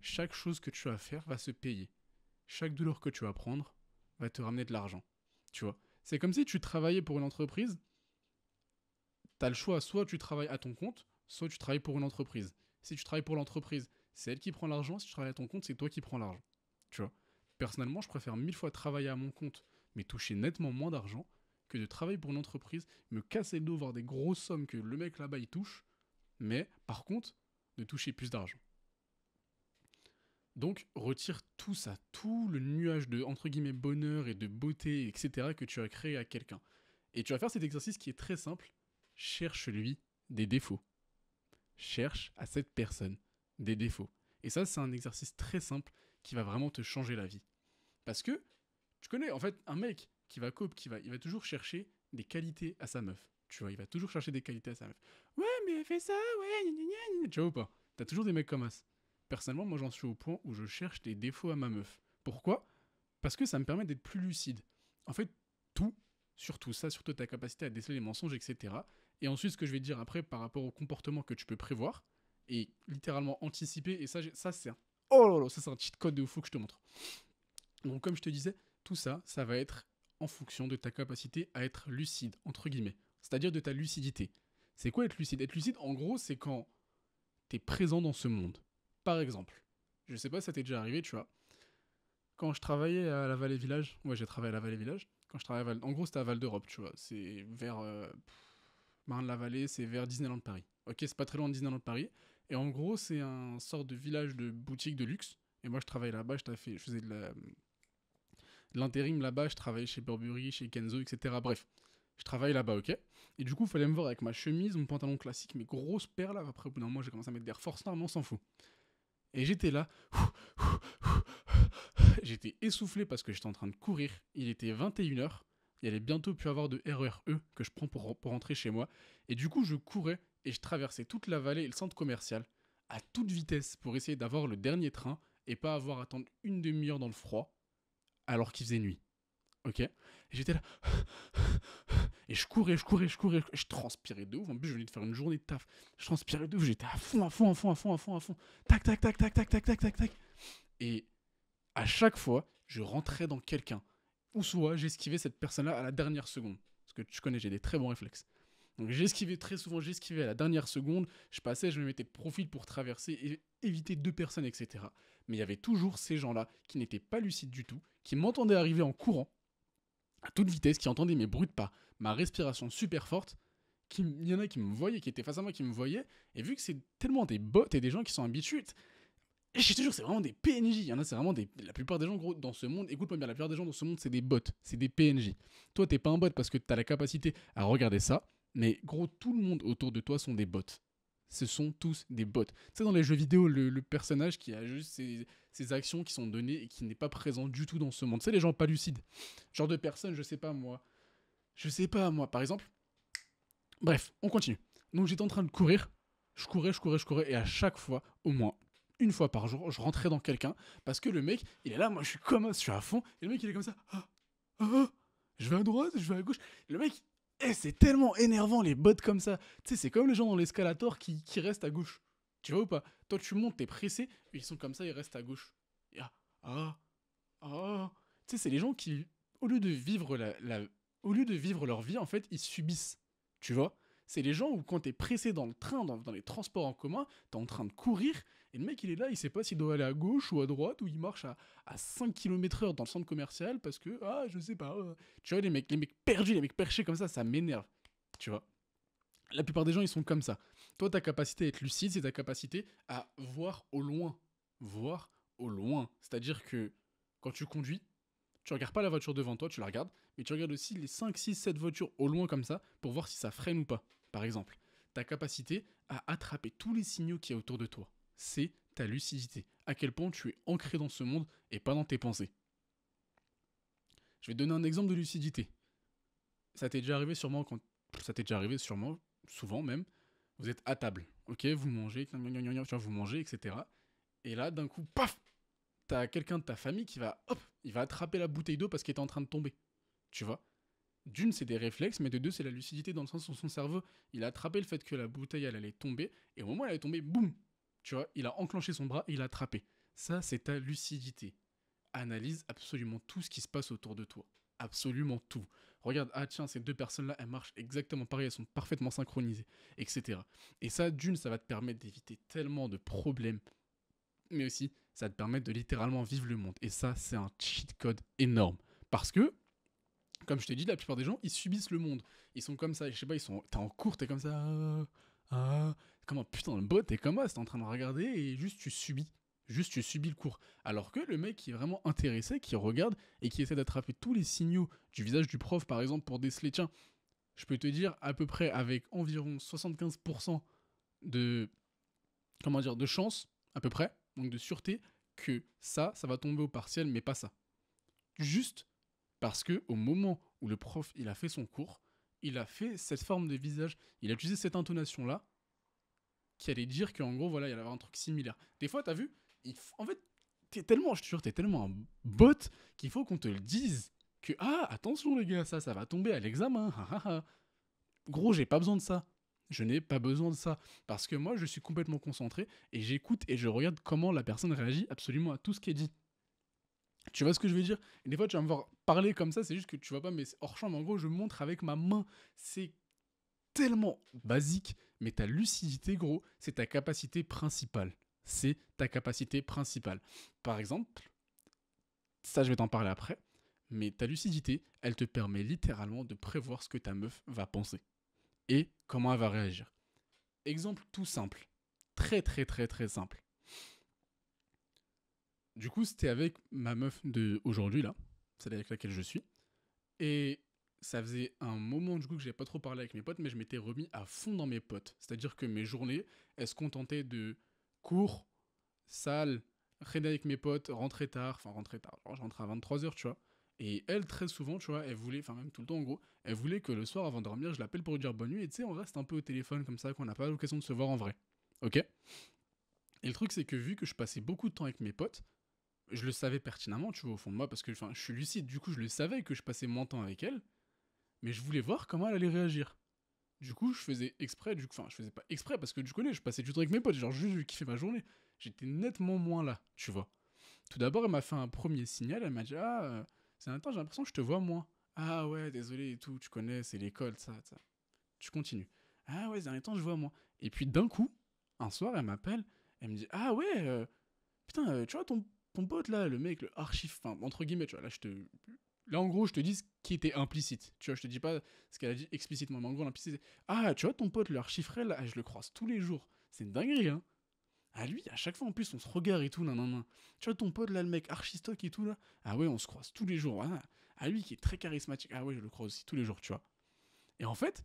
chaque chose que tu as à faire va se payer. Chaque douleur que tu vas prendre va te ramener de l'argent. Tu vois C'est comme si tu travaillais pour une entreprise tu le choix, soit tu travailles à ton compte, soit tu travailles pour une entreprise. Si tu travailles pour l'entreprise, c'est elle qui prend l'argent, si tu travailles à ton compte, c'est toi qui prends l'argent. Tu vois Personnellement, je préfère mille fois travailler à mon compte, mais toucher nettement moins d'argent, que de travailler pour une entreprise, me casser le dos, voir des grosses sommes que le mec là-bas il touche, mais par contre, de toucher plus d'argent. Donc retire tout ça, tout le nuage de entre guillemets bonheur et de beauté, etc. que tu as créé à quelqu'un. Et tu vas faire cet exercice qui est très simple, cherche-lui des défauts. Cherche à cette personne des défauts. Et ça, c'est un exercice très simple qui va vraiment te changer la vie. Parce que tu connais, en fait, un mec qui va coop, qui va, il va toujours chercher des qualités à sa meuf. Tu vois, il va toujours chercher des qualités à sa meuf. Ouais, mais elle fait ça, ouais, gna Tu vois ou pas T'as toujours des mecs comme ça. Personnellement, moi, j'en suis au point où je cherche des défauts à ma meuf. Pourquoi Parce que ça me permet d'être plus lucide. En fait, tout, surtout ça, surtout ta capacité à déceler les mensonges, etc., et ensuite, ce que je vais dire après par rapport au comportement que tu peux prévoir et littéralement anticiper, et ça, ça c'est un... Oh là là, ça c'est un cheat code de fou que je te montre. Donc comme je te disais, tout ça, ça va être en fonction de ta capacité à être lucide, entre guillemets. C'est-à-dire de ta lucidité. C'est quoi être lucide Être lucide, en gros, c'est quand tu es présent dans ce monde. Par exemple, je sais pas si ça t'est déjà arrivé, tu vois. Quand je travaillais à la Vallée Village, ouais, j'ai travaillé à la Vallée Village. Quand je travaillais à en gros, c'était à Val d'Europe, tu vois. C'est vers euh, Marne-la-Vallée, c'est vers Disneyland Paris. Ok, c'est pas très loin de Disneyland Paris. Et en gros, c'est un sort de village de boutique de luxe. Et moi, je travaillais là-bas, je, fait, je faisais de l'intérim là-bas, je travaillais chez Burberry, chez Kenzo, etc. Bref, je travaillais là-bas, ok Et du coup, il fallait me voir avec ma chemise, mon pantalon classique, mes grosses perles. Après, au bout d'un moment, j'ai commencé à mettre des Force non, on s'en fout. Et j'étais là. J'étais essoufflé parce que j'étais en train de courir. Il était 21h il allait bientôt plus avoir de RERE e que je prends pour, pour rentrer chez moi. Et du coup, je courais et je traversais toute la vallée et le centre commercial à toute vitesse pour essayer d'avoir le dernier train et pas avoir à attendre une demi-heure dans le froid alors qu'il faisait nuit. Ok Et j'étais là. Et je courais, je courais, je courais, je transpirais de ouf. En plus, je venais de faire une journée de taf. Je transpirais de ouf. J'étais à fond, à fond, à fond, à fond, à fond, à fond. Tac, tac, tac, tac, tac, tac, tac, tac, tac. Et à chaque fois, je rentrais dans quelqu'un ou soit j'esquivais cette personne-là à la dernière seconde. Parce que tu connais, j'ai des très bons réflexes. Donc j'esquivais très souvent, j'esquivais à la dernière seconde, je passais, je me mettais profil pour traverser et éviter deux personnes, etc. Mais il y avait toujours ces gens-là qui n'étaient pas lucides du tout, qui m'entendaient arriver en courant, à toute vitesse, qui entendaient mes bruits de pas, ma respiration super forte. Qui, il y en a qui me voyaient, qui étaient face à moi, qui me voyaient, et vu que c'est tellement des bottes et des gens qui sont habitués, et je te jure, c'est vraiment des PNJ. Il y en a, c'est vraiment des. La plupart des gens, gros, dans ce monde, écoute-moi bien, la plupart des gens dans ce monde, c'est des bots, c'est des PNJ. Toi, t'es pas un bot parce que t'as la capacité à regarder ça, mais gros, tout le monde autour de toi sont des bots. Ce sont tous des bots. Tu sais, dans les jeux vidéo, le, personnage qui a juste ses, actions qui sont données et qui n'est pas présent du tout dans ce monde. C'est les gens pas lucides. Genre de personnes, je sais pas moi. Je sais pas moi, par exemple. Bref, on continue. Donc j'étais en train de courir. Je courais, je courais, je courais. Et à chaque fois, au moins une fois par jour, je rentrais dans quelqu'un parce que le mec, il est là, moi je suis comme je suis à fond, et le mec il est comme ça. Ah, ah, ah, je vais à droite, je vais à gauche. Le mec, eh, c'est tellement énervant les bottes comme ça. Tu sais, c'est comme les gens dans l'escalator qui, qui restent à gauche. Tu vois ou pas Toi tu montes, t'es pressé, ils sont comme ça, ils restent à gauche. Tu sais, c'est les gens qui, au lieu de vivre la, au lieu de vivre leur vie, en fait, ils subissent. Tu vois c'est les gens où quand t'es pressé dans le train, dans, les transports en commun, t'es en train de courir, et le mec il est là, il sait pas s'il doit aller à gauche ou à droite, ou il marche à, à 5 km heure dans le centre commercial parce que, ah, je sais pas. Euh, tu vois, les mecs, les mecs perdus, les mecs perchés comme ça, ça m'énerve. Tu vois. La plupart des gens, ils sont comme ça. Toi, ta capacité à être lucide, c'est ta capacité à voir au loin. Voir au loin. C'est-à-dire que quand tu conduis, tu regardes pas la voiture devant toi, tu la regardes, mais tu regardes aussi les 5, 6, 7 voitures au loin comme ça pour voir si ça freine ou pas, par exemple. Ta capacité à attraper tous les signaux qu'il y a autour de toi, c'est ta lucidité, à quel point tu es ancré dans ce monde et pas dans tes pensées. Je vais te donner un exemple de lucidité. Ça t'est déjà arrivé sûrement quand ça t'est déjà arrivé sûrement souvent même. Vous êtes à table, ok, vous mangez, vous mangez, etc. Et là, d'un coup, paf, t'as quelqu'un de ta famille qui va hop il va attraper la bouteille d'eau parce qu'il est en train de tomber. Tu vois D'une, c'est des réflexes, mais de deux, c'est la lucidité dans le sens où son cerveau, il a attrapé le fait que la bouteille, elle allait tomber, et au moment où elle allait tomber, boum Tu vois, il a enclenché son bras et il a attrapé. Ça, c'est ta lucidité. Analyse absolument tout ce qui se passe autour de toi. Absolument tout. Regarde, ah tiens, ces deux personnes-là, elles marchent exactement pareil, elles sont parfaitement synchronisées, etc. Et ça, d'une, ça va te permettre d'éviter tellement de problèmes, mais aussi ça te permet de littéralement vivre le monde. Et ça, c'est un cheat code énorme. Parce que, comme je t'ai dit, la plupart des gens, ils subissent le monde. Ils sont comme ça, je sais pas, ils sont. T'es en cours, t'es comme ça. Ah, ah. comment putain le bot, t'es comme ça, t'es en train de regarder et juste tu subis. Juste tu subis le cours. Alors que le mec qui est vraiment intéressé, qui regarde et qui essaie d'attraper tous les signaux du visage du prof, par exemple, pour déceler, tiens, je peux te dire à peu près avec environ 75% de. Comment dire, de chance, à peu près, donc de sûreté, que ça, ça va tomber au partiel, mais pas ça. Juste parce que au moment où le prof il a fait son cours, il a fait cette forme de visage, il a utilisé cette intonation là, qui allait dire qu'en gros voilà, il y avoir un truc similaire. Des fois, t'as vu, en fait, t'es tellement, je te jure, t'es tellement un bot qu'il faut qu'on te le dise que ah attention les gars, ça, ça va tomber à l'examen. Gros, j'ai pas besoin de ça. Je n'ai pas besoin de ça. Parce que moi, je suis complètement concentré et j'écoute et je regarde comment la personne réagit absolument à tout ce qui est dit. Tu vois ce que je veux dire Des fois, tu vas me voir parler comme ça, c'est juste que tu vois pas, mais hors champ, en gros, je montre avec ma main. C'est tellement basique, mais ta lucidité, gros, c'est ta capacité principale. C'est ta capacité principale. Par exemple, ça, je vais t'en parler après, mais ta lucidité, elle te permet littéralement de prévoir ce que ta meuf va penser et comment elle va réagir. Exemple tout simple, très très très très simple. Du coup, c'était avec ma meuf de aujourd'hui là, celle avec laquelle je suis, et ça faisait un moment du coup que j'ai pas trop parlé avec mes potes, mais je m'étais remis à fond dans mes potes. C'est-à-dire que mes journées, elles se contentaient de cours, salle, rêver avec mes potes, rentrer tard, enfin rentrer tard, genre je rentre à 23h, tu vois. Et elle, très souvent, tu vois, elle voulait, enfin même tout le temps en gros, elle voulait que le soir avant de dormir, je l'appelle pour lui dire bonne nuit, et tu sais, on reste un peu au téléphone comme ça, qu'on n'a pas l'occasion de se voir en vrai. Ok Et le truc, c'est que vu que je passais beaucoup de temps avec mes potes, je le savais pertinemment, tu vois, au fond de moi, parce que je suis lucide, du coup, je le savais que je passais moins de temps avec elle, mais je voulais voir comment elle allait réagir. Du coup, je faisais exprès, du enfin, je faisais pas exprès, parce que tu connais. je passais du temps avec mes potes, genre, juste, qu'il fait ma journée. J'étais nettement moins là, tu vois. Tout d'abord, elle m'a fait un premier signal, elle m'a dit, ah. Euh, c'est un temps, j'ai l'impression que je te vois moins. Ah ouais, désolé et tout, tu connais, c'est l'école, ça, ça. Tu continues. Ah ouais, c'est un temps, je vois moins. Et puis d'un coup, un soir, elle m'appelle, elle me dit Ah ouais, euh, putain, euh, tu vois ton, ton pote là, le mec, le archif, enfin, entre guillemets, tu vois, là, je te. Là, en gros, je te dis ce qui était implicite. Tu vois, je te dis pas ce qu'elle a dit explicitement, mais en gros, l'implicité, Ah, tu vois ton pote, le archiffrel, là, je le croise tous les jours. C'est une dinguerie, hein à lui, à chaque fois, en plus, on se regarde et tout, nan, nan, nan. Tu vois, ton pote, là, le mec stock et tout, là, ah ouais, on se croise tous les jours. à lui, qui est très charismatique, ah ouais, je le croise aussi tous les jours, tu vois. Et en fait,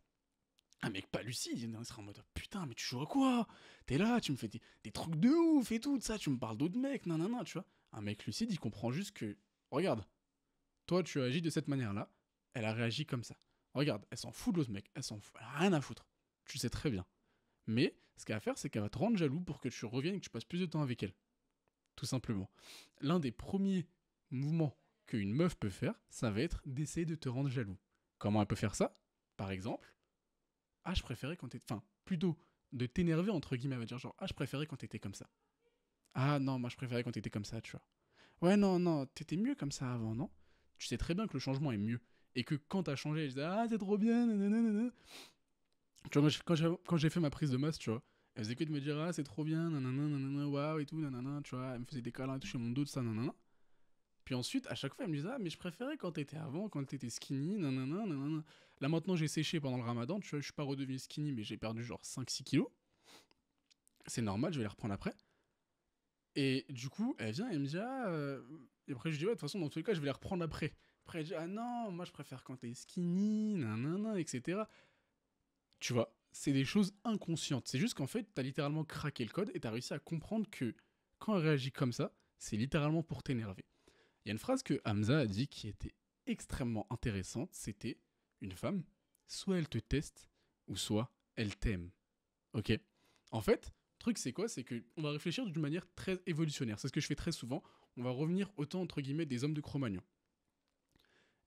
un mec pas lucide, il sera en mode, putain, mais tu joues à quoi T'es là, tu me fais des, trucs de ouf et tout, ça, tu me parles d'autres mecs, nan, nan, nan, tu vois. Un mec lucide, il comprend juste que, regarde, toi, tu agis de cette manière-là, elle a réagi comme ça. Regarde, elle s'en fout de l'autre mec, elle s'en fout, elle a rien à foutre. Tu sais très bien mais ce qu'elle va faire, c'est qu'elle va te rendre jaloux pour que tu reviennes et que tu passes plus de temps avec elle. Tout simplement. L'un des premiers mouvements qu'une meuf peut faire, ça va être d'essayer de te rendre jaloux. Comment elle peut faire ça Par exemple, ah, je préférais quand t'étais. Enfin, plutôt de t'énerver, entre guillemets, elle va dire genre, ah, je préférais quand t'étais comme ça. Ah, non, moi, je préférais quand t'étais comme ça, tu vois. Ouais, non, non, t'étais mieux comme ça avant, non Tu sais très bien que le changement est mieux. Et que quand t'as changé, elle disait, ah, t'es trop bien, quand j'ai fait ma prise de masse, tu vois, elle faisait que de me dire, ah, c'est trop bien, nanana, waouh, et tout, nanana, tu vois, elle me faisait des câlins et touchait mon dos, tout ça, nanana. Puis ensuite, à chaque fois, elle me disait, ah, mais je préférais quand t'étais avant, quand t'étais skinny, nanana, nanana. Là, maintenant, j'ai séché pendant le ramadan, tu vois, je suis pas redevenu skinny, mais j'ai perdu genre 5-6 kilos. C'est normal, je vais les reprendre après. Et du coup, elle vient et elle me dit, ah, euh, et après, je dis, de toute façon, dans tous les cas, je vais les reprendre après. Après, elle dit, ah non, moi, je préfère quand t'es skinny, nanana, etc. Tu vois, c'est des choses inconscientes. C'est juste qu'en fait, t'as littéralement craqué le code et t'as réussi à comprendre que quand elle réagit comme ça, c'est littéralement pour t'énerver. Il y a une phrase que Hamza a dit qui était extrêmement intéressante, c'était une femme, soit elle te teste, ou soit elle t'aime. Ok En fait, le truc c'est quoi C'est que va réfléchir d'une manière très évolutionnaire. C'est ce que je fais très souvent. On va revenir autant entre guillemets des hommes de Cro-Magnon.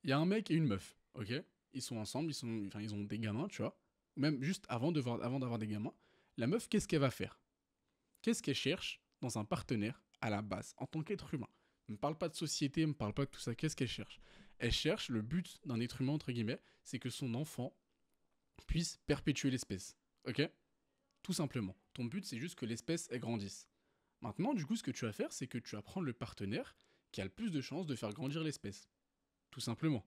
Il y a un mec et une meuf, ok Ils sont ensemble, ils, sont, ils ont des gamins, tu vois même juste avant d'avoir des gamins, la meuf, qu'est-ce qu'elle va faire Qu'est-ce qu'elle cherche dans un partenaire à la base, en tant qu'être humain Ne me parle pas de société, ne me parle pas de tout ça, qu'est-ce qu'elle cherche Elle cherche, le but d'un être humain, entre guillemets, c'est que son enfant puisse perpétuer l'espèce. Ok Tout simplement. Ton but, c'est juste que l'espèce, elle grandisse. Maintenant, du coup, ce que tu vas faire, c'est que tu vas prendre le partenaire qui a le plus de chances de faire grandir l'espèce. Tout simplement.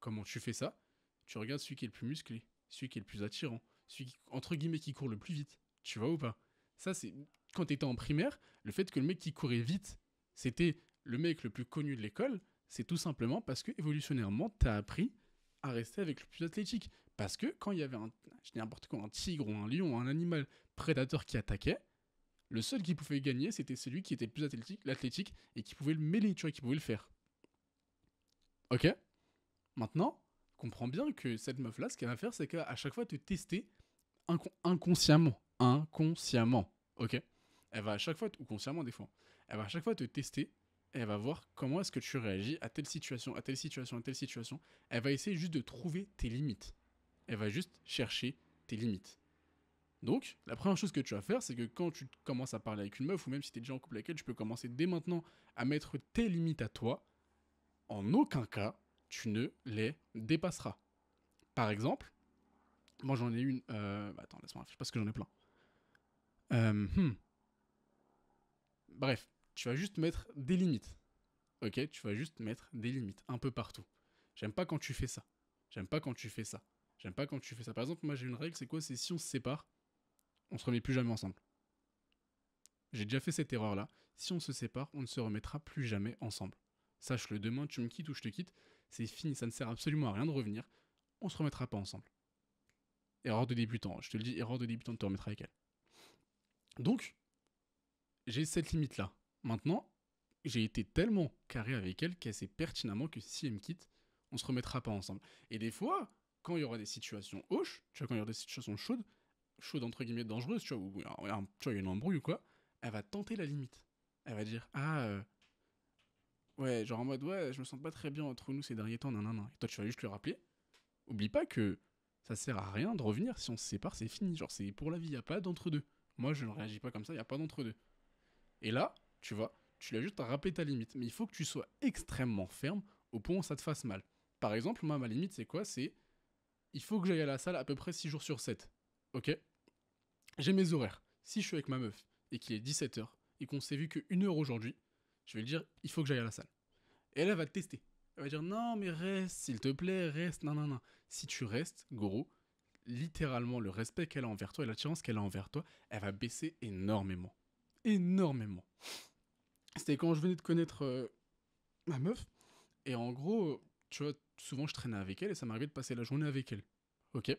Comment tu fais ça Tu regardes celui qui est le plus musclé celui qui est le plus attirant, celui qui, entre guillemets qui court le plus vite. Tu vois ou pas Ça, c'est quand t'étais en primaire, le fait que le mec qui courait vite, c'était le mec le plus connu de l'école, c'est tout simplement parce que évolutionnairement, t'as appris à rester avec le plus athlétique. Parce que quand il y avait un, je n'importe quoi, un tigre ou un lion, un animal prédateur qui attaquait, le seul qui pouvait gagner, c'était celui qui était le plus athlétique, l'athlétique, et qui pouvait le mêler, tu vois, qui pouvait le faire. Ok Maintenant, comprends bien que cette meuf-là, ce qu'elle va faire, c'est qu'à chaque fois te tester inconsciemment. Inconsciemment. Ok Elle va à chaque fois, ou consciemment des fois, elle va à chaque fois te tester et elle va voir comment est-ce que tu réagis à telle situation, à telle situation, à telle situation. Elle va essayer juste de trouver tes limites. Elle va juste chercher tes limites. Donc, la première chose que tu vas faire, c'est que quand tu commences à parler avec une meuf, ou même si tu es déjà en couple avec elle, tu peux commencer dès maintenant à mettre tes limites à toi. En aucun cas, tu ne les dépasseras. Par exemple, moi j'en ai une. Euh, bah, attends, laisse-moi réfléchir parce que j'en ai plein. Euh, hmm. Bref, tu vas juste mettre des limites. Ok, tu vas juste mettre des limites un peu partout. J'aime pas quand tu fais ça. J'aime pas quand tu fais ça. J'aime pas quand tu fais ça. Par exemple, moi j'ai une règle, c'est quoi C'est si on se sépare, on se remet plus jamais ensemble. J'ai déjà fait cette erreur-là. Si on se sépare, on ne se remettra plus jamais ensemble. Sache-le, demain tu me quittes ou je te quitte, c'est fini, ça ne sert absolument à rien de revenir, on se remettra pas ensemble. Erreur de débutant, je te le dis, erreur de débutant, de te remettre avec elle. Donc, j'ai cette limite-là. Maintenant, j'ai été tellement carré avec elle qu'elle sait pertinemment que si elle me quitte, on se remettra pas ensemble. Et des fois, quand il y aura des situations hoches, tu vois, quand il y aura des situations chaudes, chaudes entre guillemets dangereuses, tu vois, où, il y a une embrouille ou quoi, elle va tenter la limite. Elle va dire, ah, euh, Ouais, genre en mode, ouais, je me sens pas très bien entre nous ces derniers temps, nan Et toi, tu vas juste le rappeler. Oublie pas que ça sert à rien de revenir. Si on se sépare, c'est fini. Genre, c'est pour la vie, y a pas d'entre-deux. Moi, je ne réagis pas comme ça, y a pas d'entre-deux. Et là, tu vois, tu l'as juste à rappeler ta limite. Mais il faut que tu sois extrêmement ferme au point où ça te fasse mal. Par exemple, moi, ma limite, c'est quoi C'est il faut que j'aille à la salle à peu près 6 jours sur 7. Ok J'ai mes horaires. Si je suis avec ma meuf et qu'il est 17h et qu'on s'est vu qu'une heure aujourd'hui, je vais lui dire, il faut que j'aille à la salle. Et elle, va te tester. Elle va dire, non, mais reste, s'il te plaît, reste, non, non, non. Si tu restes, gros, littéralement, le respect qu'elle a envers toi et l'attirance qu'elle a envers toi, elle va baisser énormément. Énormément. C'était quand je venais de connaître euh, ma meuf. Et en gros, euh, tu vois, souvent je traînais avec elle et ça m'arrivait de passer la journée avec elle. Ok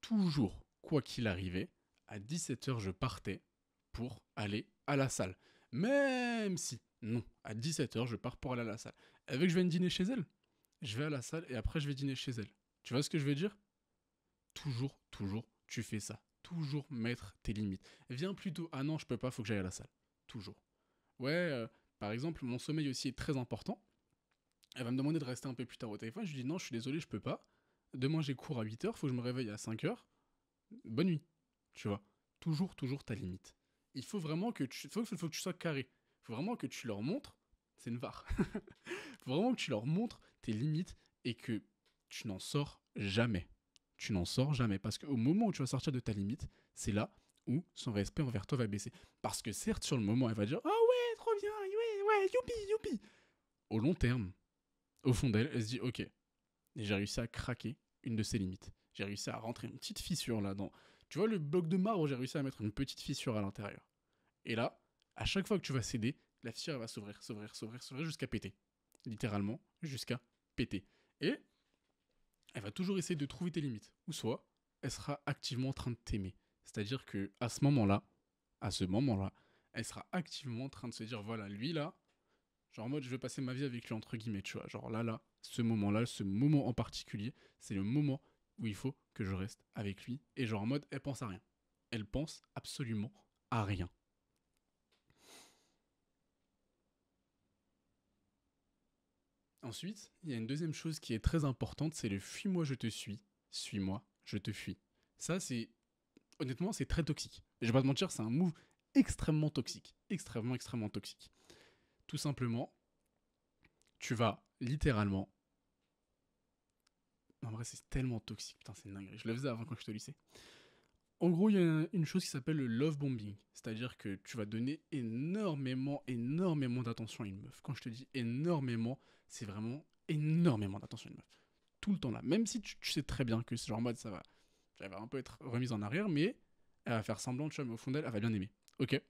Toujours, quoi qu'il arrivait, à 17h, je partais pour aller à la salle. Même si, non, à 17h, je pars pour aller à la salle. Avec, je vais dîner chez elle. Je vais à la salle et après, je vais dîner chez elle. Tu vois ce que je veux dire Toujours, toujours, tu fais ça. Toujours mettre tes limites. Viens plutôt. Ah non, je peux pas, faut que j'aille à la salle. Toujours. Ouais, euh, par exemple, mon sommeil aussi est très important. Elle va me demander de rester un peu plus tard au téléphone. Je lui dis non, je suis désolé, je peux pas. Demain, j'ai cours à 8h, faut que je me réveille à 5h. Bonne nuit. Tu vois, toujours, toujours ta limite il faut vraiment que tu, faut, que tu sois carré. Il faut vraiment que tu leur montres, c'est une VAR. faut vraiment que tu leur montres tes limites et que tu n'en sors jamais. Tu n'en sors jamais. Parce qu'au moment où tu vas sortir de ta limite, c'est là où son respect envers toi va baisser. Parce que certes, sur le moment, elle va dire Oh ouais, trop bien, ouais, ouais, youpi, youpi. Au long terme, au fond d'elle, elle se dit Ok, j'ai réussi à craquer une de ses limites. J'ai réussi à rentrer une petite fissure là dans. Tu vois, le bloc de marbre, j'ai réussi à mettre une petite fissure à l'intérieur. Et là, à chaque fois que tu vas céder, la fissure va s'ouvrir, s'ouvrir, s'ouvrir, s'ouvrir jusqu'à péter. Littéralement, jusqu'à péter. Et elle va toujours essayer de trouver tes limites. Ou soit, elle sera activement en train de t'aimer. C'est-à-dire que à ce moment-là, à ce moment-là, elle sera activement en train de se dire voilà, lui là, genre en mode je veux passer ma vie avec lui entre guillemets, tu vois. Genre là là, ce moment-là, ce moment en particulier, c'est le moment où il faut que je reste avec lui et genre en mode elle pense à rien. Elle pense absolument à rien. Ensuite, il y a une deuxième chose qui est très importante, c'est le fuis-moi, je te suis, suis-moi, je te fuis. Ça, c'est. Honnêtement, c'est très toxique. Et je vais pas te mentir, c'est un move extrêmement toxique. Extrêmement, extrêmement toxique. Tout simplement, tu vas littéralement. En vrai, c'est tellement toxique. Putain, c'est dingue. Je le faisais avant quand je te lisais. En gros, il y a une chose qui s'appelle le love bombing, c'est-à-dire que tu vas donner énormément, énormément d'attention à une meuf. Quand je te dis énormément, c'est vraiment énormément d'attention à une meuf. Tout le temps là. Même si tu, sais très bien que c'est genre en mode ça va, un peu être remise en arrière, mais elle va faire semblant, de vois, mais au fond d'elle, elle va bien aimer. Ok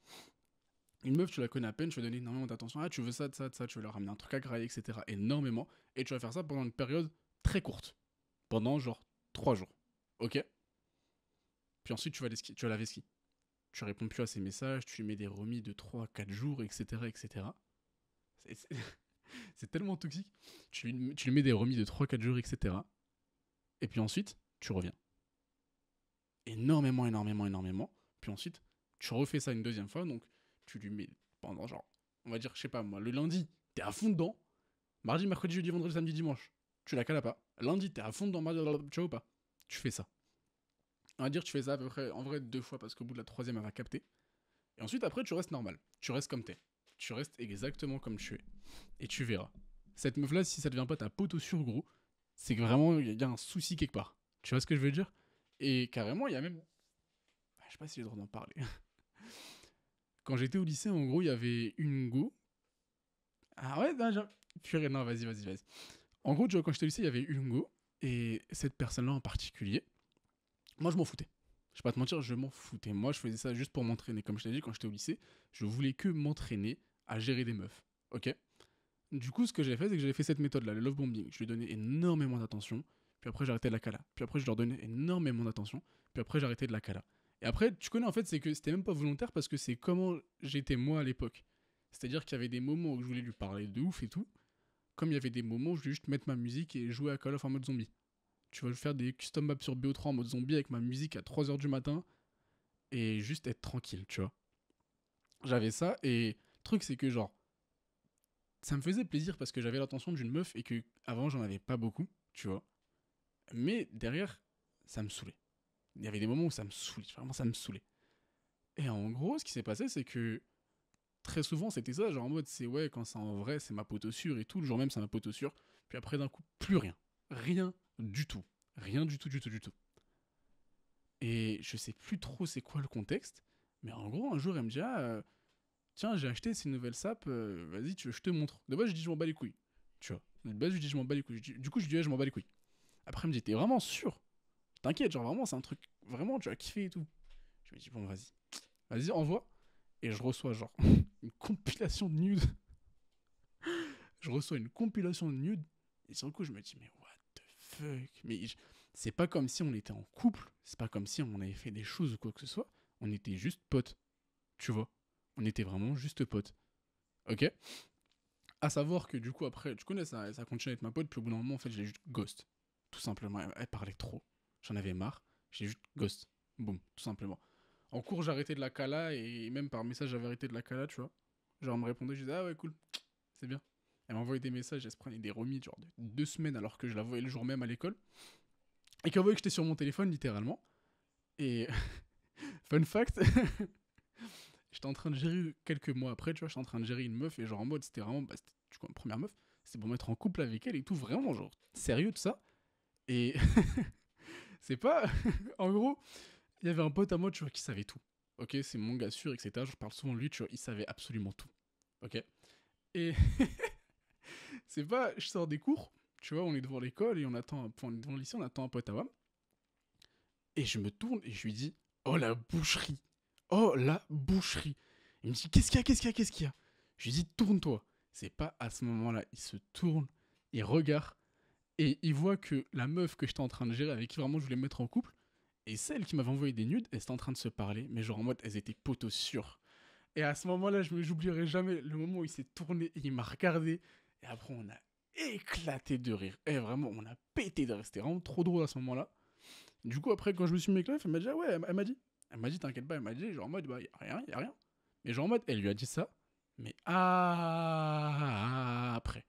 Une meuf, tu la connais à peine, tu vas donner énormément d'attention. Ah, tu veux ça, ça, ça, tu veux leur ramener un truc à grailler, etc. Énormément. Et tu vas faire ça pendant une période très courte. Pendant genre trois jours. Ok puis ensuite, tu vas, les tu vas ski. Tu réponds plus à ses messages, tu lui mets des remis de 3-4 jours, etc. etc. C'est tellement toxique. Tu lui, tu mets des remis de 3-4 jours, etc. Et puis ensuite, tu reviens. Énormément, énormément, énormément. Puis ensuite, tu refais ça une deuxième fois. Donc, tu lui mets pendant genre, on va dire, je sais pas moi, le lundi, tu es à fond dedans. Mardi, mercredi, jeudi, vendredi, samedi, dimanche. Tu la cales pas. Lundi, tu es à fond dedans, mardi, pas Tu fais ça. On va dire tu fais ça à peu près, en vrai deux fois parce qu'au bout de la troisième elle va capter. Et ensuite après tu restes normal, tu restes comme t'es, tu restes exactement comme tu es. Et tu verras. Cette meuf là, si ça devient pas ta pote au sur c'est que vraiment il y a un souci quelque part. Tu vois ce que je veux dire Et carrément il y a même, ah, je sais pas si j'ai le droit d'en parler. Quand j'étais au lycée, en gros il y avait une go. Ah ouais, non, non, vas-y, vas-y, vas-y. En gros, quand j'étais au lycée, il y avait une go, et cette personne-là en particulier, moi, je m'en foutais. Je vais pas te mentir, je m'en foutais. Moi, je faisais ça juste pour m'entraîner. Comme je t'ai dit, quand j'étais au lycée, je voulais que m'entraîner à gérer des meufs. Ok Du coup, ce que j'ai fait, c'est que j'avais fait cette méthode-là, le love bombing. Je lui donnais énormément d'attention. Puis après, j'arrêtais de la cala. Puis après, je leur donnais énormément d'attention. Puis après, j'arrêtais de la cala. Et après, tu connais en fait, c'est que c'était même pas volontaire parce que c'est comment j'étais moi à l'époque. C'est-à-dire qu'il y avait des moments où je voulais lui parler de ouf et tout, comme il y avait des moments où je voulais juste mettre ma musique et jouer à Call of en mode zombie. Tu vois, faire des custom maps sur BO3 en mode zombie avec ma musique à 3h du matin et juste être tranquille, tu vois. J'avais ça et le truc, c'est que genre, ça me faisait plaisir parce que j'avais l'attention d'une meuf et que avant j'en avais pas beaucoup, tu vois. Mais derrière, ça me saoulait. Il y avait des moments où ça me saoulait, vraiment ça me saoulait. Et en gros, ce qui s'est passé, c'est que très souvent c'était ça, genre en mode c'est ouais, quand c'est en vrai, c'est ma pote sûre et tout, le jour même c'est ma pote sûre. Puis après d'un coup, plus rien. Rien du tout. Rien du tout, du tout, du tout. Et je sais plus trop c'est quoi le contexte, mais en gros, un jour, elle me dit ah, euh, tiens, j'ai acheté ces nouvelles sapes, euh, vas-y, je te montre. De base, je dis Je m'en bats les couilles. Tu vois. De base, je dis Je m'en bats les couilles. Du coup, je dis ah, Je m'en bats les couilles. Après, elle me dit T'es vraiment sûr T'inquiète, genre vraiment, c'est un truc, vraiment, tu as kiffé et tout. Je me dis Bon, vas-y, vas-y, envoie. Et je reçois, genre, une compilation de nudes. je reçois une compilation de nudes. Et sans coup, je me dis Mais mais c'est pas comme si on était en couple, c'est pas comme si on avait fait des choses ou quoi que ce soit. On était juste potes. Tu vois On était vraiment juste potes. Ok À savoir que du coup, après, Je connais, ça, ça continue à ma pote, puis au bout d'un moment, en fait, j'ai juste ghost. Tout simplement, elle, parlait trop. J'en avais marre. J'ai juste ghost. Boum, tout simplement. En cours, j'arrêtais de la cala et même par message, j'avais arrêté de la cala, tu vois. Genre, elle me répondait, je disais, ah ouais, cool, c'est bien. Elle m'envoyait des messages, elle se prenait des remis genre deux semaines alors que je la voyais le jour même à l'école. Et qu'elle voyait que j'étais sur mon téléphone littéralement. Et fun fact, j'étais en train de gérer quelques mois après, tu vois, j'étais en train de gérer une meuf et genre en mode c'était vraiment, bah, tu vois, première meuf, c'était pour mettre en couple avec elle et tout, vraiment genre sérieux tout ça. Et c'est pas, en gros, il y avait un pote à moi, tu vois, qui savait tout. Ok, c'est mon gars sûr, etc. Je parle souvent de lui, tu vois, il savait absolument tout. Ok. Et c'est pas, je sors des cours, tu vois, on est devant l'école et on attend, un, on est devant le lycée, on attend un pote à moi. Et je me tourne et je lui dis, oh la boucherie, oh la boucherie. Il me dit, qu'est-ce qu'il y a, qu'est-ce qu'il y a, qu'est-ce qu'il y a Je lui dis, tourne-toi. C'est pas à ce moment-là, il se tourne, il regarde et il voit que la meuf que j'étais en train de gérer, avec qui vraiment je voulais mettre en couple, et celle qui m'avait envoyé des nudes, elles étaient en train de se parler, mais genre en mode, elles étaient potos sûres Et à ce moment-là, je n'oublierai jamais le moment où il s'est tourné et il m'a regardé. Et après, on a éclaté de rire. Et vraiment, on a pété de rire. C'était vraiment trop drôle à ce moment-là. Du coup, après, quand je me suis mis avec elle m'a dit, ah ouais, elle m'a dit. Elle m'a dit, t'inquiète pas, elle m'a dit, genre en mode, bah, y a rien, y a rien. Mais genre en mode, elle lui a dit ça, mais ah, après.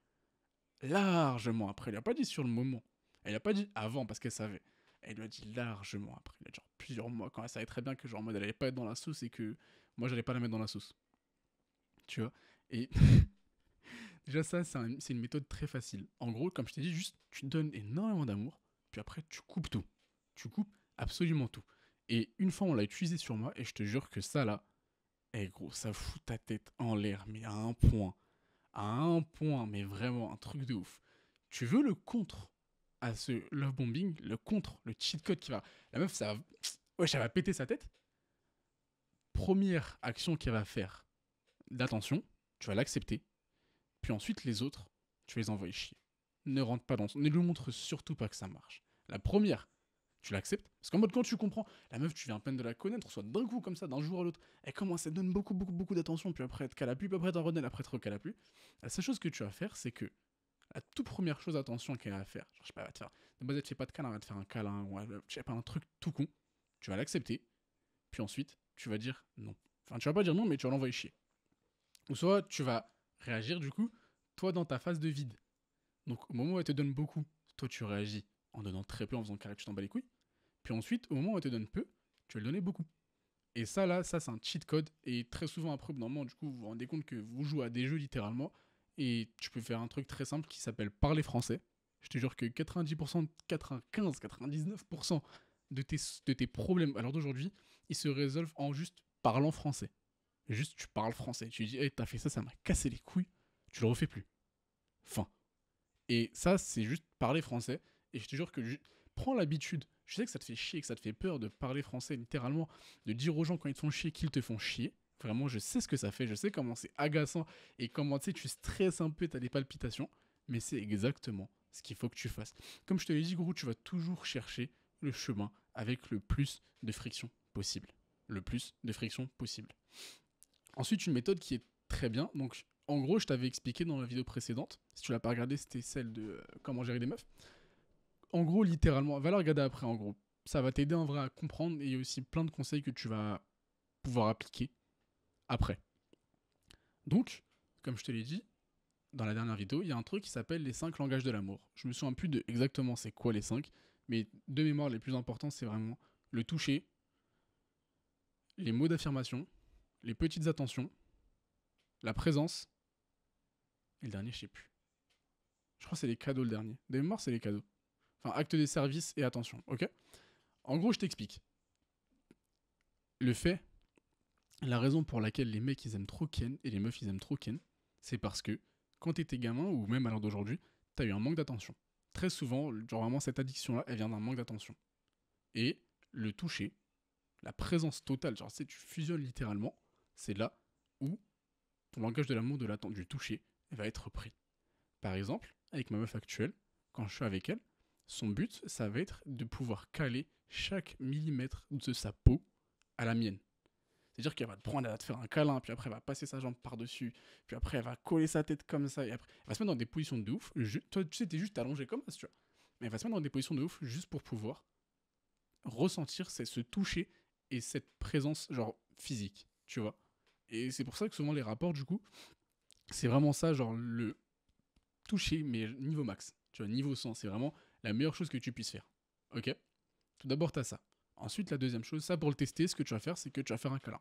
Largement après. Elle lui a pas dit sur le moment. Elle a pas dit avant parce qu'elle savait. Elle lui a dit largement après. Il a genre plusieurs mois quand elle savait très bien que genre en mode elle allait pas être dans la sauce et que moi j'allais pas la mettre dans la sauce. Tu vois Et Déjà, ça, c'est une méthode très facile. En gros, comme je t'ai dit, juste tu donnes énormément d'amour, puis après, tu coupes tout. Tu coupes absolument tout. Et une fois, on l'a utilisé sur moi, et je te jure que ça, là, eh gros, ça fout ta tête en l'air, mais à un point. À un point, mais vraiment, un truc de ouf. Tu veux le contre à ce love bombing, le contre, le cheat code qui va. La meuf, ça va. ça va péter sa tête. Première action qu'elle va faire, d'attention, tu vas l'accepter puis ensuite, les autres, tu les envoies chier. Ne rentre pas dans Ne lui montre surtout pas que ça marche. La première, tu l'acceptes. Parce qu'en mode, quand tu comprends, la meuf, tu viens à peine de la connaître, soit d'un coup comme ça, d'un jour à l'autre, elle commence, elle donner beaucoup, beaucoup, beaucoup d'attention, puis après, elle te cale puis après, t'en redonne, après, te a plus. La seule chose que tu vas faire, c'est que la toute première chose, attention, qu'elle a à faire, genre, je sais pas, elle va te faire, de base, elle pas de câlin, elle va te faire un câlin, ou sais pas, un truc tout con, tu vas l'accepter, puis ensuite, tu vas dire non. Enfin, tu vas pas dire non, mais tu vas l'envoyer chier. Ou soit, tu vas réagir du coup, toi dans ta phase de vide. Donc au moment où elle te donne beaucoup, toi tu réagis en donnant très peu, en faisant carré, tu t'en bats les couilles. Puis ensuite, au moment où elle te donne peu, tu vas lui donner beaucoup. Et ça là, ça c'est un cheat code. Et très souvent après, normalement, du coup, vous vous rendez compte que vous jouez à des jeux littéralement. Et tu peux faire un truc très simple qui s'appelle parler français. Je te jure que 90%, 95, 99% de tes, de tes problèmes alors d'aujourd'hui, ils se résolvent en juste parlant français. Juste, tu parles français. Tu dis, hey, t'as fait ça, ça m'a cassé les couilles. Tu le refais plus. Fin. Et ça, c'est juste parler français. Et je te jure que prends l'habitude. Je sais que ça te fait chier, que ça te fait peur de parler français littéralement, de dire aux gens quand ils te font chier qu'ils te font chier. Vraiment, je sais ce que ça fait, je sais comment c'est agaçant et comment tu sais, tu stresses un peu, t'as des palpitations, mais c'est exactement ce qu'il faut que tu fasses. Comme je te l'ai dit, gros, tu vas toujours chercher le chemin avec le plus de friction possible. Le plus de friction possible. Ensuite, une méthode qui est très bien. Donc, en gros, je t'avais expliqué dans la vidéo précédente, si tu l'as pas regardée, c'était celle de euh, comment gérer des meufs. En gros, littéralement, va la regarder après, en gros. Ça va t'aider en vrai à comprendre et il y a aussi plein de conseils que tu vas pouvoir appliquer après. Donc, comme je te l'ai dit, dans la dernière vidéo, il y a un truc qui s'appelle les 5 langages de l'amour. Je me souviens plus de exactement c'est quoi les cinq. mais de mémoire, les plus importants, c'est vraiment le toucher, les mots d'affirmation, les petites attentions, la présence, et le dernier, je sais plus. Je crois que c'est les cadeaux le dernier. Des morts, c'est les cadeaux. Enfin, acte des services et attention, ok En gros, je t'explique. Le fait, la raison pour laquelle les mecs, ils aiment trop Ken et les meufs, ils aiment trop Ken, c'est parce que quand t'étais gamin, ou même à l'heure d'aujourd'hui, as eu un manque d'attention. Très souvent, genre vraiment, cette addiction-là, elle vient d'un manque d'attention. Et le toucher, la présence totale, genre, tu tu fusionnes littéralement, c'est là où ton langage de l'amour, de l'attente, du toucher va être pris. Par exemple, avec ma meuf actuelle, quand je suis avec elle, son but, ça va être de pouvoir caler chaque millimètre de sa peau à la mienne. C'est-à-dire qu'elle va te prendre, elle va te faire un câlin, puis après elle va passer sa jambe par-dessus, puis après elle va coller sa tête comme ça, et après elle va se mettre dans des positions de ouf. toi, tu sais, t'es juste allongé comme ça, tu vois. Mais elle va se mettre dans des positions de ouf juste pour pouvoir ressentir ce toucher et cette présence, genre physique, tu vois. Et c'est pour ça que souvent les rapports, du coup, c'est vraiment ça, genre le toucher, mais niveau max. Tu vois, niveau 100, c'est vraiment la meilleure chose que tu puisses faire. Ok Tout d'abord, tu as ça. Ensuite, la deuxième chose, ça pour le tester, ce que tu vas faire, c'est que tu vas faire un câlin.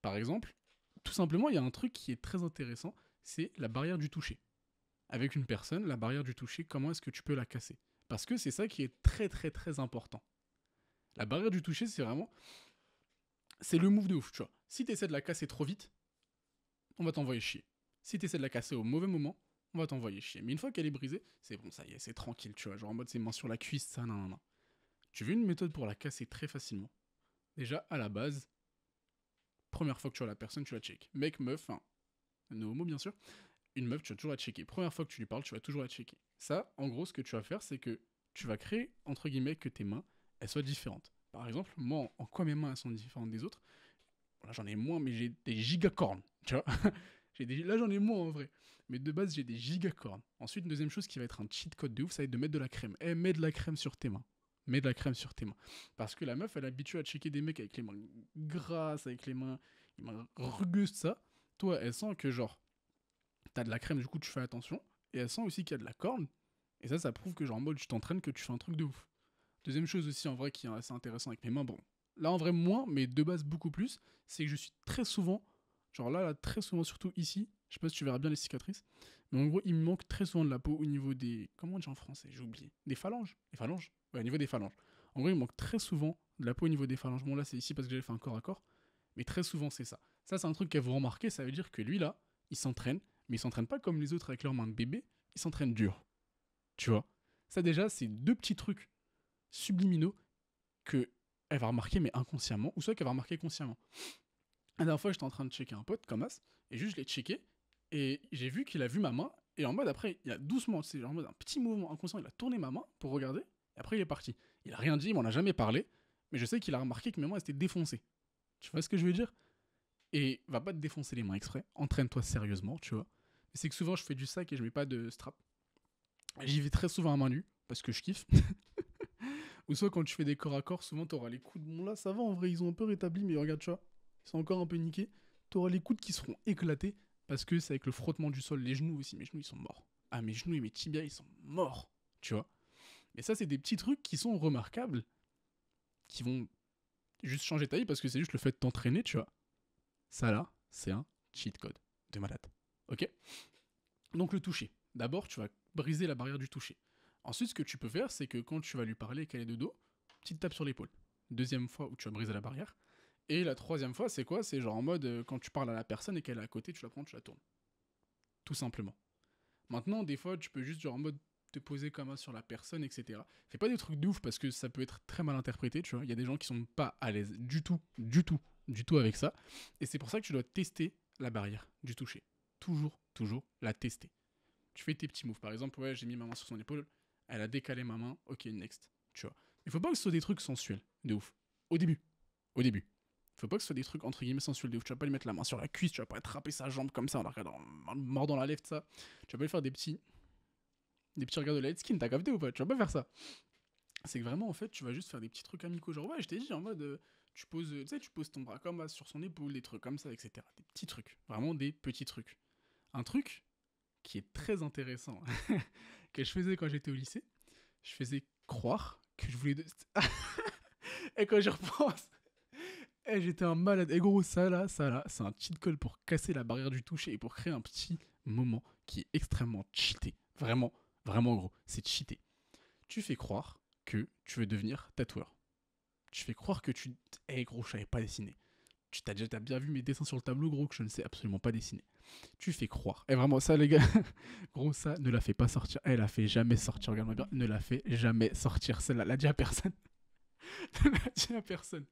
Par exemple, tout simplement, il y a un truc qui est très intéressant, c'est la barrière du toucher. Avec une personne, la barrière du toucher, comment est-ce que tu peux la casser Parce que c'est ça qui est très très très important. La barrière du toucher, c'est vraiment... C'est le move de ouf, tu vois. Si t'essaies de la casser trop vite, on va t'envoyer chier. Si t'essaies de la casser au mauvais moment, on va t'envoyer chier. Mais une fois qu'elle est brisée, c'est bon, ça y est, c'est tranquille, tu vois. Genre en mode, c'est mains sur la cuisse, ça, non, non, non. Tu veux une méthode pour la casser très facilement Déjà, à la base, première fois que tu vois la personne, tu la check. Mec, meuf, un no homo bien sûr, une meuf, tu vas toujours la checker. Première fois que tu lui parles, tu vas toujours la checker. Ça, en gros, ce que tu vas faire, c'est que tu vas créer, entre guillemets, que tes mains, elles soient différentes. Par exemple, moi, en quoi mes mains elles sont différentes des autres Là, j'en ai moins, mais j'ai des gigacornes, tu vois. Là, j'en ai moins en vrai. Mais de base, j'ai des gigacornes. Ensuite, une deuxième chose qui va être un cheat code de ouf, ça va être de mettre de la crème. Eh, mets de la crème sur tes mains. Mets de la crème sur tes mains. Parce que la meuf, elle est habituée à checker des mecs avec les mains grasses, avec les mains, rugueuses, ça. Toi, elle sent que, genre, t'as de la crème, du coup, tu fais attention. Et elle sent aussi qu'il y a de la corne. Et ça, ça prouve que, genre, en mode, tu t'entraînes, que tu fais un truc de ouf. Deuxième chose aussi, en vrai, qui est assez intéressant avec mes mains, bon, là en vrai moins, mais de base beaucoup plus, c'est que je suis très souvent, genre là, très souvent, surtout ici, je sais pas si tu verras bien les cicatrices, mais en gros, il me manque très souvent de la peau au niveau des. Comment on dit en français J'ai oublié. Des phalanges Des phalanges au niveau des phalanges. En gros, il me manque très souvent de la peau au niveau des phalanges. Bon, là, c'est ici parce que j'ai fait un corps à corps, mais très souvent, c'est ça. Ça, c'est un truc qu'elle vous remarquer, ça veut dire que lui, là, il s'entraîne, mais il s'entraîne pas comme les autres avec leurs main de bébé, il s'entraîne dur. Tu vois Ça, déjà, c'est deux petits trucs subliminaux que elle va remarquer, mais inconsciemment, ou soit qu'elle va remarquer consciemment. La dernière fois, j'étais en train de checker un pote, comme as, et juste je l'ai checké, et j'ai vu qu'il a vu ma main, et en mode après, il a doucement, c'est en mode un petit mouvement inconscient, il a tourné ma main pour regarder, et après il est parti. Il a rien dit, il m'en a jamais parlé, mais je sais qu'il a remarqué que mes mains étaient défoncées. Tu vois ce que je veux dire Et va pas te défoncer les mains exprès, entraîne-toi sérieusement, tu vois. c'est que souvent je fais du sac et je mets pas de strap. J'y vais très souvent à main nue, parce que je kiffe. soit quand tu fais des corps à corps, souvent tu auras les coudes. Bon là, ça va en vrai, ils ont un peu rétabli, mais regarde, tu vois, ils sont encore un peu niqués. auras les coudes qui seront éclatés parce que c'est avec le frottement du sol. Les genoux aussi, mes genoux ils sont morts. Ah, mes genoux et mes tibias ils sont morts, tu vois. Mais ça, c'est des petits trucs qui sont remarquables, qui vont juste changer ta vie parce que c'est juste le fait de t'entraîner, tu vois. Ça là, c'est un cheat code de malade. Ok Donc le toucher. D'abord, tu vas briser la barrière du toucher. Ensuite, ce que tu peux faire, c'est que quand tu vas lui parler qu'elle est de dos, petite tape sur l'épaule. Deuxième fois où tu vas briser la barrière. Et la troisième fois, c'est quoi C'est genre en mode euh, quand tu parles à la personne et qu'elle est à côté, tu la prends, tu la tournes. Tout simplement. Maintenant, des fois, tu peux juste genre en mode te poser comme ça sur la personne, etc. Fais pas des trucs de ouf parce que ça peut être très mal interprété, tu vois. Il y a des gens qui sont pas à l'aise du tout, du tout, du tout avec ça. Et c'est pour ça que tu dois tester la barrière du toucher. Toujours, toujours la tester. Tu fais tes petits moves. Par exemple, ouais, j'ai mis ma main sur son épaule, elle a décalé ma main, ok, next. Tu vois. Il faut pas que ce soit des trucs sensuels, de ouf. Au début. Au début. Il Faut pas que ce soit des trucs entre guillemets sensuels de ouf. Tu vas pas lui mettre la main sur la cuisse, tu vas pas attraper sa jambe comme ça en la regardant, en mordant la lèvre, ça. Tu vas pas lui faire des petits. Des petits regards de light skin, t'as capté ou pas Tu vas pas faire ça. C'est que vraiment, en fait, tu vas juste faire des petits trucs amicaux. Genre, ouais, je t'ai dit en mode. Euh, tu poses, tu sais, tu poses ton bras comme sur son épaule, des trucs comme ça, etc. Des petits trucs. Vraiment des petits trucs. Un truc qui est très intéressant. que je faisais quand j'étais au lycée. Je faisais croire que je voulais. et quand je repense, et eh, j'étais un malade. Et gros, ça là, ça là, c'est un cheat code pour casser la barrière du toucher et pour créer un petit moment qui est extrêmement cheaté. Vraiment, vraiment gros, c'est cheaté. Tu fais croire que tu veux devenir tatoueur. Tu fais croire que tu. Eh gros, je savais pas dessiner tu t'as déjà as bien vu mes dessins sur le tableau, gros, que je ne sais absolument pas dessiner. Tu fais croire. Et vraiment, ça, les gars, gros, ça, ne la fait pas sortir. Elle a fait jamais sortir, regarde-moi bien. Ne la fait jamais sortir, celle-là. La dit à personne. la dit à personne.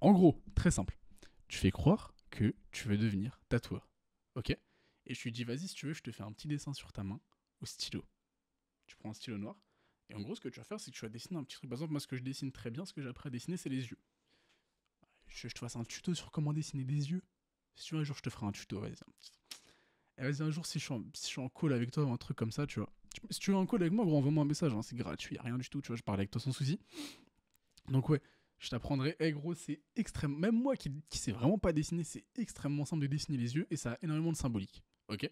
En gros, très simple. Tu fais croire que tu veux devenir tatoueur. Ok Et je lui dis, vas-y, si tu veux, je te fais un petit dessin sur ta main au stylo. Tu prends un stylo noir. Et en gros, ce que tu vas faire, c'est que tu vas dessiner un petit truc. Par exemple, moi, ce que je dessine très bien, ce que j'ai appris à dessiner, c'est les yeux je, te fasse un tuto sur comment dessiner des yeux. Si tu veux, un jour, je te ferai un tuto, vas-y. Eh, un jour, si je, suis en, call avec toi, un truc comme ça, tu vois. Si tu veux en call avec moi, gros, envoie-moi un message, hein, c'est gratuit, y a rien du tout, tu vois, je parle avec toi sans souci. Donc, ouais, je t'apprendrai. Eh, gros, c'est extrême. Même moi qui, qui sais vraiment pas dessiner, c'est extrêmement simple de dessiner les yeux et ça a énormément de symbolique. Ok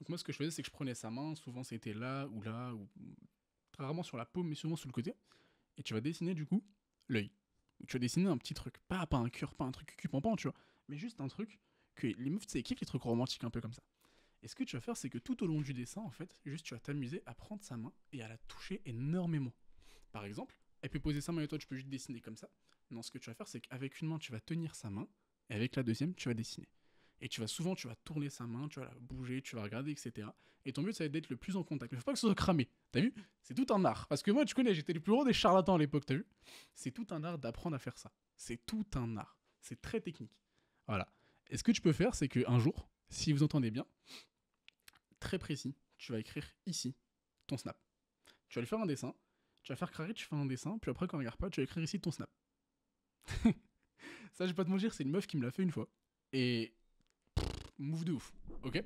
Donc, moi, ce que je faisais, c'est que je prenais sa main, souvent c'était là ou là, ou. Très rarement sur la paume, mais souvent sur le côté. Et tu vas dessiner, du coup, l'œil tu vas dessiner un petit truc, pas, un cœur, pas un truc cucupampan, tu vois, mais juste un truc que les meufs, c'est kiffent les trucs romantiques un peu comme ça. Et ce que tu vas faire, c'est que tout au long du dessin, en fait, juste tu vas t'amuser à prendre sa main et à la toucher énormément. Par exemple, elle peut poser sa main et toi, tu peux juste dessiner comme ça. Non, ce que tu vas faire, c'est qu'avec une main, tu vas tenir sa main et avec la deuxième, tu vas dessiner. Et tu vas souvent, tu vas tourner sa main, tu vas la bouger, tu vas regarder, etc. Et ton but, ça va être d'être le plus en contact. Mais faut pas que ce soit cramé. T'as vu C'est tout un art. Parce que moi, tu connais, j'étais le plus gros des charlatans à l'époque, t'as vu C'est tout un art d'apprendre à faire ça. C'est tout un art. C'est très technique. Voilà. Et ce que tu peux faire, c'est qu'un jour, si vous entendez bien, très précis, tu vas écrire ici ton snap. Tu vas lui faire un dessin, tu vas faire carré, tu fais un dessin, puis après, quand on regarde pas, tu vas écrire ici ton snap. ça, je vais pas te mentir, c'est une meuf qui me l'a fait une fois. Et. move de ouf, ok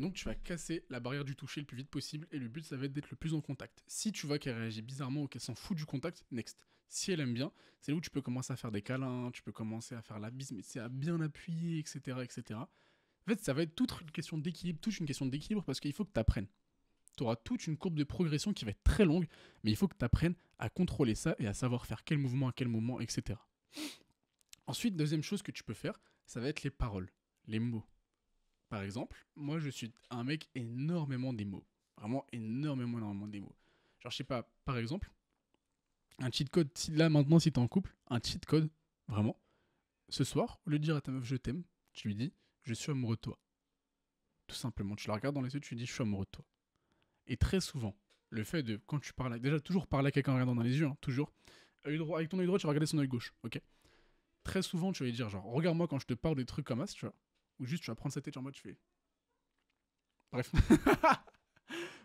donc tu vas casser la barrière du toucher le plus vite possible et le but ça va être d'être le plus en contact. Si tu vois qu'elle réagit bizarrement ou qu'elle s'en fout du contact, next. Si elle aime bien, c'est là où tu peux commencer à faire des câlins, tu peux commencer à faire la bise, mais c'est à bien appuyer, etc., etc. En fait, ça va être toute une question d'équilibre, toute une question d'équilibre parce qu'il faut que tu apprennes. Tu auras toute une courbe de progression qui va être très longue, mais il faut que tu apprennes à contrôler ça et à savoir faire quel mouvement à quel moment, etc. Ensuite, deuxième chose que tu peux faire, ça va être les paroles, les mots par exemple, moi je suis un mec énormément des mots. Vraiment énormément, énormément des mots. Genre, je sais pas, par exemple, un cheat code, là maintenant, si t'es en couple, un cheat code, vraiment, ce soir, le dire à ta meuf je t'aime, tu lui dis je suis amoureux de toi. Tout simplement, tu la regardes dans les yeux, tu lui dis je suis amoureux de toi. Et très souvent, le fait de, quand tu parles, déjà toujours parler à quelqu'un en regardant dans les yeux, hein, toujours, avec ton œil droit, tu vas son œil gauche, ok Très souvent, tu vas lui dire genre, regarde-moi quand je te parle des trucs comme ça, tu vois. Ou juste tu vas prendre sa tête en mode tu fais. Bref.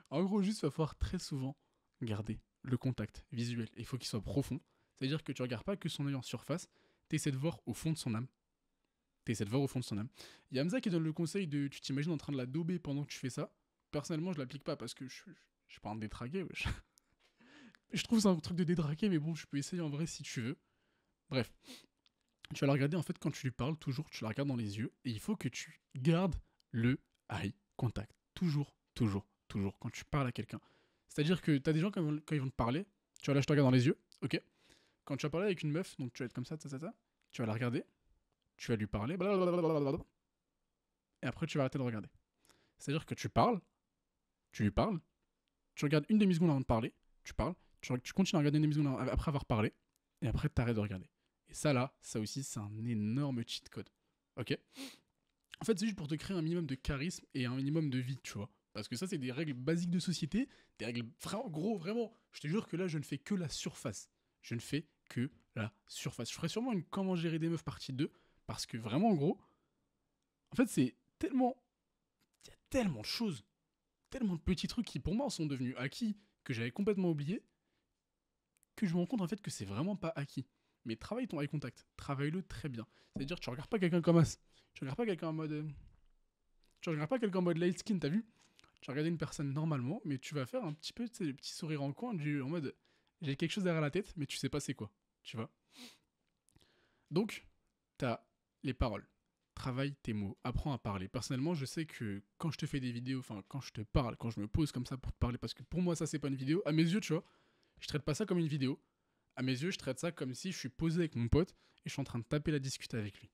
en gros, juste il va falloir très souvent garder le contact visuel. Il faut qu'il soit profond. C'est-à-dire que tu regardes pas que son œil en surface, tu essaies de voir au fond de son âme. Tu essaies de voir au fond de son âme. Il y a Hamza qui donne le conseil de tu t'imagines en train de la dober pendant que tu fais ça. Personnellement, je l'applique pas parce que je, je, je suis pas un détraqué. je trouve ça un truc de détraqué, mais bon, je peux essayer en vrai si tu veux. Bref, tu vas la regarder, en fait, quand tu lui parles, toujours, tu la regardes dans les yeux, et il faut que tu gardes le eye contact. Toujours, toujours, toujours, quand tu parles à quelqu'un. C'est-à-dire que tu as des gens, quand, ils vont te parler, tu vas là, je te regarde dans les yeux, ok Quand tu vas parler avec une meuf, donc tu vas être comme ça, ça, ça, tu vas la regarder, tu vas lui parler, et après tu vas arrêter de regarder. C'est-à-dire que tu parles, tu lui parles, tu regardes une demi-seconde avant de parler, tu parles, tu, tu continues à regarder une demi-seconde après avoir parlé, et après tu arrêtes de regarder. Et ça là, ça aussi, c'est un énorme cheat code. Ok En fait, c'est juste pour te créer un minimum de charisme et un minimum de vie, tu vois. Parce que ça, c'est des règles basiques de société, des règles vraiment gros, vraiment. Je te jure que là, je ne fais que la surface. Je ne fais que la surface. Je ferai sûrement une comment gérer des meufs partie 2, parce que vraiment, en gros, en fait, c'est tellement. Il y a tellement de choses, tellement de petits trucs qui, pour moi, sont devenus acquis, que j'avais complètement oublié, que je me rends compte en fait que c'est vraiment pas acquis mais travaille ton eye contact. Travaille-le très bien. C'est-à-dire, tu regardes pas quelqu'un comme as. Tu regardes pas quelqu'un en mode. Euh, tu regardes pas quelqu'un en mode light skin, as vu Tu regardes une personne normalement, mais tu vas faire un petit peu, tu sais, le sourire en coin, du, en mode. J'ai quelque chose derrière la tête, mais tu sais pas c'est quoi. Tu vois Donc, as les paroles. Travaille tes mots. Apprends à parler. Personnellement, je sais que quand je te fais des vidéos, enfin, quand je te parle, quand je me pose comme ça pour te parler, parce que pour moi, ça, c'est pas une vidéo. À mes yeux, tu vois, je traite pas ça comme une vidéo à mes yeux, je traite ça comme si je suis posé avec mon pote et je suis en train de taper la discute avec lui.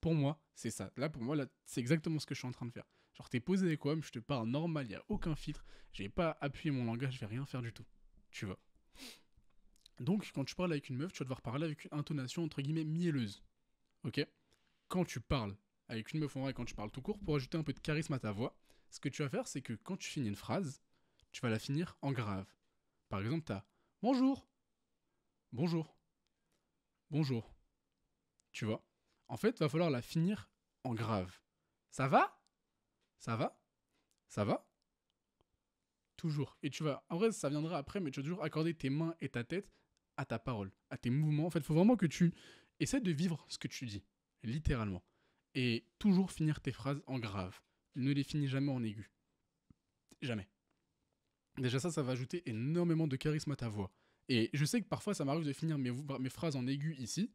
Pour moi, c'est ça. Là, pour moi, c'est exactement ce que je suis en train de faire. Genre, t'es posé avec moi, mais je te parle normal, il n'y a aucun filtre. J'ai pas appuyé mon langage, je vais rien faire du tout. Tu vois. Donc, quand tu parles avec une meuf, tu vas devoir parler avec une intonation entre guillemets mielleuse. Ok Quand tu parles avec une meuf en vrai, quand tu parles tout court, pour ajouter un peu de charisme à ta voix, ce que tu vas faire, c'est que quand tu finis une phrase, tu vas la finir en grave. Par exemple, t'as Bonjour bonjour, bonjour. Tu vois En fait, va falloir la finir en grave. Ça va Ça va Ça va Toujours. Et tu vas, en vrai, ça viendra après, mais tu vas toujours accorder tes mains et ta tête à ta parole, à tes mouvements. En fait, il faut vraiment que tu essaies de vivre ce que tu dis, littéralement. Et toujours finir tes phrases en grave. Ne les finis jamais en aigu. Jamais. Déjà ça, ça va ajouter énormément de charisme à ta voix. Et je sais que parfois ça m'arrive de finir mes, phrases en aiguë ici,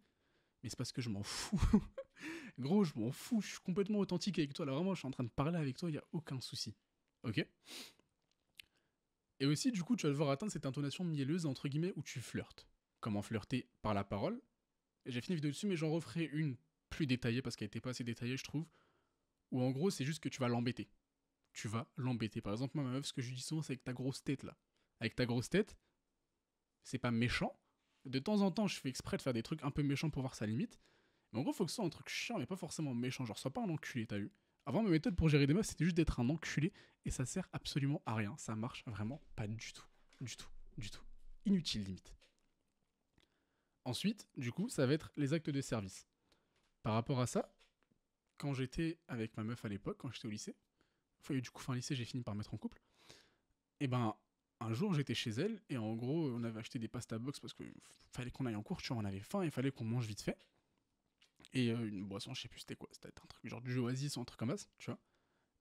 mais c'est parce que je m'en fous. Gros, je m'en fous, je suis complètement authentique avec toi. Là, vraiment, je suis en train de parler avec toi, il n'y a aucun souci. Ok Et aussi, du coup, tu vas devoir atteindre cette intonation mielleuse, entre guillemets, où tu flirtes. Comment flirter par la parole. J'ai fini la vidéo dessus, mais j'en referai une plus détaillée parce qu'elle n'était pas assez détaillée, je trouve. Ou en gros, c'est juste que tu vas l'embêter. Tu vas l'embêter. Par exemple, moi, ma meuf, ce que je dis souvent, c'est avec ta grosse tête là. Avec ta grosse tête, c'est pas méchant. De temps en temps, je fais exprès de faire des trucs un peu méchants pour voir sa limite. Mais en gros, faut que ce soit un truc chiant, mais pas forcément méchant. Genre, sois pas un enculé, t'as vu Avant, ma méthode pour gérer des meufs, c'était juste d'être un enculé. Et ça sert absolument à rien. Ça marche vraiment pas du tout. Du tout. Du tout. Inutile, limite. Ensuite, du coup, ça va être les actes de service. Par rapport à ça, quand j'étais avec ma meuf à l'époque, quand j'étais au lycée, fallait du coup, fin lycée, j'ai fini par mettre en couple. Et eh ben, un jour, j'étais chez elle et en gros, on avait acheté des pasta box parce qu'il fallait qu'on aille en cours, tu vois, on avait faim, il fallait qu'on mange vite fait. Et euh, une boisson, je sais plus c'était quoi, c'était un truc genre du oasis, un truc comme ça, tu vois.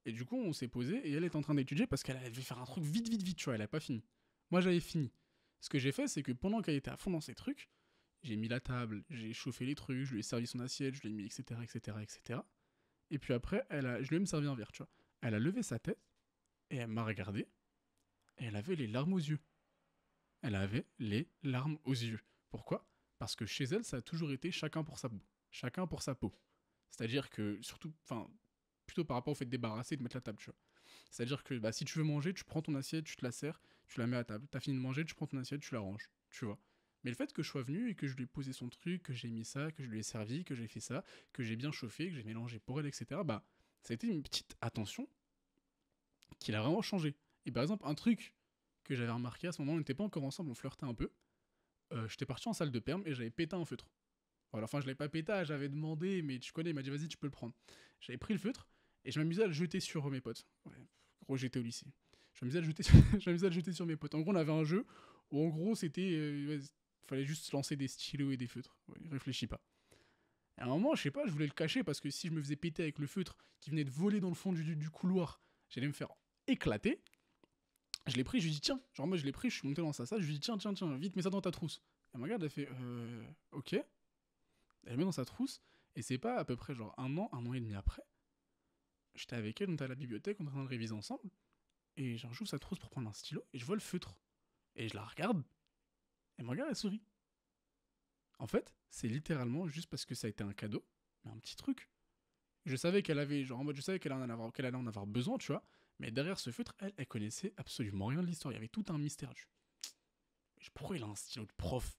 Et du coup, on s'est posé et elle est en train d'étudier parce qu'elle devait faire un truc vite, vite, vite, tu vois, elle a pas fini. Moi, j'avais fini. Ce que j'ai fait, c'est que pendant qu'elle était à fond dans ses trucs, j'ai mis la table, j'ai chauffé les trucs, je lui ai servi son assiette, je lui ai mis, etc., etc., etc. Et puis après, elle a, je lui ai même servi un verre, tu vois. Elle a levé sa tête et elle m'a regardé elle avait les larmes aux yeux. Elle avait les larmes aux yeux. Pourquoi Parce que chez elle, ça a toujours été chacun pour sa peau. Chacun pour sa peau. C'est-à-dire que, surtout, enfin, plutôt par rapport au fait de débarrasser et de mettre la table, tu vois. C'est-à-dire que bah, si tu veux manger, tu prends ton assiette, tu te la sers, tu la mets à table. T'as fini de manger, tu prends ton assiette, tu la ranges, tu vois. Mais le fait que je sois venu et que je lui ai posé son truc, que j'ai mis ça, que je lui ai servi, que j'ai fait ça, que j'ai bien chauffé, que j'ai mélangé pour elle, etc., bah, ça a été une petite attention qui l'a vraiment changé. Et par exemple, un truc que j'avais remarqué à ce moment, on n'était pas encore ensemble, on flirtait un peu. Euh, j'étais parti en salle de perm et j'avais pété un feutre. enfin, je l'ai pas pété, j'avais demandé, mais tu connais, il m'a dit vas-y, tu peux le prendre. J'avais pris le feutre et je m'amusais à le jeter sur mes potes. Ouais, gros, j'étais au lycée. Je m'amusais à, le jeter sur... à jeter sur mes potes. En gros, on avait un jeu où en gros, c'était. Euh, fallait juste lancer des stylos et des feutres. ne réfléchis pas. À un moment, je sais pas, je voulais le cacher parce que si je me faisais péter avec le feutre qui venait de voler dans le fond du couloir, j'allais me faire éclater. Je l'ai pris, je lui dis tiens, genre moi je l'ai pris, je suis monté dans sa salle, je lui dis tiens, tiens, tiens, vite, mets ça dans ta trousse. Elle me regarde, elle fait euh, ok. Elle met dans sa trousse, et c'est pas à peu près genre un an, un an et demi après. J'étais avec elle, on était à la bibliothèque, on était en train de réviser ensemble, et genre joue sa trousse pour prendre un stylo, et je vois le feutre. Et je la regarde, elle me regarde, elle sourit. En fait, c'est littéralement juste parce que ça a été un cadeau, mais un petit truc. Je savais qu'elle avait, genre en mode, je savais qu'elle en, allait en avoir besoin, tu vois, mais derrière ce feutre, elle, elle connaissait absolument rien de l'histoire. Il y avait tout un mystère. Je... Pourquoi il a un stylo de prof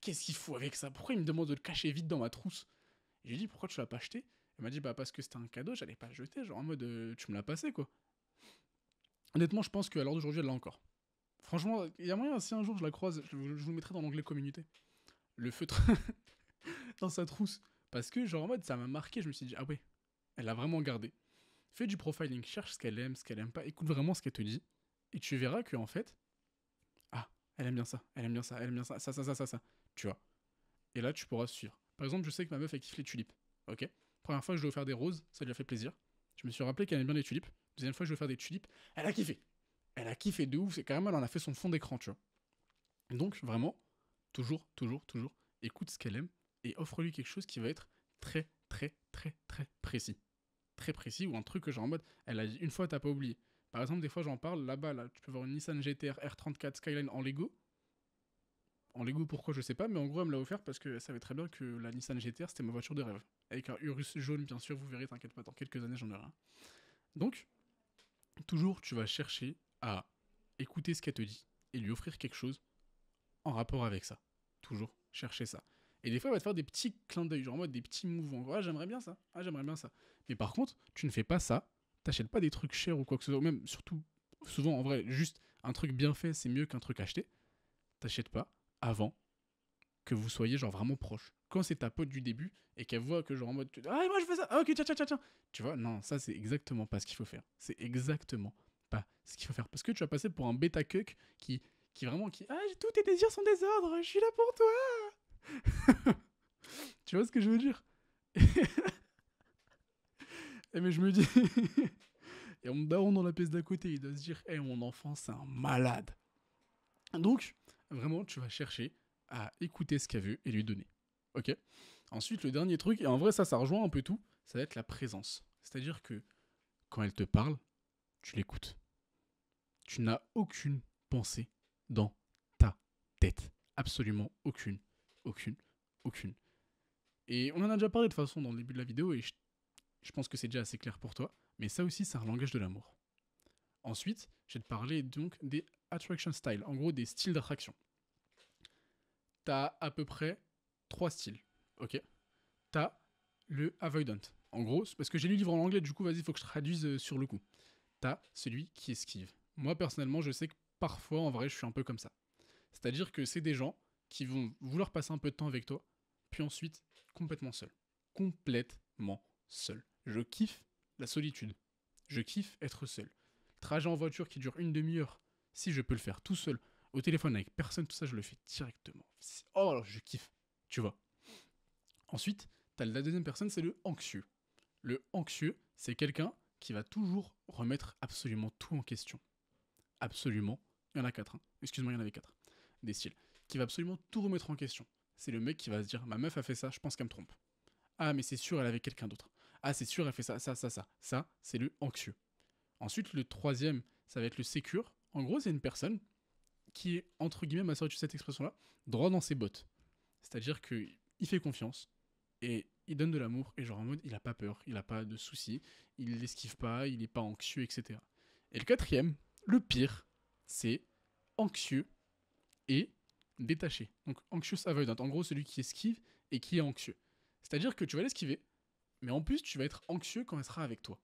Qu'est-ce qu'il faut avec ça Pourquoi il me demande de le cacher vite dans ma trousse J'ai dit pourquoi tu l'as pas acheté Elle m'a dit bah parce que c'était un cadeau, j'allais pas le jeter, genre en mode euh, tu me l'as passé quoi. Honnêtement, je pense qu'à l'heure d'aujourd'hui, elle l'a encore. Franchement, il y a moyen, si un jour je la croise, je, vous, mettrai dans l'onglet communauté. Le feutre dans sa trousse. Parce que, genre, en mode, ça m'a marqué, je me suis dit, ah ouais, elle l'a vraiment gardé. Fais du profiling, cherche ce qu'elle aime, ce qu'elle aime pas, écoute vraiment ce qu'elle te dit, et tu verras que en fait, ah, elle aime bien ça, elle aime bien ça, elle aime bien ça, ça, ça, ça, ça, ça, tu vois. Et là, tu pourras suivre. Par exemple, je sais que ma meuf, elle kiffe les tulipes, ok Première fois, je lui ai des roses, ça lui a fait plaisir. Je me suis rappelé qu'elle aime bien les tulipes. Deuxième fois, je lui ai des tulipes, elle a kiffé. Elle a kiffé de ouf, c'est quand même, elle en a fait son fond d'écran, tu vois. Donc, vraiment, toujours, toujours, toujours, écoute ce qu'elle aime et offre-lui quelque chose qui va être très, très, très, très précis très précis ou un truc que j'ai en mode, elle a dit une fois, t'as pas oublié. Par exemple, des fois, j'en parle, là-bas, là, tu peux voir une Nissan GTR R34 Skyline en Lego. En Lego, pourquoi, je sais pas, mais en gros, elle me l'a offert parce qu'elle savait très bien que la Nissan GTR, c'était ma voiture de rêve. Avec un Urus jaune, bien sûr, vous verrez, t'inquiète pas, dans quelques années, j'en aurai rien Donc, toujours, tu vas chercher à écouter ce qu'elle te dit et lui offrir quelque chose en rapport avec ça. Toujours chercher ça. Et des fois, elle va te faire des petits clins d'œil, genre en mode des petits mouvements. Ah, j'aimerais bien ça. Ah, j'aimerais bien ça. Mais par contre, tu ne fais pas ça. T'achètes pas des trucs chers ou quoi que ce soit. Même surtout, souvent en vrai, juste un truc bien fait, c'est mieux qu'un truc acheté. T'achètes pas avant que vous soyez genre vraiment proche. Quand c'est ta pote du début et qu'elle voit que genre en mode Ah, moi je fais ça. Ah, ok, tiens, tiens, tiens, Tu vois, non, ça c'est exactement pas ce qu'il faut faire. C'est exactement pas ce qu'il faut faire. Parce que tu vas passer pour un bêta cuck qui, qui vraiment qui Ah, tous tes désirs sont désordres. je suis là pour toi. tu vois ce que je veux dire Et eh, mais je me dis. Et on me daron dans la pièce d'à côté, il doit se dire Hé, eh, mon enfant, c'est un malade. Donc, vraiment, tu vas chercher à écouter ce qu'elle veut et lui donner. Ok Ensuite, le dernier truc, et en vrai, ça, ça rejoint un peu tout, ça va être la présence. C'est-à-dire que quand elle te parle, tu l'écoutes. Tu n'as aucune pensée dans ta tête. Absolument aucune aucune. Aucune. Et on en a déjà parlé de façon dans le début de la vidéo et je, pense que c'est déjà assez clair pour toi, mais ça aussi c'est un langage de l'amour. Ensuite, je vais te parler donc des attraction styles, en gros des styles d'attraction. T'as à peu près trois styles, ok T'as le avoidant, en gros, parce que j'ai lu le livre en anglais, du coup vas-y, faut que je traduise euh, sur le coup. T'as celui qui esquive. Moi personnellement, je sais que parfois en vrai je suis un peu comme ça. C'est-à-dire que c'est des gens qui vont vouloir passer un peu de temps avec toi, puis ensuite complètement seul. Complètement seul. Je kiffe la solitude. Je kiffe être seul. Trajet en voiture qui dure une demi-heure, si je peux le faire tout seul, au téléphone avec personne, tout ça, je le fais directement. Oh, alors je kiffe, tu vois. Ensuite, as la deuxième personne, c'est le anxieux. Le anxieux, c'est quelqu'un qui va toujours remettre absolument tout en question. Absolument. Il y en a quatre. Hein. Excuse-moi, il y en avait quatre. Des styles qui va absolument tout remettre en question. C'est le mec qui va se dire ma meuf a fait ça, je pense qu'elle me trompe. Ah mais c'est sûr elle avait quelqu'un d'autre. Ah c'est sûr elle fait ça, ça, ça, ça. Ça, c'est le anxieux. Ensuite le troisième, ça va être le sécure. En gros c'est une personne qui est entre guillemets, ma soeur cette expression-là, droit dans ses bottes. C'est-à-dire que il fait confiance et il donne de l'amour et genre en mode il a pas peur, il a pas de soucis, il l'esquive pas, il n'est pas anxieux, etc. Et le quatrième, le pire, c'est anxieux et détaché. Donc anxious avoidant. En gros, celui qui esquive et qui est anxieux. C'est-à-dire que tu vas l'esquiver, mais en plus, tu vas être anxieux quand elle sera avec toi.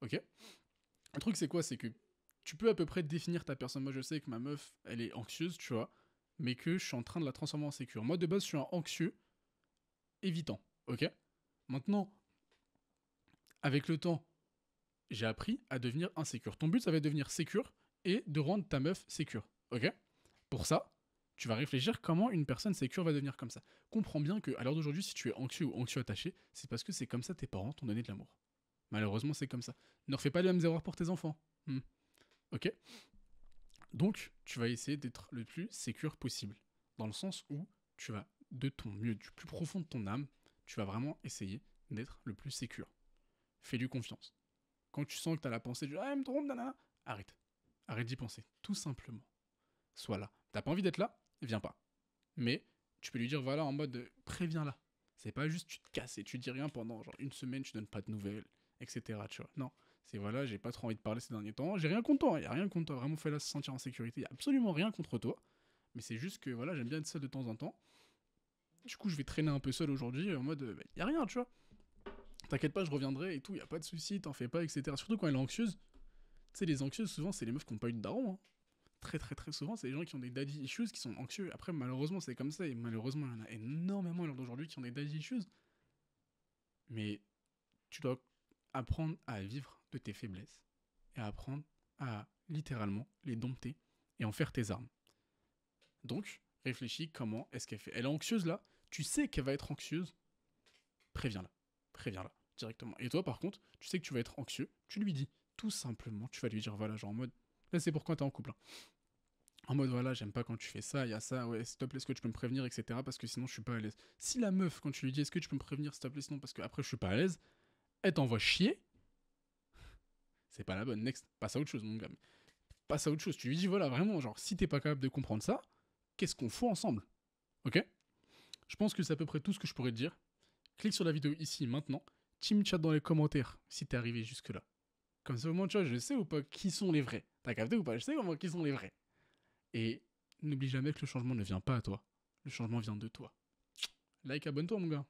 Ok Le truc, c'est quoi C'est que tu peux à peu près définir ta personne. Moi, je sais que ma meuf, elle est anxieuse, tu vois, mais que je suis en train de la transformer en sécure. Moi, de base, je suis un anxieux évitant. Ok Maintenant, avec le temps, j'ai appris à devenir insécure. Ton but, ça va être devenir sécure et de rendre ta meuf sécure. Ok Pour ça, tu vas réfléchir comment une personne sécure va devenir comme ça. Comprends bien que, à l'heure d'aujourd'hui, si tu es anxieux ou anxieux attaché, c'est parce que c'est comme ça tes parents t'ont donné de l'amour. Malheureusement, c'est comme ça. Ne refais pas les mêmes erreurs pour tes enfants. Hmm. Ok Donc, tu vas essayer d'être le plus sécure possible. Dans le sens où tu vas, de ton mieux, du plus profond de ton âme, tu vas vraiment essayer d'être le plus sécure. Fais-lui confiance. Quand tu sens que tu as la pensée du Ah, elle me trompe, nanana, arrête. Arrête d'y penser, tout simplement. Sois là. T'as pas envie d'être là viens pas. Mais tu peux lui dire, voilà, en mode, préviens-la. C'est pas juste tu te casses et tu dis rien pendant genre une semaine, tu donnes pas de nouvelles, etc. Tu vois. Non, c'est voilà, j'ai pas trop envie de parler ces derniers temps. J'ai rien contre toi, hein. y a rien contre toi. Vraiment, fais-la se sentir en sécurité. Y a absolument rien contre toi. Mais c'est juste que voilà, j'aime bien être seul de temps en temps. Du coup, je vais traîner un peu seul aujourd'hui en mode, il bah, a rien, tu vois. T'inquiète pas, je reviendrai et tout, y a pas de souci, t'en fais pas, etc. Surtout quand elle est anxieuse. Tu sais, les anxieuses, souvent, c'est les meufs qui n'ont pas eu de daron. Hein très très très souvent, c'est des gens qui ont des daddy issues, qui sont anxieux. Après, malheureusement, c'est comme ça, et malheureusement, il y en a énormément aujourd'hui qui ont des daddy issues. Mais tu dois apprendre à vivre de tes faiblesses et apprendre à littéralement les dompter et en faire tes armes. Donc, réfléchis comment est-ce qu'elle fait. Elle est anxieuse là, tu sais qu'elle va être anxieuse, préviens-la, préviens-la directement. Et toi, par contre, tu sais que tu vas être anxieux, tu lui dis tout simplement, tu vas lui dire voilà, genre en mode Là, c'est pourquoi es en couple. Hein. En mode, voilà, j'aime pas quand tu fais ça, il y a ça, ouais, s'il te plaît, est-ce que tu peux me prévenir, etc. Parce que sinon, je suis pas à l'aise. Si la meuf, quand tu lui dis, est-ce que tu peux me prévenir, s'il te plaît, sinon, parce que après, je suis pas à l'aise, elle t'envoie chier, c'est pas la bonne. Next, passe à autre chose, mon gars. Passe à autre chose. Tu lui dis, voilà, vraiment, genre, si t'es pas capable de comprendre ça, qu'est-ce qu'on fout ensemble Ok Je pense que c'est à peu près tout ce que je pourrais te dire. Clique sur la vidéo ici, maintenant. Team chat dans les commentaires si t'es arrivé jusque-là. Comme ça, au moins, tu vois, je sais ou pas qui sont les vrais. T'as capté ou pas Je sais comment qui sont les vrais. Et n'oublie jamais que le changement ne vient pas à toi. Le changement vient de toi. Like, abonne-toi, mon gars.